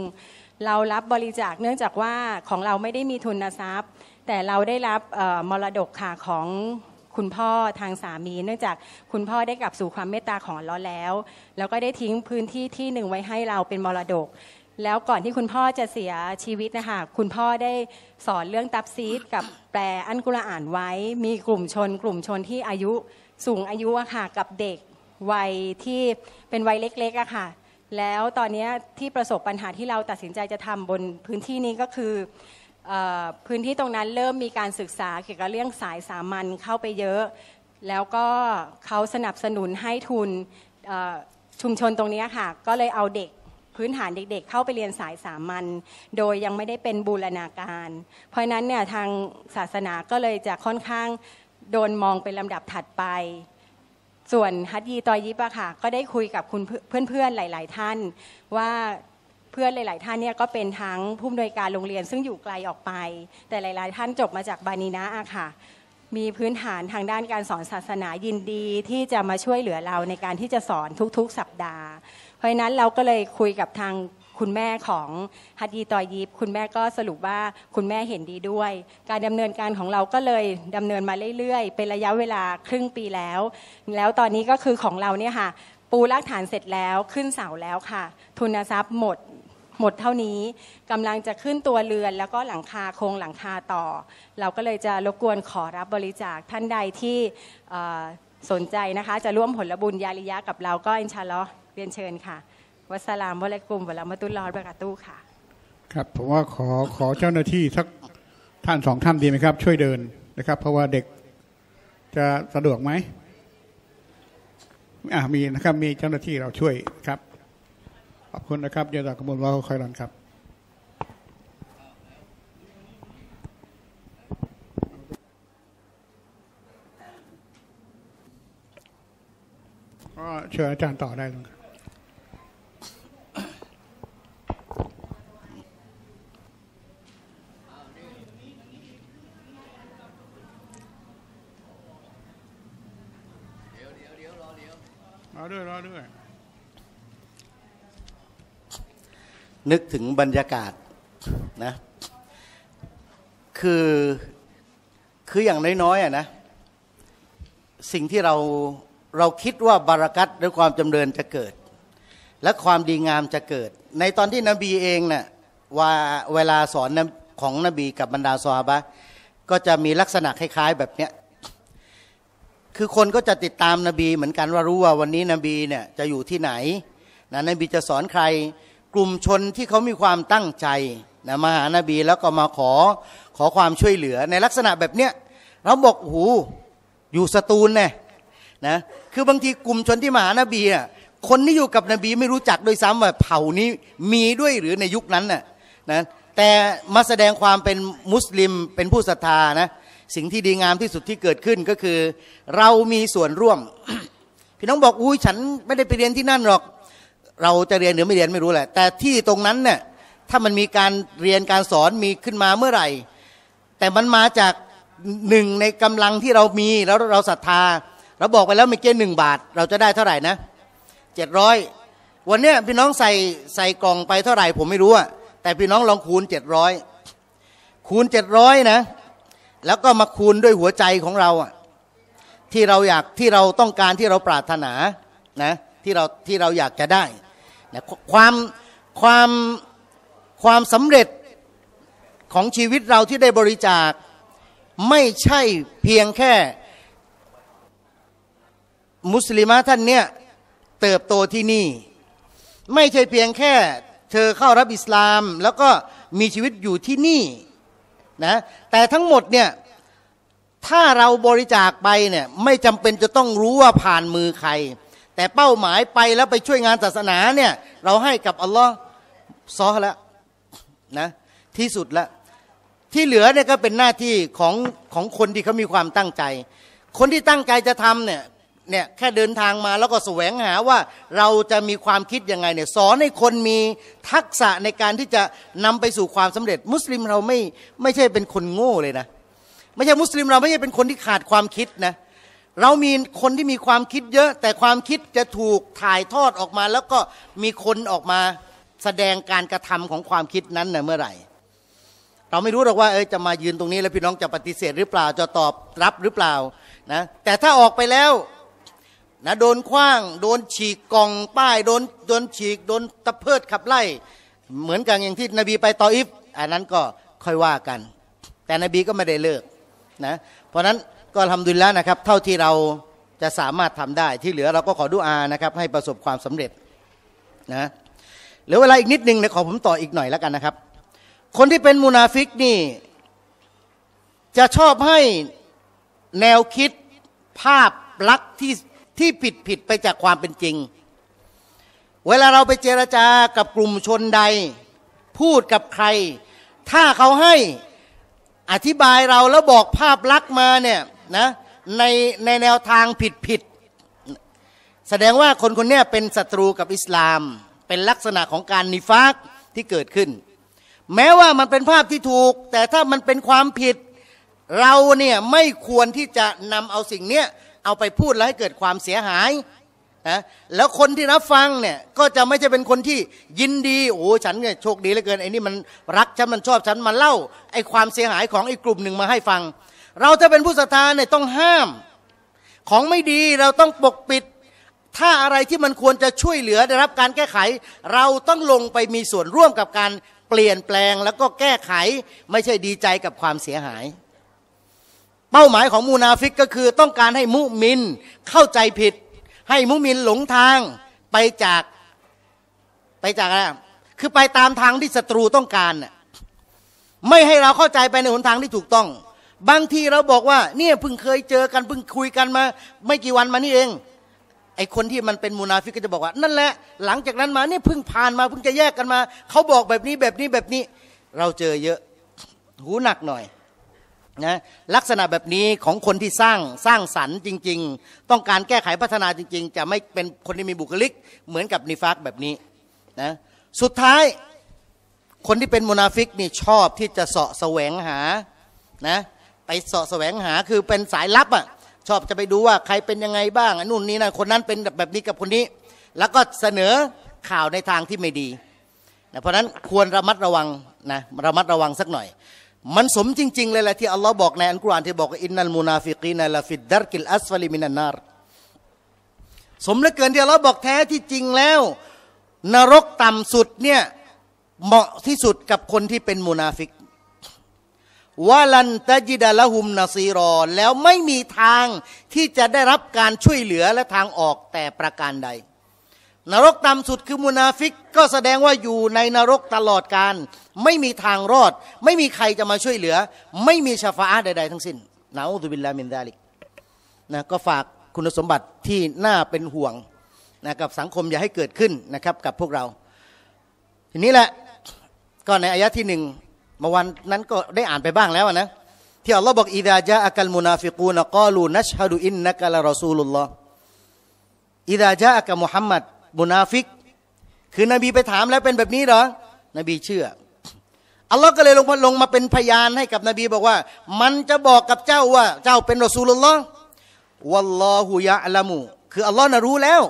เรารับบริจาคเนื่องจากว่าของเราไม่ได้มีทุนทรัพย์แต่เราได้รับมรดกค่ะ ของคุณพ่อทางสามี เนื่องจากคุณพ่อได้กลับสู่ความเมตตาของเราแล้วแล้วก็ได้ทิ้งพื้นที่ที่หนึ่งไว้ให้เราเป็นมรดก แล้วก่อนที่คุณพ่อจะเสียชีวิตนะคะคุณพ่อได้สอนเรื่องตับซีดกับแปลอันกุรอานไว้ มีกลุ่มชน กลุ่มชนที่อายุสูงอายุอะค่ะกับเด็กวัยที่เป็นวัยเล็กๆอะค่ะ แล้วตอนนี้ที่ประสบปัญหาที่เราตัดสินใจจะทำบนพื้นที่นี้ก็คือพื้นที่ตรงนั้นเริ่มมีการศึกษาเกี่ยวกับเรื่องสายสามัญเข้าไปเยอะ แล้วก็เขาสนับสนุนให้ทุนชุมชนตรงนี้ค่ะก็เลยเอาเด็กพื้นฐานเด็กๆเข้าไปเรียนสายสามัญโดยยังไม่ได้เป็นบูรณาการ เพราะนั้นเนี่ยทางศาสนาก็เลยจะค่อนข้างโดนมองเป็นลำดับถัดไป ส่วนฮัตยีตอยิปะค่ะ ก็ได้คุยกับคุณเพื่อนๆ หลายๆท่านว่าพื่อนหลายๆท่านเนี่ยก็เป็นทั้งผู้อำนวยการโรงเรียนซึ่งอยู่ไกลออกไป แต่หลาย ๆท่านจบมาจากบานีนาค่ะ มีพื้นฐานทางด้านการสอนศาสนายินดีที่จะมาช่วยเหลือเราในการที่จะสอนทุกๆสัปดาห์ เพราะฉะนั้นเราก็เลยคุยกับทางคุณแม่ของฮัดดีตอยิบคุณแม่ก็สรุปว่าคุณแม่เห็นดีด้วย การดำเนินการของเราก็เลยดำเนินมาเรื่อยๆ เป็นระยะเวลาครึ่งปีแล้ว แล้วตอนนี้ก็คือของเราเนี่ยค่ะปูรากฐานเสร็จแล้วขึ้นเสาแล้วค่ะ ทุนทรัพย์หมดหมดเท่านี้กำลังจะขึ้นตัวเรือนแล้วก็หลังคาโครงหลังคาต่อ เราก็เลยจะรบกวนขอรับบริจาคท่านใดที่สนใจนะคะจะร่วมผลบุญยาริยะกับเราก็อินชาลอเรียนเชิญค่ะ วัสลามวะลักุมวะละมะตุลลอฮ์บะกาตู้ค่ะครับผมว่าขอขอเจ้าหน้าที่สักท่านสองท่านดีไหมครับช่วยเดินนะครับ เพราะว่าเด็กจะสะดวกไหมมีนะครับมีเจ้าหน้าที่เราช่วยครับขอบคุณนะครับยาจากมลว่าคอยรันครับก็เชิญอาจารย์ต่อได้เลยครับรอด้วยรอด้วยนึกถึงบรรยากาศนะคือคืออย่างน้อยๆอ่ะนะสิ่งที่เราเราคิดว่าบารักัตหรือความจำเริญจะเกิด และความดีงามจะเกิด ในตอนที่นบีเองเนะี่ยว่าเวลาสอนของนบีกับบรรดาซอบะก็จะมีลักษณะคล้าย ๆ แบบเนี้ยคือคนก็จะติดตามนบีเหมือนกันว่ารู้ว่าวันนี้นบีเนี่ยจะอยู่ที่ไหนนะนบีจะสอนใครกลุ่มชนที่เขามีความตั้งใจนะมาหานบีแล้วก็มาขอขอความช่วยเหลือในลักษณะแบบเนี้ยเราบอกหูอยู่สตูลเนี่ยนะคือบางทีกลุ่มชนที่มาหานบีอ่ะคนที่อยู่กับนบีไม่รู้จักโดยซ้ำว่าเผ่านี้มีด้วยหรือในยุคนั้นน่ะนะแต่มาแสดงความเป็นมุสลิมเป็นผู้ศรัทธานะสิ่งที่ดีงามที่สุดที่เกิดขึ้นก็คือเรามีส่วนร่วม พี่น้องบอกอุ้ยฉันไม่ได้ไปเรียนที่นั่นหรอกเราจะเรียนหรือไม่เรียนไม่รู้แหละ แต่ที่ตรงนั้นเนี่ยถ้ามันมีการเรียนการสอนมีขึ้นมาเมื่อไหร่ แต่มันมาจากหนึ่งในกำลังที่เรามีแล้วเราศรัทธา เราบอกไปแล้วเมื่อกี้หนึ่งบาทเราจะได้เท่าไหร่นะเจ็ดร้อยวันเนี้ยพี่น้องใส่ใส่กล่องไปเท่าไหร่ผมไม่รู้อ่ะแต่พี่น้องลองคูณเจ็ดร้อยคูณเจ็ดร้อยนะแล้วก็มาคูณด้วยหัวใจของเราอ่ะที่เราอยากที่เราต้องการที่เราปรารถนานะที่เราที่เราอยากจะได้นะความความความสำเร็จของชีวิตเราที่ได้บริจาค ไม่ใช่เพียงแค่มุสลิมะท่านเนี่ยเติบโตที่นี่ ไม่ใช่เพียงแค่เธอเข้ารับอิสลาม แล้วก็มีชีวิตอยู่ที่นี่นะแต่ทั้งหมดเนี่ยถ้าเราบริจาคไปเนี่ยไม่จำเป็นจะต้องรู้ว่าผ่านมือใครแต่เป้าหมายไปแล้วไปช่วยงานศาสนาเนี่ยเราให้กับอัลลอฮ์ซอแล้วนะที่สุดแล้วที่เหลือเนี่ยก็เป็นหน้าที่ของของคนที่เขามีความตั้งใจ คนที่ตั้งใจจะทำเนี่ยเนี่ยแค่เดินทางมาแล้วก็แสวงหาว่าเราจะมีความคิดยังไงเนี่ย สอนให้คนมีทักษะในการที่จะนำไปสู่ความสำเร็จ มุสลิมเราไม่ ไม่ใช่เป็นคนโง่เลยนะไม่ใช่มุสลิมเราไม่ใช่เป็นคนที่ขาดความคิดนะเเรามีคนที่มีความคิดเยอะ แต่ความคิดจะถูกถ่ายทอดออกมา แล้วก็มีคนออกมาแสดงการกระทำของความคิดนั้นนะเมื่อไหร่ เราไม่รู้หรอกว่าเออจะมายืนตรงนี้แล้วพี่น้องจะปฏิเสธหรือเปล่าจะตอบรับหรือเปล่านะแต่ถ้าออกไปแล้วนะโดนคว้าง โดนฉีกกองป้ายโดนโดนฉีกโดนตะเพิดขับไล่ เหมือนกันอย่างที่นบีไปต่ออิฟอันนั้นก็ค่อยว่ากัน แต่นบีก็ไม่ได้เลิกนะ เพราะนั้นก็ทำดุลแล้วนะครับเท่าที่เราจะสามารถทำได้ที่เหลือเราก็ขอดุอานะครับ ให้ประสบความสำเร็จนะเหลือเวลาอีกนิดนึงเนะขอผมต่ออีกหน่อยแล้วกันนะครับ คนที่เป็นมูนาฟิกนี่ จะชอบให้แนวคิดภาพลักษณ์ที่ที่ผิดผิดไปจากความเป็นจริง เวลาเราไปเจรจากับกลุ่มชนใด พูดกับใคร ถ้าเขาให้อธิบายเราแล้วบอกภาพลักษณ์มาเนี่ยนะในในแนวทางผิดผิด แสดงว่าคนคนนี้เป็นศัตรูกับอิสลามเป็นลักษณะของการนิฟาก ที่เกิดขึ้น แม้ว่ามันเป็นภาพที่ถูก แต่ถ้ามันเป็นความผิด เราเนี่ย ไม่ควรที่จะนำเอาสิ่งนี้เอาไปพูดแล้วให้เกิดความเสียหายนะแล้วคนที่รับฟังเนี่ยก็จะไม่ใช่เป็นคนที่ยินดีโอ้ฉันเนี่ยโชคดีเหลือเกินไอ้นี่มันรักฉันมันชอบฉันมันเล่าไอ้ความเสียหายของไอ้กลุ่มหนึ่งมาให้ฟังเราถ้าเป็นผู้ศรัทธาเนี่ยต้องห้าม ของไม่ดีเราต้องปกปิด ถ้าอะไรที่มันควรจะช่วยเหลือได้รับการแก้ไข เราต้องลงไปมีส่วนร่วมกับการเปลี่ยนแปลงแล้วก็แก้ไขไม่ใช่ดีใจกับความเสียหาย เป้าหมายของมูนาฟิกก็คือ ต้องการให้มุมินเข้าใจผิดให้มุมินหลงทางไปจากไปจากอะไรคือไปตามทางที่ศัตรูต้องการไม่ให้เราเข้าใจไปในหนทางที่ถูกต้องบางทีเราบอกว่าเนี่ยเพิ่งเคยเจอกันเพิ่งคุยกันมา ไม่กี่วันมานี่เองไอคนที่มันเป็นมูนาฟิกก็จะบอกว่า นั่นแหละ หลังจากนั้นมาเนี่ยเพิ่งผ่านมาเพิ่งจะแยกกันมา เขาบอกแบบนี้แบบนี้แบบนี้ เราเจอเยอะหูหนักหน่อยนะลักษณะแบบนี้ของคนที่สร้างสร้างสรรค์จริง ๆ ต้องการแก้ไขพัฒนาจริง ๆ จะไม่เป็นคนที่มีบุคลิก เหมือนกับนิฟักแบบนี้นะสุดท้าย คนที่เป็นมูนาฟิกนี่ชอบที่จะเสาะแสวงหานะไปสาะแสวงหาคือเป็นสายลับอ่ะชอบจะไปดูว่าใครเป็นยังไงบ้างนู่นนี่นะคนนั้นเป็นแบบนี้กับคนนี้ แล้วก็เสนอข่าวในทางที่ไม่ดีนะเพราะนั้นควรระมัดระวังนะระมัดระวังสักหน่อย มันสมจริงๆเลยแหละที่อัลลอฮ์บอกในอันกุรอานที่บอกอินนัลมูนาฟิกีนลาฟิดดาร์กิลอัสฟลิมินันนารสมเหลือเกินที่อัลลอฮ์บอกแท้ที่จริงแล้ว นรกต่ำสุดเนี่ยเหมาะที่สุดกับคนที่เป็นมูนาฟิกวาลันตะจิดาละหุมนาซีรอแล้วไม่มีทางที่จะได้รับการช่วยเหลือและทางออกแต่ประการใด นรกต่ำสุดคือมุนาฟิก ก็แสดงว่าอยู่ในนรกตลอดการ ไม่มีทางรอด ไม่มีใครจะมาช่วยเหลือ ไม่มีชาฟาใดๆ ทั้งสิ้นนะอุบิลลามินดาลิกนะก็ฝากคุณสมบัติที่น่าเป็นห่วงนะกับสังคมอย่าให้เกิดขึ้นนะครับกับพวกเรา ทีนี้แหละก็ในอายะที่หนึ่งมื่อวันนั้นก็ได้อ่านไปบ้างแล้วนะ ที่อัลลอฮ์บอกอิดาจาอักลมุนาฟิกูนกอลูนัชฮะดูอินนักละรอซูลุลลอฮ์อิดาจาอักมุฮัมมัดมุนาฟิกคือนบีไปถามแล้วเป็นแบบนี้เหรอนบีเชื่ออัลลอฮ์ก็เลยลงลงมาเป็นพยานให้กับนบีบอกว่า มันจะบอกกับเจ้าว่าเจ้าเป็นรอซูลุลลอฮ์วัลลอฮุยะอัละมูคืออัลลอฮ์น่ะรู้แล้ว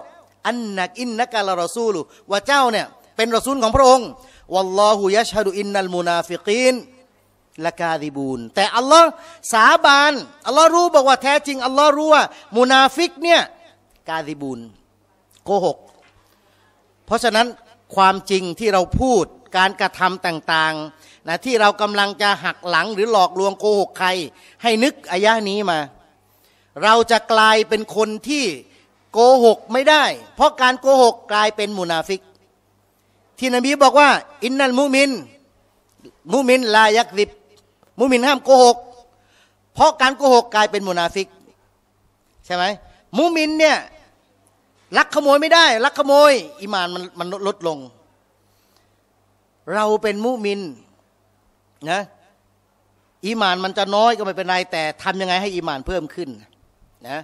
อันนักอินนักละรอซูลุว่าเจ้าเนี่ยเป็นรอซูลของพระองค์วัลลอฮุยะชฮดุอินนัลมุนาฟิกีนละกาดิบูนแต่อัลลอฮ์สาบานอัลลอฮ์รู้บอกว่าแท้จริงอัลลอฮ์รู้ว่า มุนาฟิกเนี่ย กาดิบูนโกหก เพราะฉะนั้น ความจริงที่เราพูด การกระทำต่างๆนะที่เรากำลังจะหักหลัง หรือหลอกลวงโกหกใคร ให้นึกอายะนี้มา เราจะกลายเป็นคนที่ โกหกไม่ได้ เพราะการโกหกกลายเป็นมุนาฟิกที่นบีบอกว่าอินนัลมุมิน มุมินลายักดิบมุมินห้ามโกหก เพราะการโกหกกลายเป็นมุนาฟิก ใช่ไหมมุมินเนี่ยลักขโมย ไม่ได้ลักขโมยอิมานมันมันลดลง เราเป็นมุมินนะอิมานมันจะน้อยก็ไม่เป็นไร แต่ทำยังไงให้อิมานเพิ่มขึ้นนะ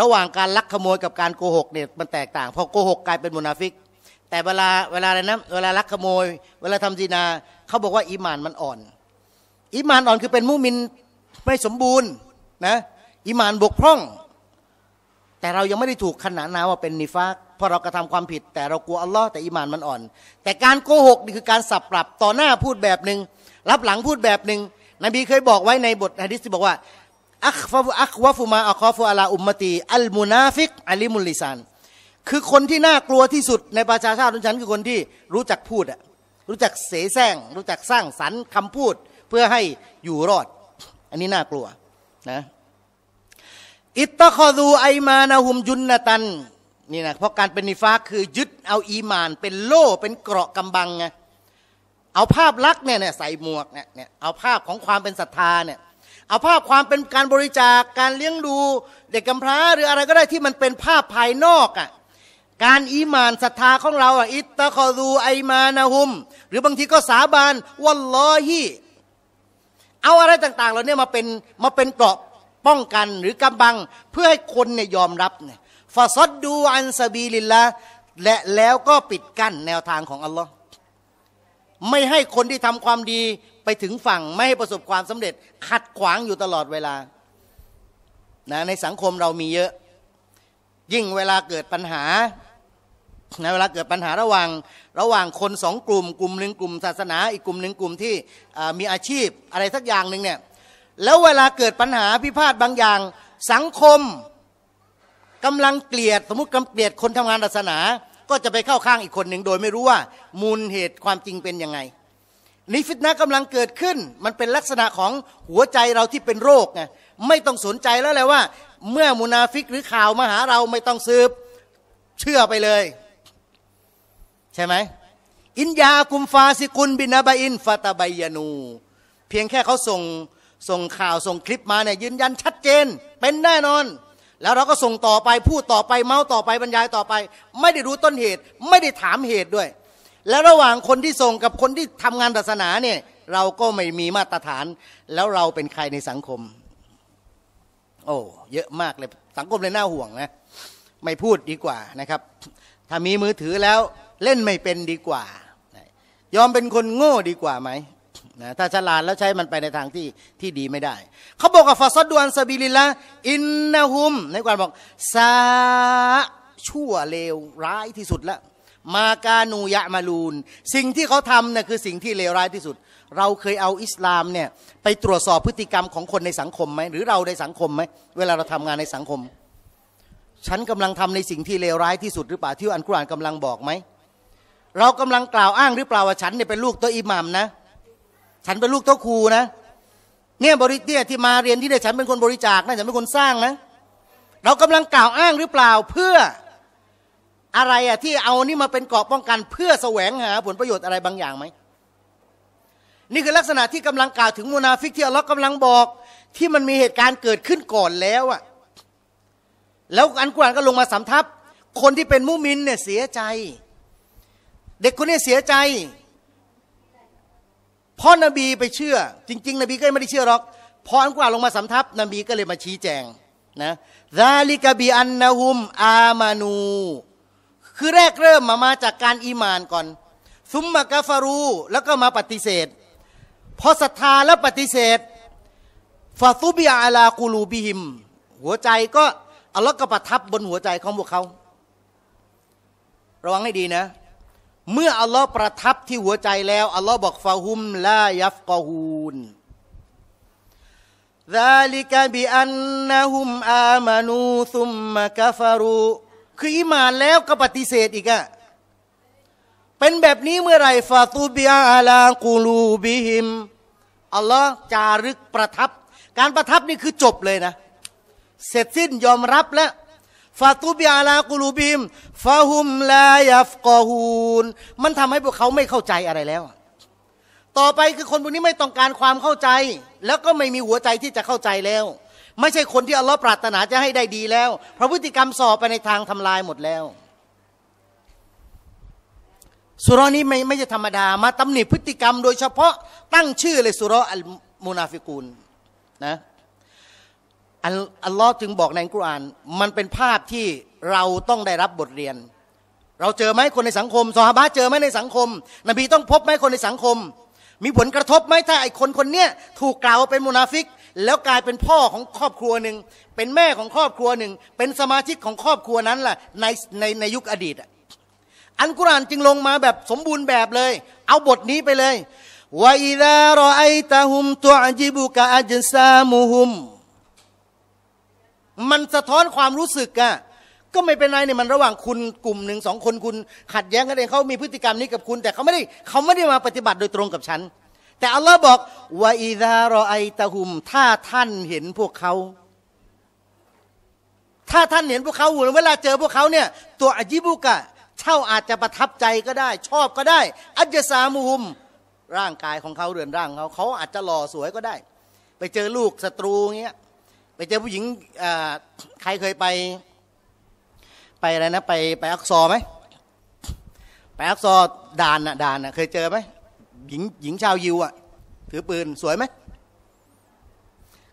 ระหว่างการลักขโมยกับการโกหกเนี่ยมันแตกต่างพอโกหก กลายเป็นมุนาฟิกแต่เวลา เวลาอะไรนะเวลาลักขโมยเวลาทำจีนา เขาบอกว่าอิมานมันอ่อนอิมานอ่อนคือเป็นมุมินไม่สมบูรณ์นะอิมานบกพร่อง แต่เรายังไม่ได้ถูกขนานนามว่าเป็นนิฟากพราะเรากระทำความผิด แต่เรากลัวอัลลอฮ์แต่อิมานมันอ่อน แต่การโกหกนี่คือการสับปรับต่อหน้าพูดแบบหนึ่งรับหลังพูดแบบหนึ่งนบีเคยบอกไว้ในบทฮะดิษที่บอกว่าอัคฟะอัควะฟุมาอัคอฟุอัลาอุมมตีอัลมุนาฟิกอัลิมุลลิซานคือคนที่น่ากลัวที่สุดในประชาชาติของฉันคือคนที่รู้จักพูดอะรู้จักเสแสร้งรู้จักสร้างสรรค์คำพูดเพื่อให้อยู่รอด อันนี้น่ากลัวนะอิตตะคอดูไอมานาหุมยุนนตันนี่นะเพราะการเป็นนิฟากคือยึดเอาอีมานเป็นโล่ เป็นเกราะกำบังไงเอาภาพลักษณ์เนี่ยเนี่ยใส่หมวกเนี่ยเนี่ยเอาภาพของความเป็นศรัทธาเนี่ยเอาภาพความเป็นการบริจาคการเลี้ยงดูเด็กกำพร้า หรืออะไรก็ได้ที่มันเป็นภาพภายนอกอะ่ะการอีมานศรัทธาของเราอิตตะคอรูไอมานาหุม หรือบางทีก็สาบาน วัลลอฮีเอาอะไรต่างๆ เราเนี่ยมาเป็นมาเป็นเกราะป้องกันหรือกำบังเพื่อให้คนเนี่ยยอมรับเนี่ยฟาซดดูอันซาบีลินละและแล้วก็ปิดกั้นแนวทางของอัลลอฮ์ไม่ให้คนที่ทำความดีไปถึงฝั่งไม่ให้ประสบความสำเร็จขัดขวางอยู่ตลอดเวลานะในสังคมเรามีเยอะ ยิ่งเวลาเกิดปัญหานะเวลาเกิดปัญหาระหว่างระหว่างคนสองกลุ่มกลุ่มหนึ่งกลุ่ม ศาสนา อีกกลุ่มหนึ่งกลุ่มที่มีอาชีพอะไรสักอย่างหนึ่งเนี่ยแล้วเวลาเกิดปัญหาพิพาทบางอย่างสังคม กำลังเกลียดสมมติกำเกลียดคนทำงานศาสนา ก็จะไปเข้าข้างอีกคนหนึ่งโดยไม่รู้ว่ามูลเหตุความจริงเป็นยังไงนิฟิตนะกำลังเกิดขึ้นมันเป็นลักษณะของหัวใจเราที่เป็นโรคไงไม่ต้องสนใจแล้วแหละว่า เมื่อมุนาฟิกหรือข่าวมาหาเราไม่ต้องซืบเชื่อไปเลยใช่ไหมอินยากุมฟาซิกุลบินาบาอินฟาตาบายานู เพียงแค่เขาส่งส่งข่าวส่งคลิปมาเนี่ยยืนยันชัดเจน เป็นแน่นอน แล้วเราก็ส่งต่อไปพูดต่อไป เมาส์ต่อไปบรรยายต่อไป ไม่ได้รู้ต้นเหตุไม่ได้ถามเหตุด้วย แล้วระหว่างคนที่ส่งกับคนที่ทำงานศาสนาเนี่ย เราก็ไม่มีมาตรฐาน แล้วเราเป็นใครในสังคม โอ้เยอะมากเลยสังคมเลยน่าห่วงนะไม่พูดดีกว่านะครับถ้ามีมือถือแล้วเล่นไม่เป็นดีกว่า ยอมเป็นคนโง่ดีกว่าไหมนะถ้าฉลาดแล้วใช้มันไปในทางที่ ที่ดีไม่ได้ เขาบอกกับฟาซัดดวนซาบิลิละอินนาฮุม ในกวานบอกซาชั่วเลวร้ายที่สุดละมากานูยะมาลูนสิ่งที่เขาทำเนี่ยคือสิ่งที่เลวร้ายที่สุด เราเคยเอาอิสลามเนี่ยไปตรวจสอบพฤติกรรมของคนในสังคมไหมหรือเราในสังคมไหมเวลาเราทำงานในสังคม ฉันกำลังทำในสิ่งที่เลวร้ายที่สุด หรือเปล่าที่อันกุรานกำลังบอกไหมเรากำลังกล่าวอ้างหรือเปล่าว่าฉันเนี่ยเป็นลูกตัวอิหมัมนะฉันเป็นลูกตัวครูนะเนี่ยบริเตี่ยที่มาเรียนที่เนี่ยฉันเป็นคนบริจาคนะฉันเป็นคนสร้างนะ เรากำลังกล่าวอ้างหรือเปล่าเพื่ออะไรอะที่เอานี่มาเป็นเกราะป้องกันเพื่อแสวงหาผลประโยชน์อะไรบางอย่างไหมนี่คือลักษณะที่กำลังกล่าวถึงมูนาฟิกที่อัลลอฮ์กำลังบอกที่มันมีเหตุการณ์เกิดขึ้นก่อนแล้วอะแล้วอันกุรานก็ลงมาสำทับคนที่เป็นมุมินเนี่ยเสียใจเด็กคนนี้เสียใจเพราะนบี ไปเชื่อ จริง ๆ นบีก็ไม่ได้เชื่อหรอกพออันกว่าลงมาสำทับนบีก็เลยมาชี้แจงนะซาลิกบีอันนาฮุม อามานู คือแรกเริ่มมามาจากการอีมานก่อนซุมมากาฟารูแล้วก็มาปฏิเสธพอศรัทธาแล้วปฏิเสธฟาซุบิอาลากูลูบิหิม หัวใจก็ อัลลอฮ์ก็ประทับบนหัวใจของพวกเขาระวังให้ดีนะเมื่ออัลลอฮ์ประทับที่หัวใจแล้วอัลลอฮ์บอกฟาฮุม ลายัฟกอฮูน ذلك بأنهم آمنوا ثم كفروا คืออิมานแล้วก็ปฏิเสธอีกอะเป็นแบบนี้เมื่อไรฟาตูบิอาลากูลูบิฮิมอัลลอฮ์จารึกประทับ การประทับนี่คือจบเลยนะ เสร็จสิ้นยอมรับแล้วฟาตูบิอาลากูลูบิมฟาฮุมลายฟกอฮูน มันทำให้พวกเขาไม่เข้าใจอะไรแล้ว ต่อไปคือคนพวกนี้ไม่ต้องการความเข้าใจ แล้วก็ไม่มีหัวใจที่จะเข้าใจแล้ว ไม่ใช่คนที่อัลลอฮ์ปรารถนาจะให้ได้ดีแล้วเพราะพฤติกรรมสอบไปในทางทำลายหมดแล้วสุรนี้ไม่ไม่ใช่ธรรมดามาตำหนิพฤติกรรมโดยเฉพาะตั้งชื่อเลยสุรอัลมูนาฟิกูลนะอัลลอฮ์จึงบอกในกุรอานมันเป็นภาพที่เราต้องได้รับบทเรียน เราเจอไหมคนในสังคมซอฮาบะเจอไหมในสังคม นบีต้องพบไหมคนในสังคม มีผลกระทบไหมถ้าไอ้คนคนเนี้ยถูกกล่าวว่าเป็นมุนาฟิก แล้วกลายเป็นพ่อของครอบครัวหนึ่งเป็นแม่ของครอบครัวหนึ่งเป็นสมาชิกของครอบครัวนั้นล่ะในในในยุคอดีตอันกุรอานจึงลงมาแบบสมบูรณ์แบบเลย เอาบทนี้ไปเลยว่อิดารอไอตาฮุมตัวอัจิบุกะอัจซามุฮุมมันสะท้อนความรู้สึกอะก็ไม่เป็นไรเนี่ยมันระหว่างคุณกลุ่มหนึ่งสองคนคุณ ขัดแย้งกันเองเขามีพฤติกรรมนี้กับคุณ แต่เขาไม่ได้เขาไม่ได้มาปฏิบัติโดยตรงกับฉัน แต่อัลลอฮ์บอกว่าอิดารอไอตะหุม ถ้าท่านเห็นพวกเขา ถ้าท่านเห็นพวกเขาเวลาเจอพวกเขาเนี่ยตัวอจิบุกะเช่าอาจจะประทับใจก็ได้ ชอบก็ได้อัจสามุหุม ร่างกายของเขาเรือนร่างเขาเขาอาจจะหล่อสวยก็ได้ ไปเจอลูกศัตรูเงี้ยไปเจอผู้หญิงใครเคยไปไปอะไรนะ ไปไปอักซอไหมไปอักซอด่านน่ะด่านน่ะเคยเจอไหมหญิงหญิงชาวยิวอ่ะถือปืนสวยไหม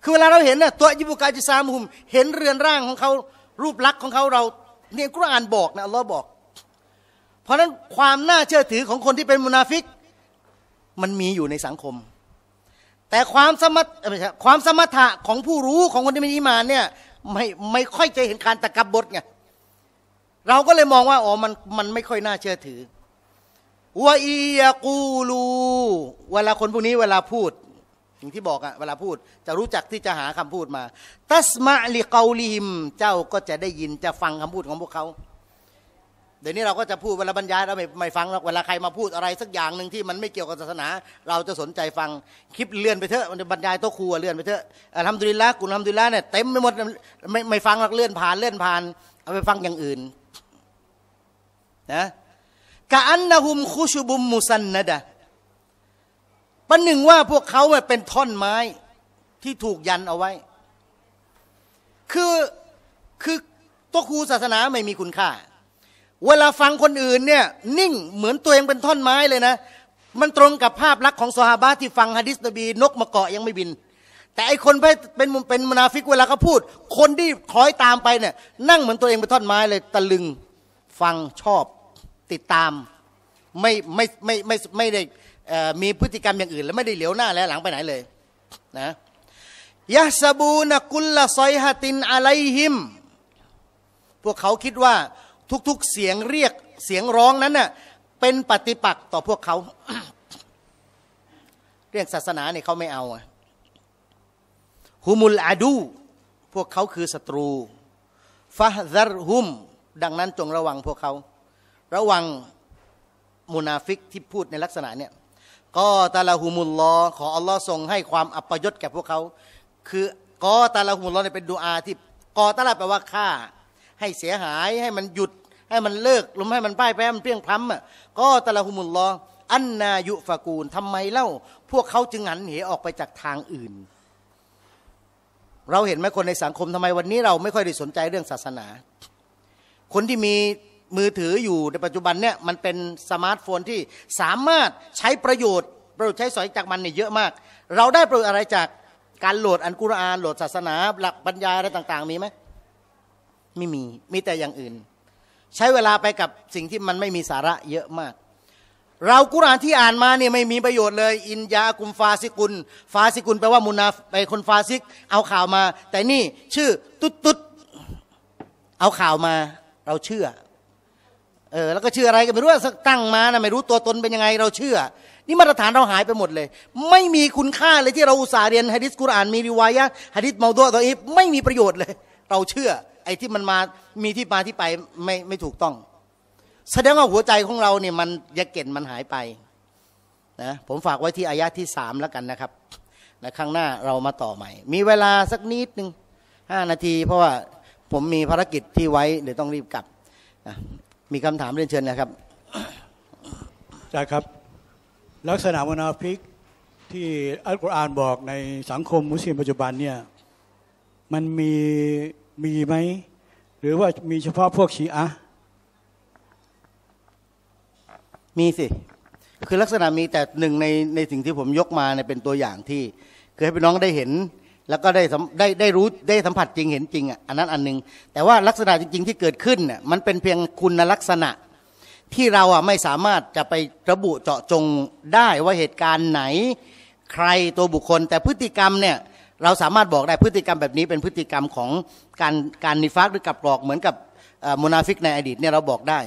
คือเวลาเราเห็นน่ะตัวยิบุกาจิซามุม เห็นเรือนร่างของเขารูปลักษณ์ของเขาเราเนี่ยกุรอานบอกนะอัลลอฮ์บอก เพราะฉะนั้นความน่าเชื่อถือของคนที่เป็นมุนาฟิก มันมีอยู่ในสังคมแต่ความสมถไม่ใช่ความสมถะของผู้รู้ของคนที่มีอิมานเนี่ยไม่ไม่ค่อยจะเห็นการตะกับบทไงเราก็เลยมองว่า อ๋อมันมันไม่ค่อยน่าเชื่อถือวะอียกูลูเวลาคนพวกนี้เวลาพูดอย่างที่บอกอะเวลาพูด จะรู้จักที่จะหาคำพูดมาตัสมะลิเกาลิมเจ้าก็จะได้ยินจะฟังคำพูดของพวกเขาเดี๋ยวนี้เราก็จะพูดเวลาบรรยายเราไม่ไม่ฟังหรอกเวลาใครมาพูดอะไรสักอย่างหนึ่งที่มันไม่เกี่ยวกับศาสนา เราจะสนใจฟัง คลิปเลื่อนไปเถอะมันจะบรรยายโต๊ะครัวเลื่อนไปเถอะทำดุลิละกุลทำดุลิละเนี่ยเต็มไปหมดไม่ไม่ฟังหรอกเลื่อนผ่านเลื่อนผ่านเอาไปฟังอย่างอื่นนะกะอันนะฮุมคุชุบุมมุสันนะดะประหนึ่งว่าพวกเขาเป็นท่อนไม้ที่ถูกยันเอาไว้ คือคือตัวครูศาสนาไม่มีคุณค่าเวลาฟังคนอื่นเนี่ยนิ่งเหมือนตัวเองเป็นท่อนไม้เลยนะมันตรงกับภาพลักษณ์ของสฮาบะที่ฟังฮะดิษนบี นกมาเกาะยังไม่บิน แต่ไอคนเป็นเป็นมนาฟิกเวลาเขาพูด คนที่คอยตามไปเนี่ยนั่งเหมือนตัวเองเป็นท่อนไม้เลยตะลึงฟังชอบติดตาม ไม่ไม่ไม่ไม่ไม่ได้มีพฤติกรรมอย่างอื่น แล้วไม่ได้เหลียวหน้าและหลังไปไหนเลยนะยะสบูนกุลละซอยฮตินอะไลฮิม พวกเขาคิดว่าทุกๆ เสียงเรียกเสียงร้องนั้นน่ะเป็นปฏิปักษ์ต่อพวกเขา เรื่องศาสนาเนี่ยเขาไม่เอาฮุมุลอาดูพวกเขาคือศัตรูฟาซัรฮุม ดังนั้นจงระวังพวกเขา ระวัง มุนาฟิกที่พูดในลักษณะเนี่ยก็ตาลาฮูมุลลอขออัลลอฮ์ทรงให้ความอัปยศแก่พวกเขา คือก็ตาลาฮูมุลลอเนี่ยเป็นดูอาที่กอตาลาแปลว่าฆ่าให้เสียหายให้มันหยุด ให้มันเลิกหรือให้มันป้ายแพ้มันเพี้ยงพล้ำอ่ะก็ตะละหุมุลลออันนายุฟากูลทำไมเล่า พวกเขาจึงหันเหออกไปจากทางอื่น เราเห็นไหมคนในสังคมทำไมวันนี้ เราไม่ค่อยได้สนใจเรื่องศาสนา คนที่มีมือถืออยู่ในปัจจุบันเนี่ยมันเป็นสมาร์ทโฟนที่สามารถใช้ประโยชน์ประโยชน์ใช้สอยจากมันเนี่ยเยอะมาก เราได้ประโยชน์อะไรจากการโหลดอันกุรอาน โหลดศาสนา หลักปัญญาอะไรต่างๆมีไหมไม่มีมีแต่อย่างอื่น ใช้เวลาไปกับสิ่งที่มันไม่มีสาระเยอะมาก เรากุรานที่อ่านมาเนี่ยไม่มีประโยชน์เลย อินยากุมฟาซิกุลฟาซิกุลแปลว่ามุนาไปคนฟาซิกเอาข่าวมา แต่นี่ชื่อตุ๊ดตุ๊ดเอาข่าวมาเราเชื่อ เออแล้วก็เชื่ออะไรก็ไม่รู้สักตั้งมานะไม่รู้ตัวตนเป็นยังไง เราเชื่อ นี่มาตรฐานเราหายไปหมดเลย ไม่มีคุณค่าเลยที่เราอุตส่าห์เรียนฮะดิษกุรอานมีริวายะฮะดิษมาดัวตออีฟไม่มีประโยชน์เลย เราเชื่อไอ้ที่มันมา มีที่มาที่ไป ไม่ไม่ถูกต้อง แสดงว่าหัวใจของเราเนี่ย มันยาเก็นมันหายไปนะ ผมฝากไว้ที่อายะที่สามแล้วกันนะครับนะั้งหน้าเรามาต่อใหม่ มีเวลาสักนิดหนึ่งห้านาทีเพราะว่าผมมีภารกิจที่ไว้ เดี๋ยวต้องรีบกลับนะมีคำถามเรียนเชิญนะครับจ้าครับ ลักษณะมนาฟิกที่อัลกุรอานบอกในสังคมมุสลิมปัจจุบันเนี่ยมันมีมีไหมหรือว่ามีเฉพาะพวกชีอะมีสิ คือลักษณะมีแต่หนึ่งในในสิ่งที่ผมยกมาเนี่ยเป็นตัวอย่างที่คือให้พี่น้องได้เห็น แล้วก็ได้ได้ได้รู้ได้สัมผัสจริงเห็นจริงอ่ะอันนั้นอันหนึ่งแต่ว่าลักษณะจริงๆ ที่เกิดขึ้นน่ยมันเป็นเพียงคุณลักษณะที่เราอ่ะไม่สามารถจะไประบุเจาะจงได้ว่าเหตุการณ์ไหนใครตัวบุคคล แต่พฤติกรรมเนี่ยเราสามารถบอกได้พฤติกรรมแบบนี้ เป็นพฤติกรรมของการการนิฟักหรือกับกรอกเหมือนกับมนาฟิกในอดีตเนี่ยเราบอกได้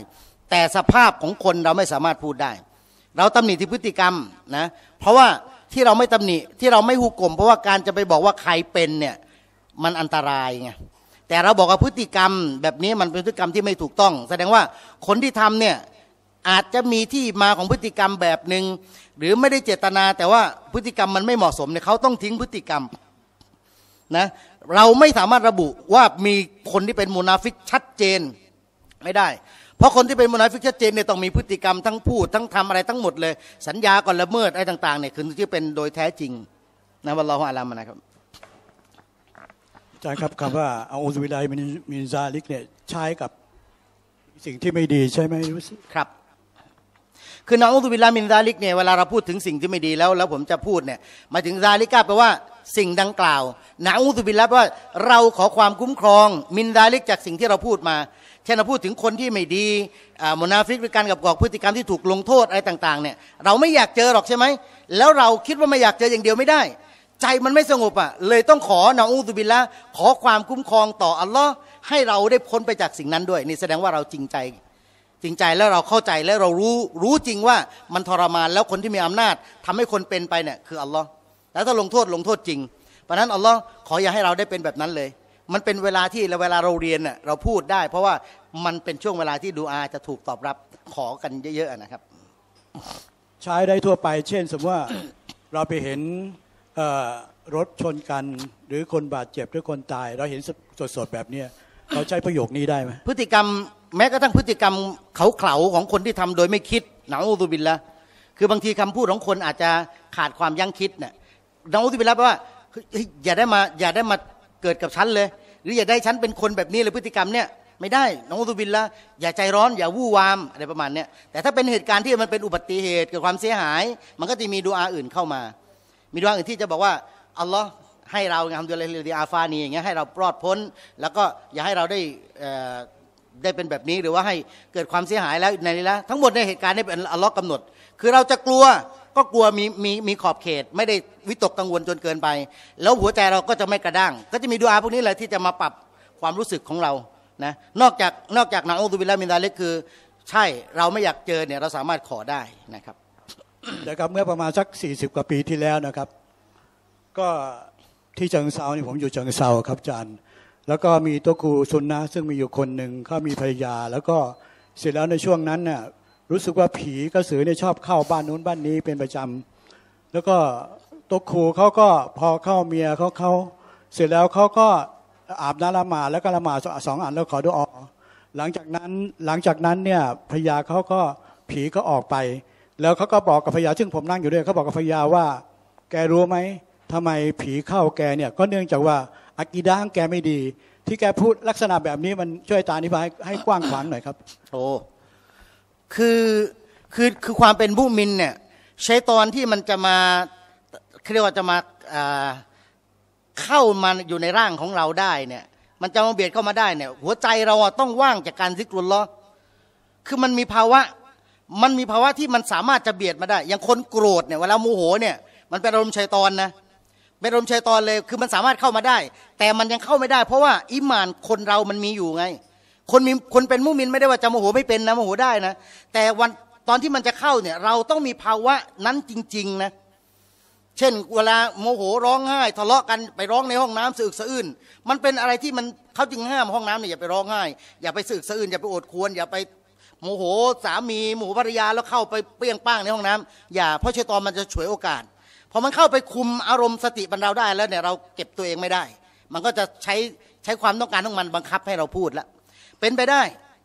แต่สภาพของคนเราไม่สามารถพูดได้ เราตำหนิที่พฤติกรรมนะเพราะว่าที่เราไม่ตำหนิที่เราไม่หุกกลมเพราะว่าการจะไปบอกว่าใครเป็นเนี่ยมันอันตรายไงแต่เราบอกว่าพฤติกรรม แบบนี้มันเป็นพฤติกรรมที่ไม่ถูกต้อง แสดงว่าคนที่ทำเนี่ยอาจจะมีที่มาของพฤติกรรมแบบหนึง่งหรือไม่ได้เจตนา แต่ว่าพฤติกรรมมันไม่เหมาะสมเนี่ยเขาต้องทิ้งพฤติกรรมนะเราไม่สามารถระบุว่ามีคนที่เป็นมุนาฟิกชัดเจนไม่ได้ เพราะคนที่เป็นมุนาฟิกชัดเจนเนี่ยต้องมีพฤติกรรม ทั้งพูดทั้งทำอะไรทั้งหมดเลย สัญญาก่อนละเมิดอะไรต่างๆเนี่ยคือที่เป็นโดยแท้จริงนะวัลลอฮฺอาไามนะครับอาจารย์ครับคำว่าอาอุสวิไลมินซาลิกเนี่ยใช้กับสิ่งที่ไม่ดีใช่ไหมครับคือนอูซุบิลลามินซาลิกเนี่ย เวลาเราพูดถึงสิ่งที่ไม่ดีแล้ว แล้วผมจะพูดเนี่ย มาถึงซาลิกาแปลว่าสิ่งดังกล่าวนอูซุบิลลาแปลว่าเราขอความคุ้มครอง มินซาลิกจากสิ่งที่เราพูดมา เช่นเราพูดถึงคนที่ไม่ดี อ่ามนาฟิกหรือการกับกอกพฤติกรรมที่ถูกลงโทษอะไรต่าง ๆเนี่ย เราไม่อยากเจอหรอกใช่ไหม แล้วเราคิดว่าไม่อยากเจออย่างเดียวไม่ได้ ใจมันไม่สงบอ่ะ เลยต้องขอนาอูซุบิลละขอความคุ้มครองต่ออัลลอฮ์ให้เราได้พ้นไปจากสิ่งนั้นด้วย นี่แสดงว่าเราจริงใจริงใจแล้วเราเข้าใจแล้วเรารู้รู้จริงว่ามันทรมานแล้วคนที่มีอำนาจทำให้คนเป็นไปเนี่ยคืออัลลอฮ์แล้วถ้าลงโทษลงโทษจริงเพราะนั้นอัลลอฮ์ขออย่าให้เราได้เป็นแบบนั้นเลย มันเป็นเวลาที่เวลาเราเรียนเน่ยเราพูดได้ เพราะว่ามันเป็นช่วงเวลาที่ดูอาจะถูกตอบรับขอกันเยอะๆนะครับ ใช้ได้ทั่วไป เช่น สมมติว่าเราไปเห็นรถชนกันหรือคนบาดเจ็บหรือคนตาย เราเห็นสดๆแบบนี้เราใช้ประโยคนี้ได้ไหมพฤติกรรมแม้กระทั่งพฤติกรรมเขาเข่าของคนที่ทำโดยไม่คิดนาอูซูบินละ คือบางทีคำพูดของคนอาจจะขาดความยั้งคิดเนี่ยนาอูซูบินละแปลว่าอย่าได้มาอย่าได้มาเกิดกับฉันเลยหรืออย่าได้ฉันเป็นคนแบบนี้เลยพฤติกรรมเนี่ยไม่ได้น้อูซูบินละอย่าใจร้อนอย่าวู่วาม อะไรประมาณเนี้ยแต่ถ้าเป็นเหตุการณ์ที่มันเป็นอุบัติเหตุเกิดความเสียหาย มันก็จะมีดูอาอื่นเข้ามามีดูอาอื่นที่จะบอกว่าอัลลอฮ์ให้เราทำดูุลเลดีอาฟานีอย่างเงี้ยให้เราปลอดพ้น แล้วก็อย่าให้เราได้ได้เป็นแบบนี้หรือว่าให้เกิดความเสียหายแล้วในนี้แล้วทั้งหมดในเหตุการณ์นี้เป็นอัลลอฮ์กำหนด คือเราจะกลัวก็กลัว มีมีมีขอบเขต ไม่ได้วิตกกังวลจนเกินไป แล้วหัวใจเราก็จะไม่กระด้างก็จะมีดูอาพวกนี้แหละที่จะมาปรับความรู้สึกของเรานะนอกจากนอกจากนาอูตุบิลามินดาเล็กคือ ใช่เราไม่อยากเจอเนี่ยเราสามารถขอได้นะครับนะครับเมื่อประมาณสัก40กว่าปีที่แล้วนะครับก็ที่เชิงเซานี่ผมอยู่เชิงเซาครับอาจารย์ แล้วก็มีตัวครูซุนนะซึ่งมีอยู่คนหนึ่งเขามีภรรยา แล้วก็เสร็จแล้วในช่วงนั้นน่ะรู้สึกว่าผีกระสือเนี่ยชอบเข้าบ้านนู้นบ้านนี้เป็นประจำแล้วก็ตัวครูเขาก็พอเข้าเมียเขาเขาเสร็จแล้วเขาก็อาบน้ำละหมาดแล้วก็ละหมาดสองอันแล้วขอดูออกหลังจากนั้นหลังจากนั้นเนี่ยภรรยาเขาก็ผีก็ออกไป แล้วเขาก็บอกกับภรรยา ซึ่งผมนั่งอยู่ด้วยเขาบอกกับภรรยาว่า แกรู้ไหมทำไมผีเข้าแกเนี่ยก็เนื่องจากว่าอากีด้างแกไม่ดี ที่แกพูดลักษณะแบบนี้มันช่วยตาอธิบายให้กว้างขวางหน่อยครับโอ้คือคือคือความเป็นบุมินเนี่ยใช้ตอนที่มันจะมาเรียกว่าจะมาเข้ามาอยู่ในร่างของเราได้เนี่ยมันจะมาเบียดเข้ามาได้เนี่ยหัวใจเราต้องว่างจากการซิกรุลล้อคือมันมีภาวะมันมีภาวะที่มันสามารถจะเบียดมาได้อย่างคนโกรธเนี่ยเวลาโมโหเนี่ย มันเป็นอารมณ์ชัยตอนนะเป็นลมชัยตอนเลย คือมันสามารถเข้ามาได้ แต่มันยังเข้าไม่ได้ เพราะว่าอิมานคนเรามันมีอยู่ไง คนมี คนเป็นมุมินไม่ได้ว่าจะโมโหไม่เป็นนะโมโหได้นะ แต่วันตอนที่มันจะเข้าเนี่ยเราต้องมีภาวะนั้นจริงๆนะ เช่นเวลาโมโหร้องไห้ทะเลาะกันไปร้องในห้องน้ำสึกสะอื้นมันเป็นอะไรที่มันเขาจึงห้ามห้องน้ำเนี่ยอย่าไปร้องไห้ อย่าไปสึกสะอื้นอย่าไปโอดควรอย่าไปโมโหสามีโมโหภรรยา แล้วเข้าไปเปี้ยงป้างในห้องน้ำอย่า เพราะเชตอนมันจะฉวยโอกาสพอมันเข้าไปคุมอารมณ์สติบรรเราได้แล้วเนี่ยเราเก็บตัวเองไม่ได้ มันก็จะใช้ใช้ความต้องการของมันบังคับให้เราพูดละเป็นไปได้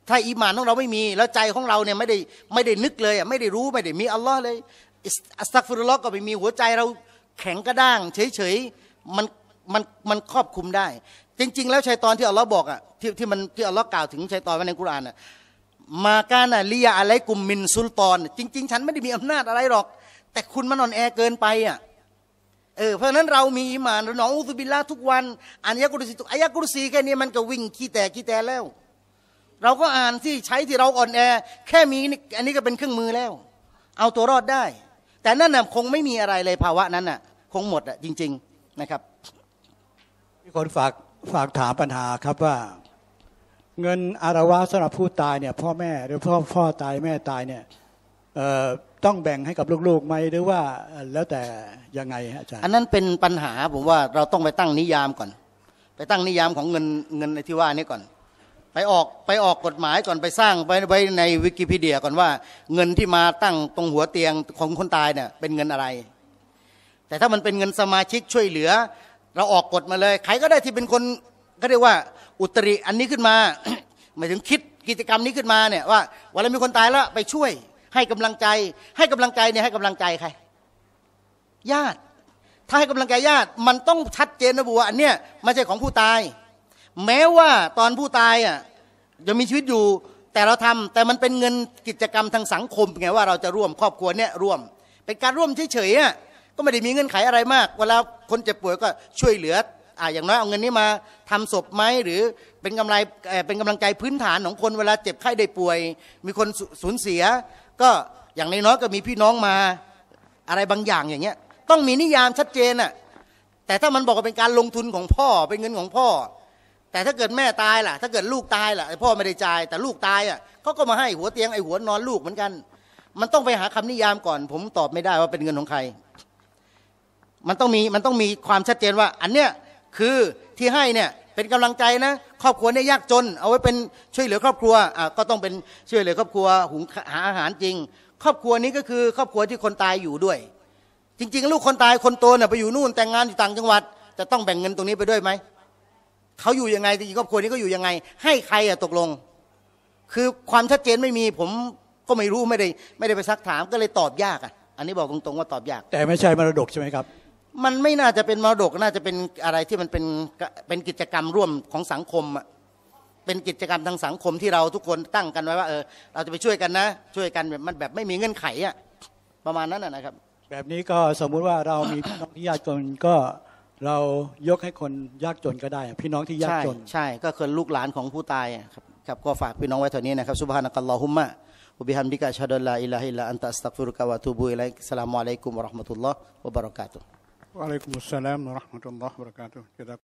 ถ้าอีมานของเราไม่มีแล้วใจของเราเนี่ยไม่ได้ไม่ได้นึกเลยไม่ได้รู้ไม่ได้มีอัลลอฮ์เลยอัสตักฟุรุลลอฮ์ก็ไม่มีหัวใจเราแข็งกระด้าง เฉยๆมันมันมันครอบคุมได้ จริงๆ แล้วชัยตอนที่อัลลอฮ์บอกอ่ะที่ที่มันที่อัลลอฮ์กล่าวถึงชัยตอนไว้ในกุรานอ่ะมาการาะลียาอะไรกุมมินซุลตอนจริง ๆ ฉันไม่ได้มีอำนาจอะไรหรอกแต่คุณมันอ่อนแอเกินไปอ่ะ เออเพราะนั้นเรามีอิมานเราหนองอุสบิลลาทุกวันอ่านยักุรสีอายักุรสีแค่นี้มันก็วิ่งขี้แต่ขี้แต่แล้ว เราก็อ่านที่ใช้ที่เราอ่อนแอ แค่มีอันนี้ก็เป็นเครื่องมือแล้ว เอาตัวรอดได้ แต่นั่นน่ะคงไม่มีอะไรเลยภาวะนั้นน่ะ คงหมดอ่ะจริง ๆนะครับ มีคนฝากฝากถามปัญหาครับว่า เงินอารวาสำหรับผู้ตายเนี่ยพ่อแม่ หรือพ่อพ่อตายแม่ตายเนี่ยต้องแบ่งให้กับลูกๆไหมหรือว่าแล้วแต่ยังไงอาจารย์อันนั้นเป็นปัญหาผมว่าเราต้องไปตั้งนิยามก่อน ไปตั้งนิยามของเงินเงินในที่ว่านี้ก่อน ไปออกไปออกกฎหมายก่อนไปสร้างไว้ไว้ในวิกิพีเดียก่อนว่า เงินที่มาตั้งตรงหัวเตียงของคนตายเนี่ยเป็นเงินอะไร แต่ถ้ามันเป็นเงินสมาชิกช่วยเหลือ เราออกกฎมาเลยใครก็ได้ที่เป็นคนก็เรียกว่าอุตริอันนี้ขึ้นมาหมายถึงคิดกิจกรรมนี้ขึ้นมาเนี่ยว่าวันล้มีคนตายแล้วไปช่วยให้กำลังใจ ให้กำลังใจเนี่ยให้กำลังใจใคร ญาติ ถ้าให้กำลังใจญาติ มันต้องชัดเจนนะบัวอันเนี้ยไม่ใช่ของผู้ตาย แม้ว่าตอนผู้ตายอ่ะยังมีชีวิตอยู่ แต่เราทำแต่มันเป็นเงินกิจกรรมทางสังคมไงว่าเราจะร่วมครอบครัวเนี่ยร่วม เป็นการร่วมเฉยๆอ่ะ ก็ไม่ได้มีเงื่อนไขอะไรมาก เวลาคนเจ็บป่วยก็ช่วยเหลืออ่าอย่างน้อยเอาเงินนี้มาทำศพไหมหรือเป็นกำไร เป็นกำลังใจพื้นฐานของคนเวลาเจ็บไข้ได้ป่วย มีคนสูญเสียก็อย่างน้อยก็มีพี่น้องมา อะไรบางอย่างอย่างเงี้ย ต้องมีนิยามชัดเจนอะแต่ถ้ามันบอกว่าเป็นการลงทุนของพ่อเป็นเงินของพ่อ แต่ถ้าเกิดแม่ตายล่ะถ้าเกิดลูกตายล่ะพ่อไม่ได้จ่ายแต่ลูกตายอ่ะเขาก็มาให้หัวเตียงไอหัวนอนลูกเหมือนกัน มันต้องไปหาคำนิยามก่อน ผมตอบไม่ได้ว่าเป็นเงินของใครมันต้องมีมันต้องมีความชัดเจนว่าอันเนี้ยคือที่ให้เนี่ยเป็นกำลังใจนะครอบครัวเนี่ยยากจนเอาไว้เป็นช่วยเหลือ ครอบครัวอ่าก็ต้องเป็นช่วยเหลือครอบครัวหุงหาอาหารจริง ครอบครัวนี้ก็คือ ครอบครัวที่คนตายอยู่ด้วย จริง ๆ ลูกคนตายคนโตเนี่ยไปอยู่นู่นแต่งงานอยู่ต่างจังหวัด จะต้องแบ่งเงินตรงนี้ไปด้วยไหมเขาอยู่ยังไงจริงครอบครัวนี้ก็อยู่ยังไง ให้ใครอะตกลง คือความชัดเจนไม่มีผมก็ไม่รู้ไม่ได้ไม่ได้ไปซักถามก็เลยตอบยากอ่ะอันนี้บอกตรงๆว่าตอบยาก แต่ไม่ใช่มรดกใช่ไหมครับมันไม่น่าจะเป็นมรดกน่าจะเป็นอะไรที่มันเป็นเป็นกิจกรรมร่วมของสังคมอะเป็นกิจกรรมทางสังคมที่เราทุกคนตั้งกันไว้ว่าเออเราจะไปช่วยกันนะ ช่วยกันแบบมันแบบไม่มีเงื่อนไขอะประมาณนั้นนะครับ แบบนี้ก็สมมุติว่าเรามีพี่น้องที่ยากจนก็เรายกให้คนยากจนก็ได้ พี่น้องที่ยากจน ใช่ก็คือลูกหลานของผู้ตายครับครับก็ฝากพี่น้องไว้เท่านี้นะครับสุบฮานะกัลลอฮุมะอุบิฮัมดิกะชาดลลาอิลาฮิลาอันตัสตักฟิรุกะวะตูบุอิลัยสลามุอะลัยกุมวะราะห์มะตุลลอฮ์วะบะเราะกาตุฮ์ Waalaikumsalam warahmatullahi wabarakatuh. Kita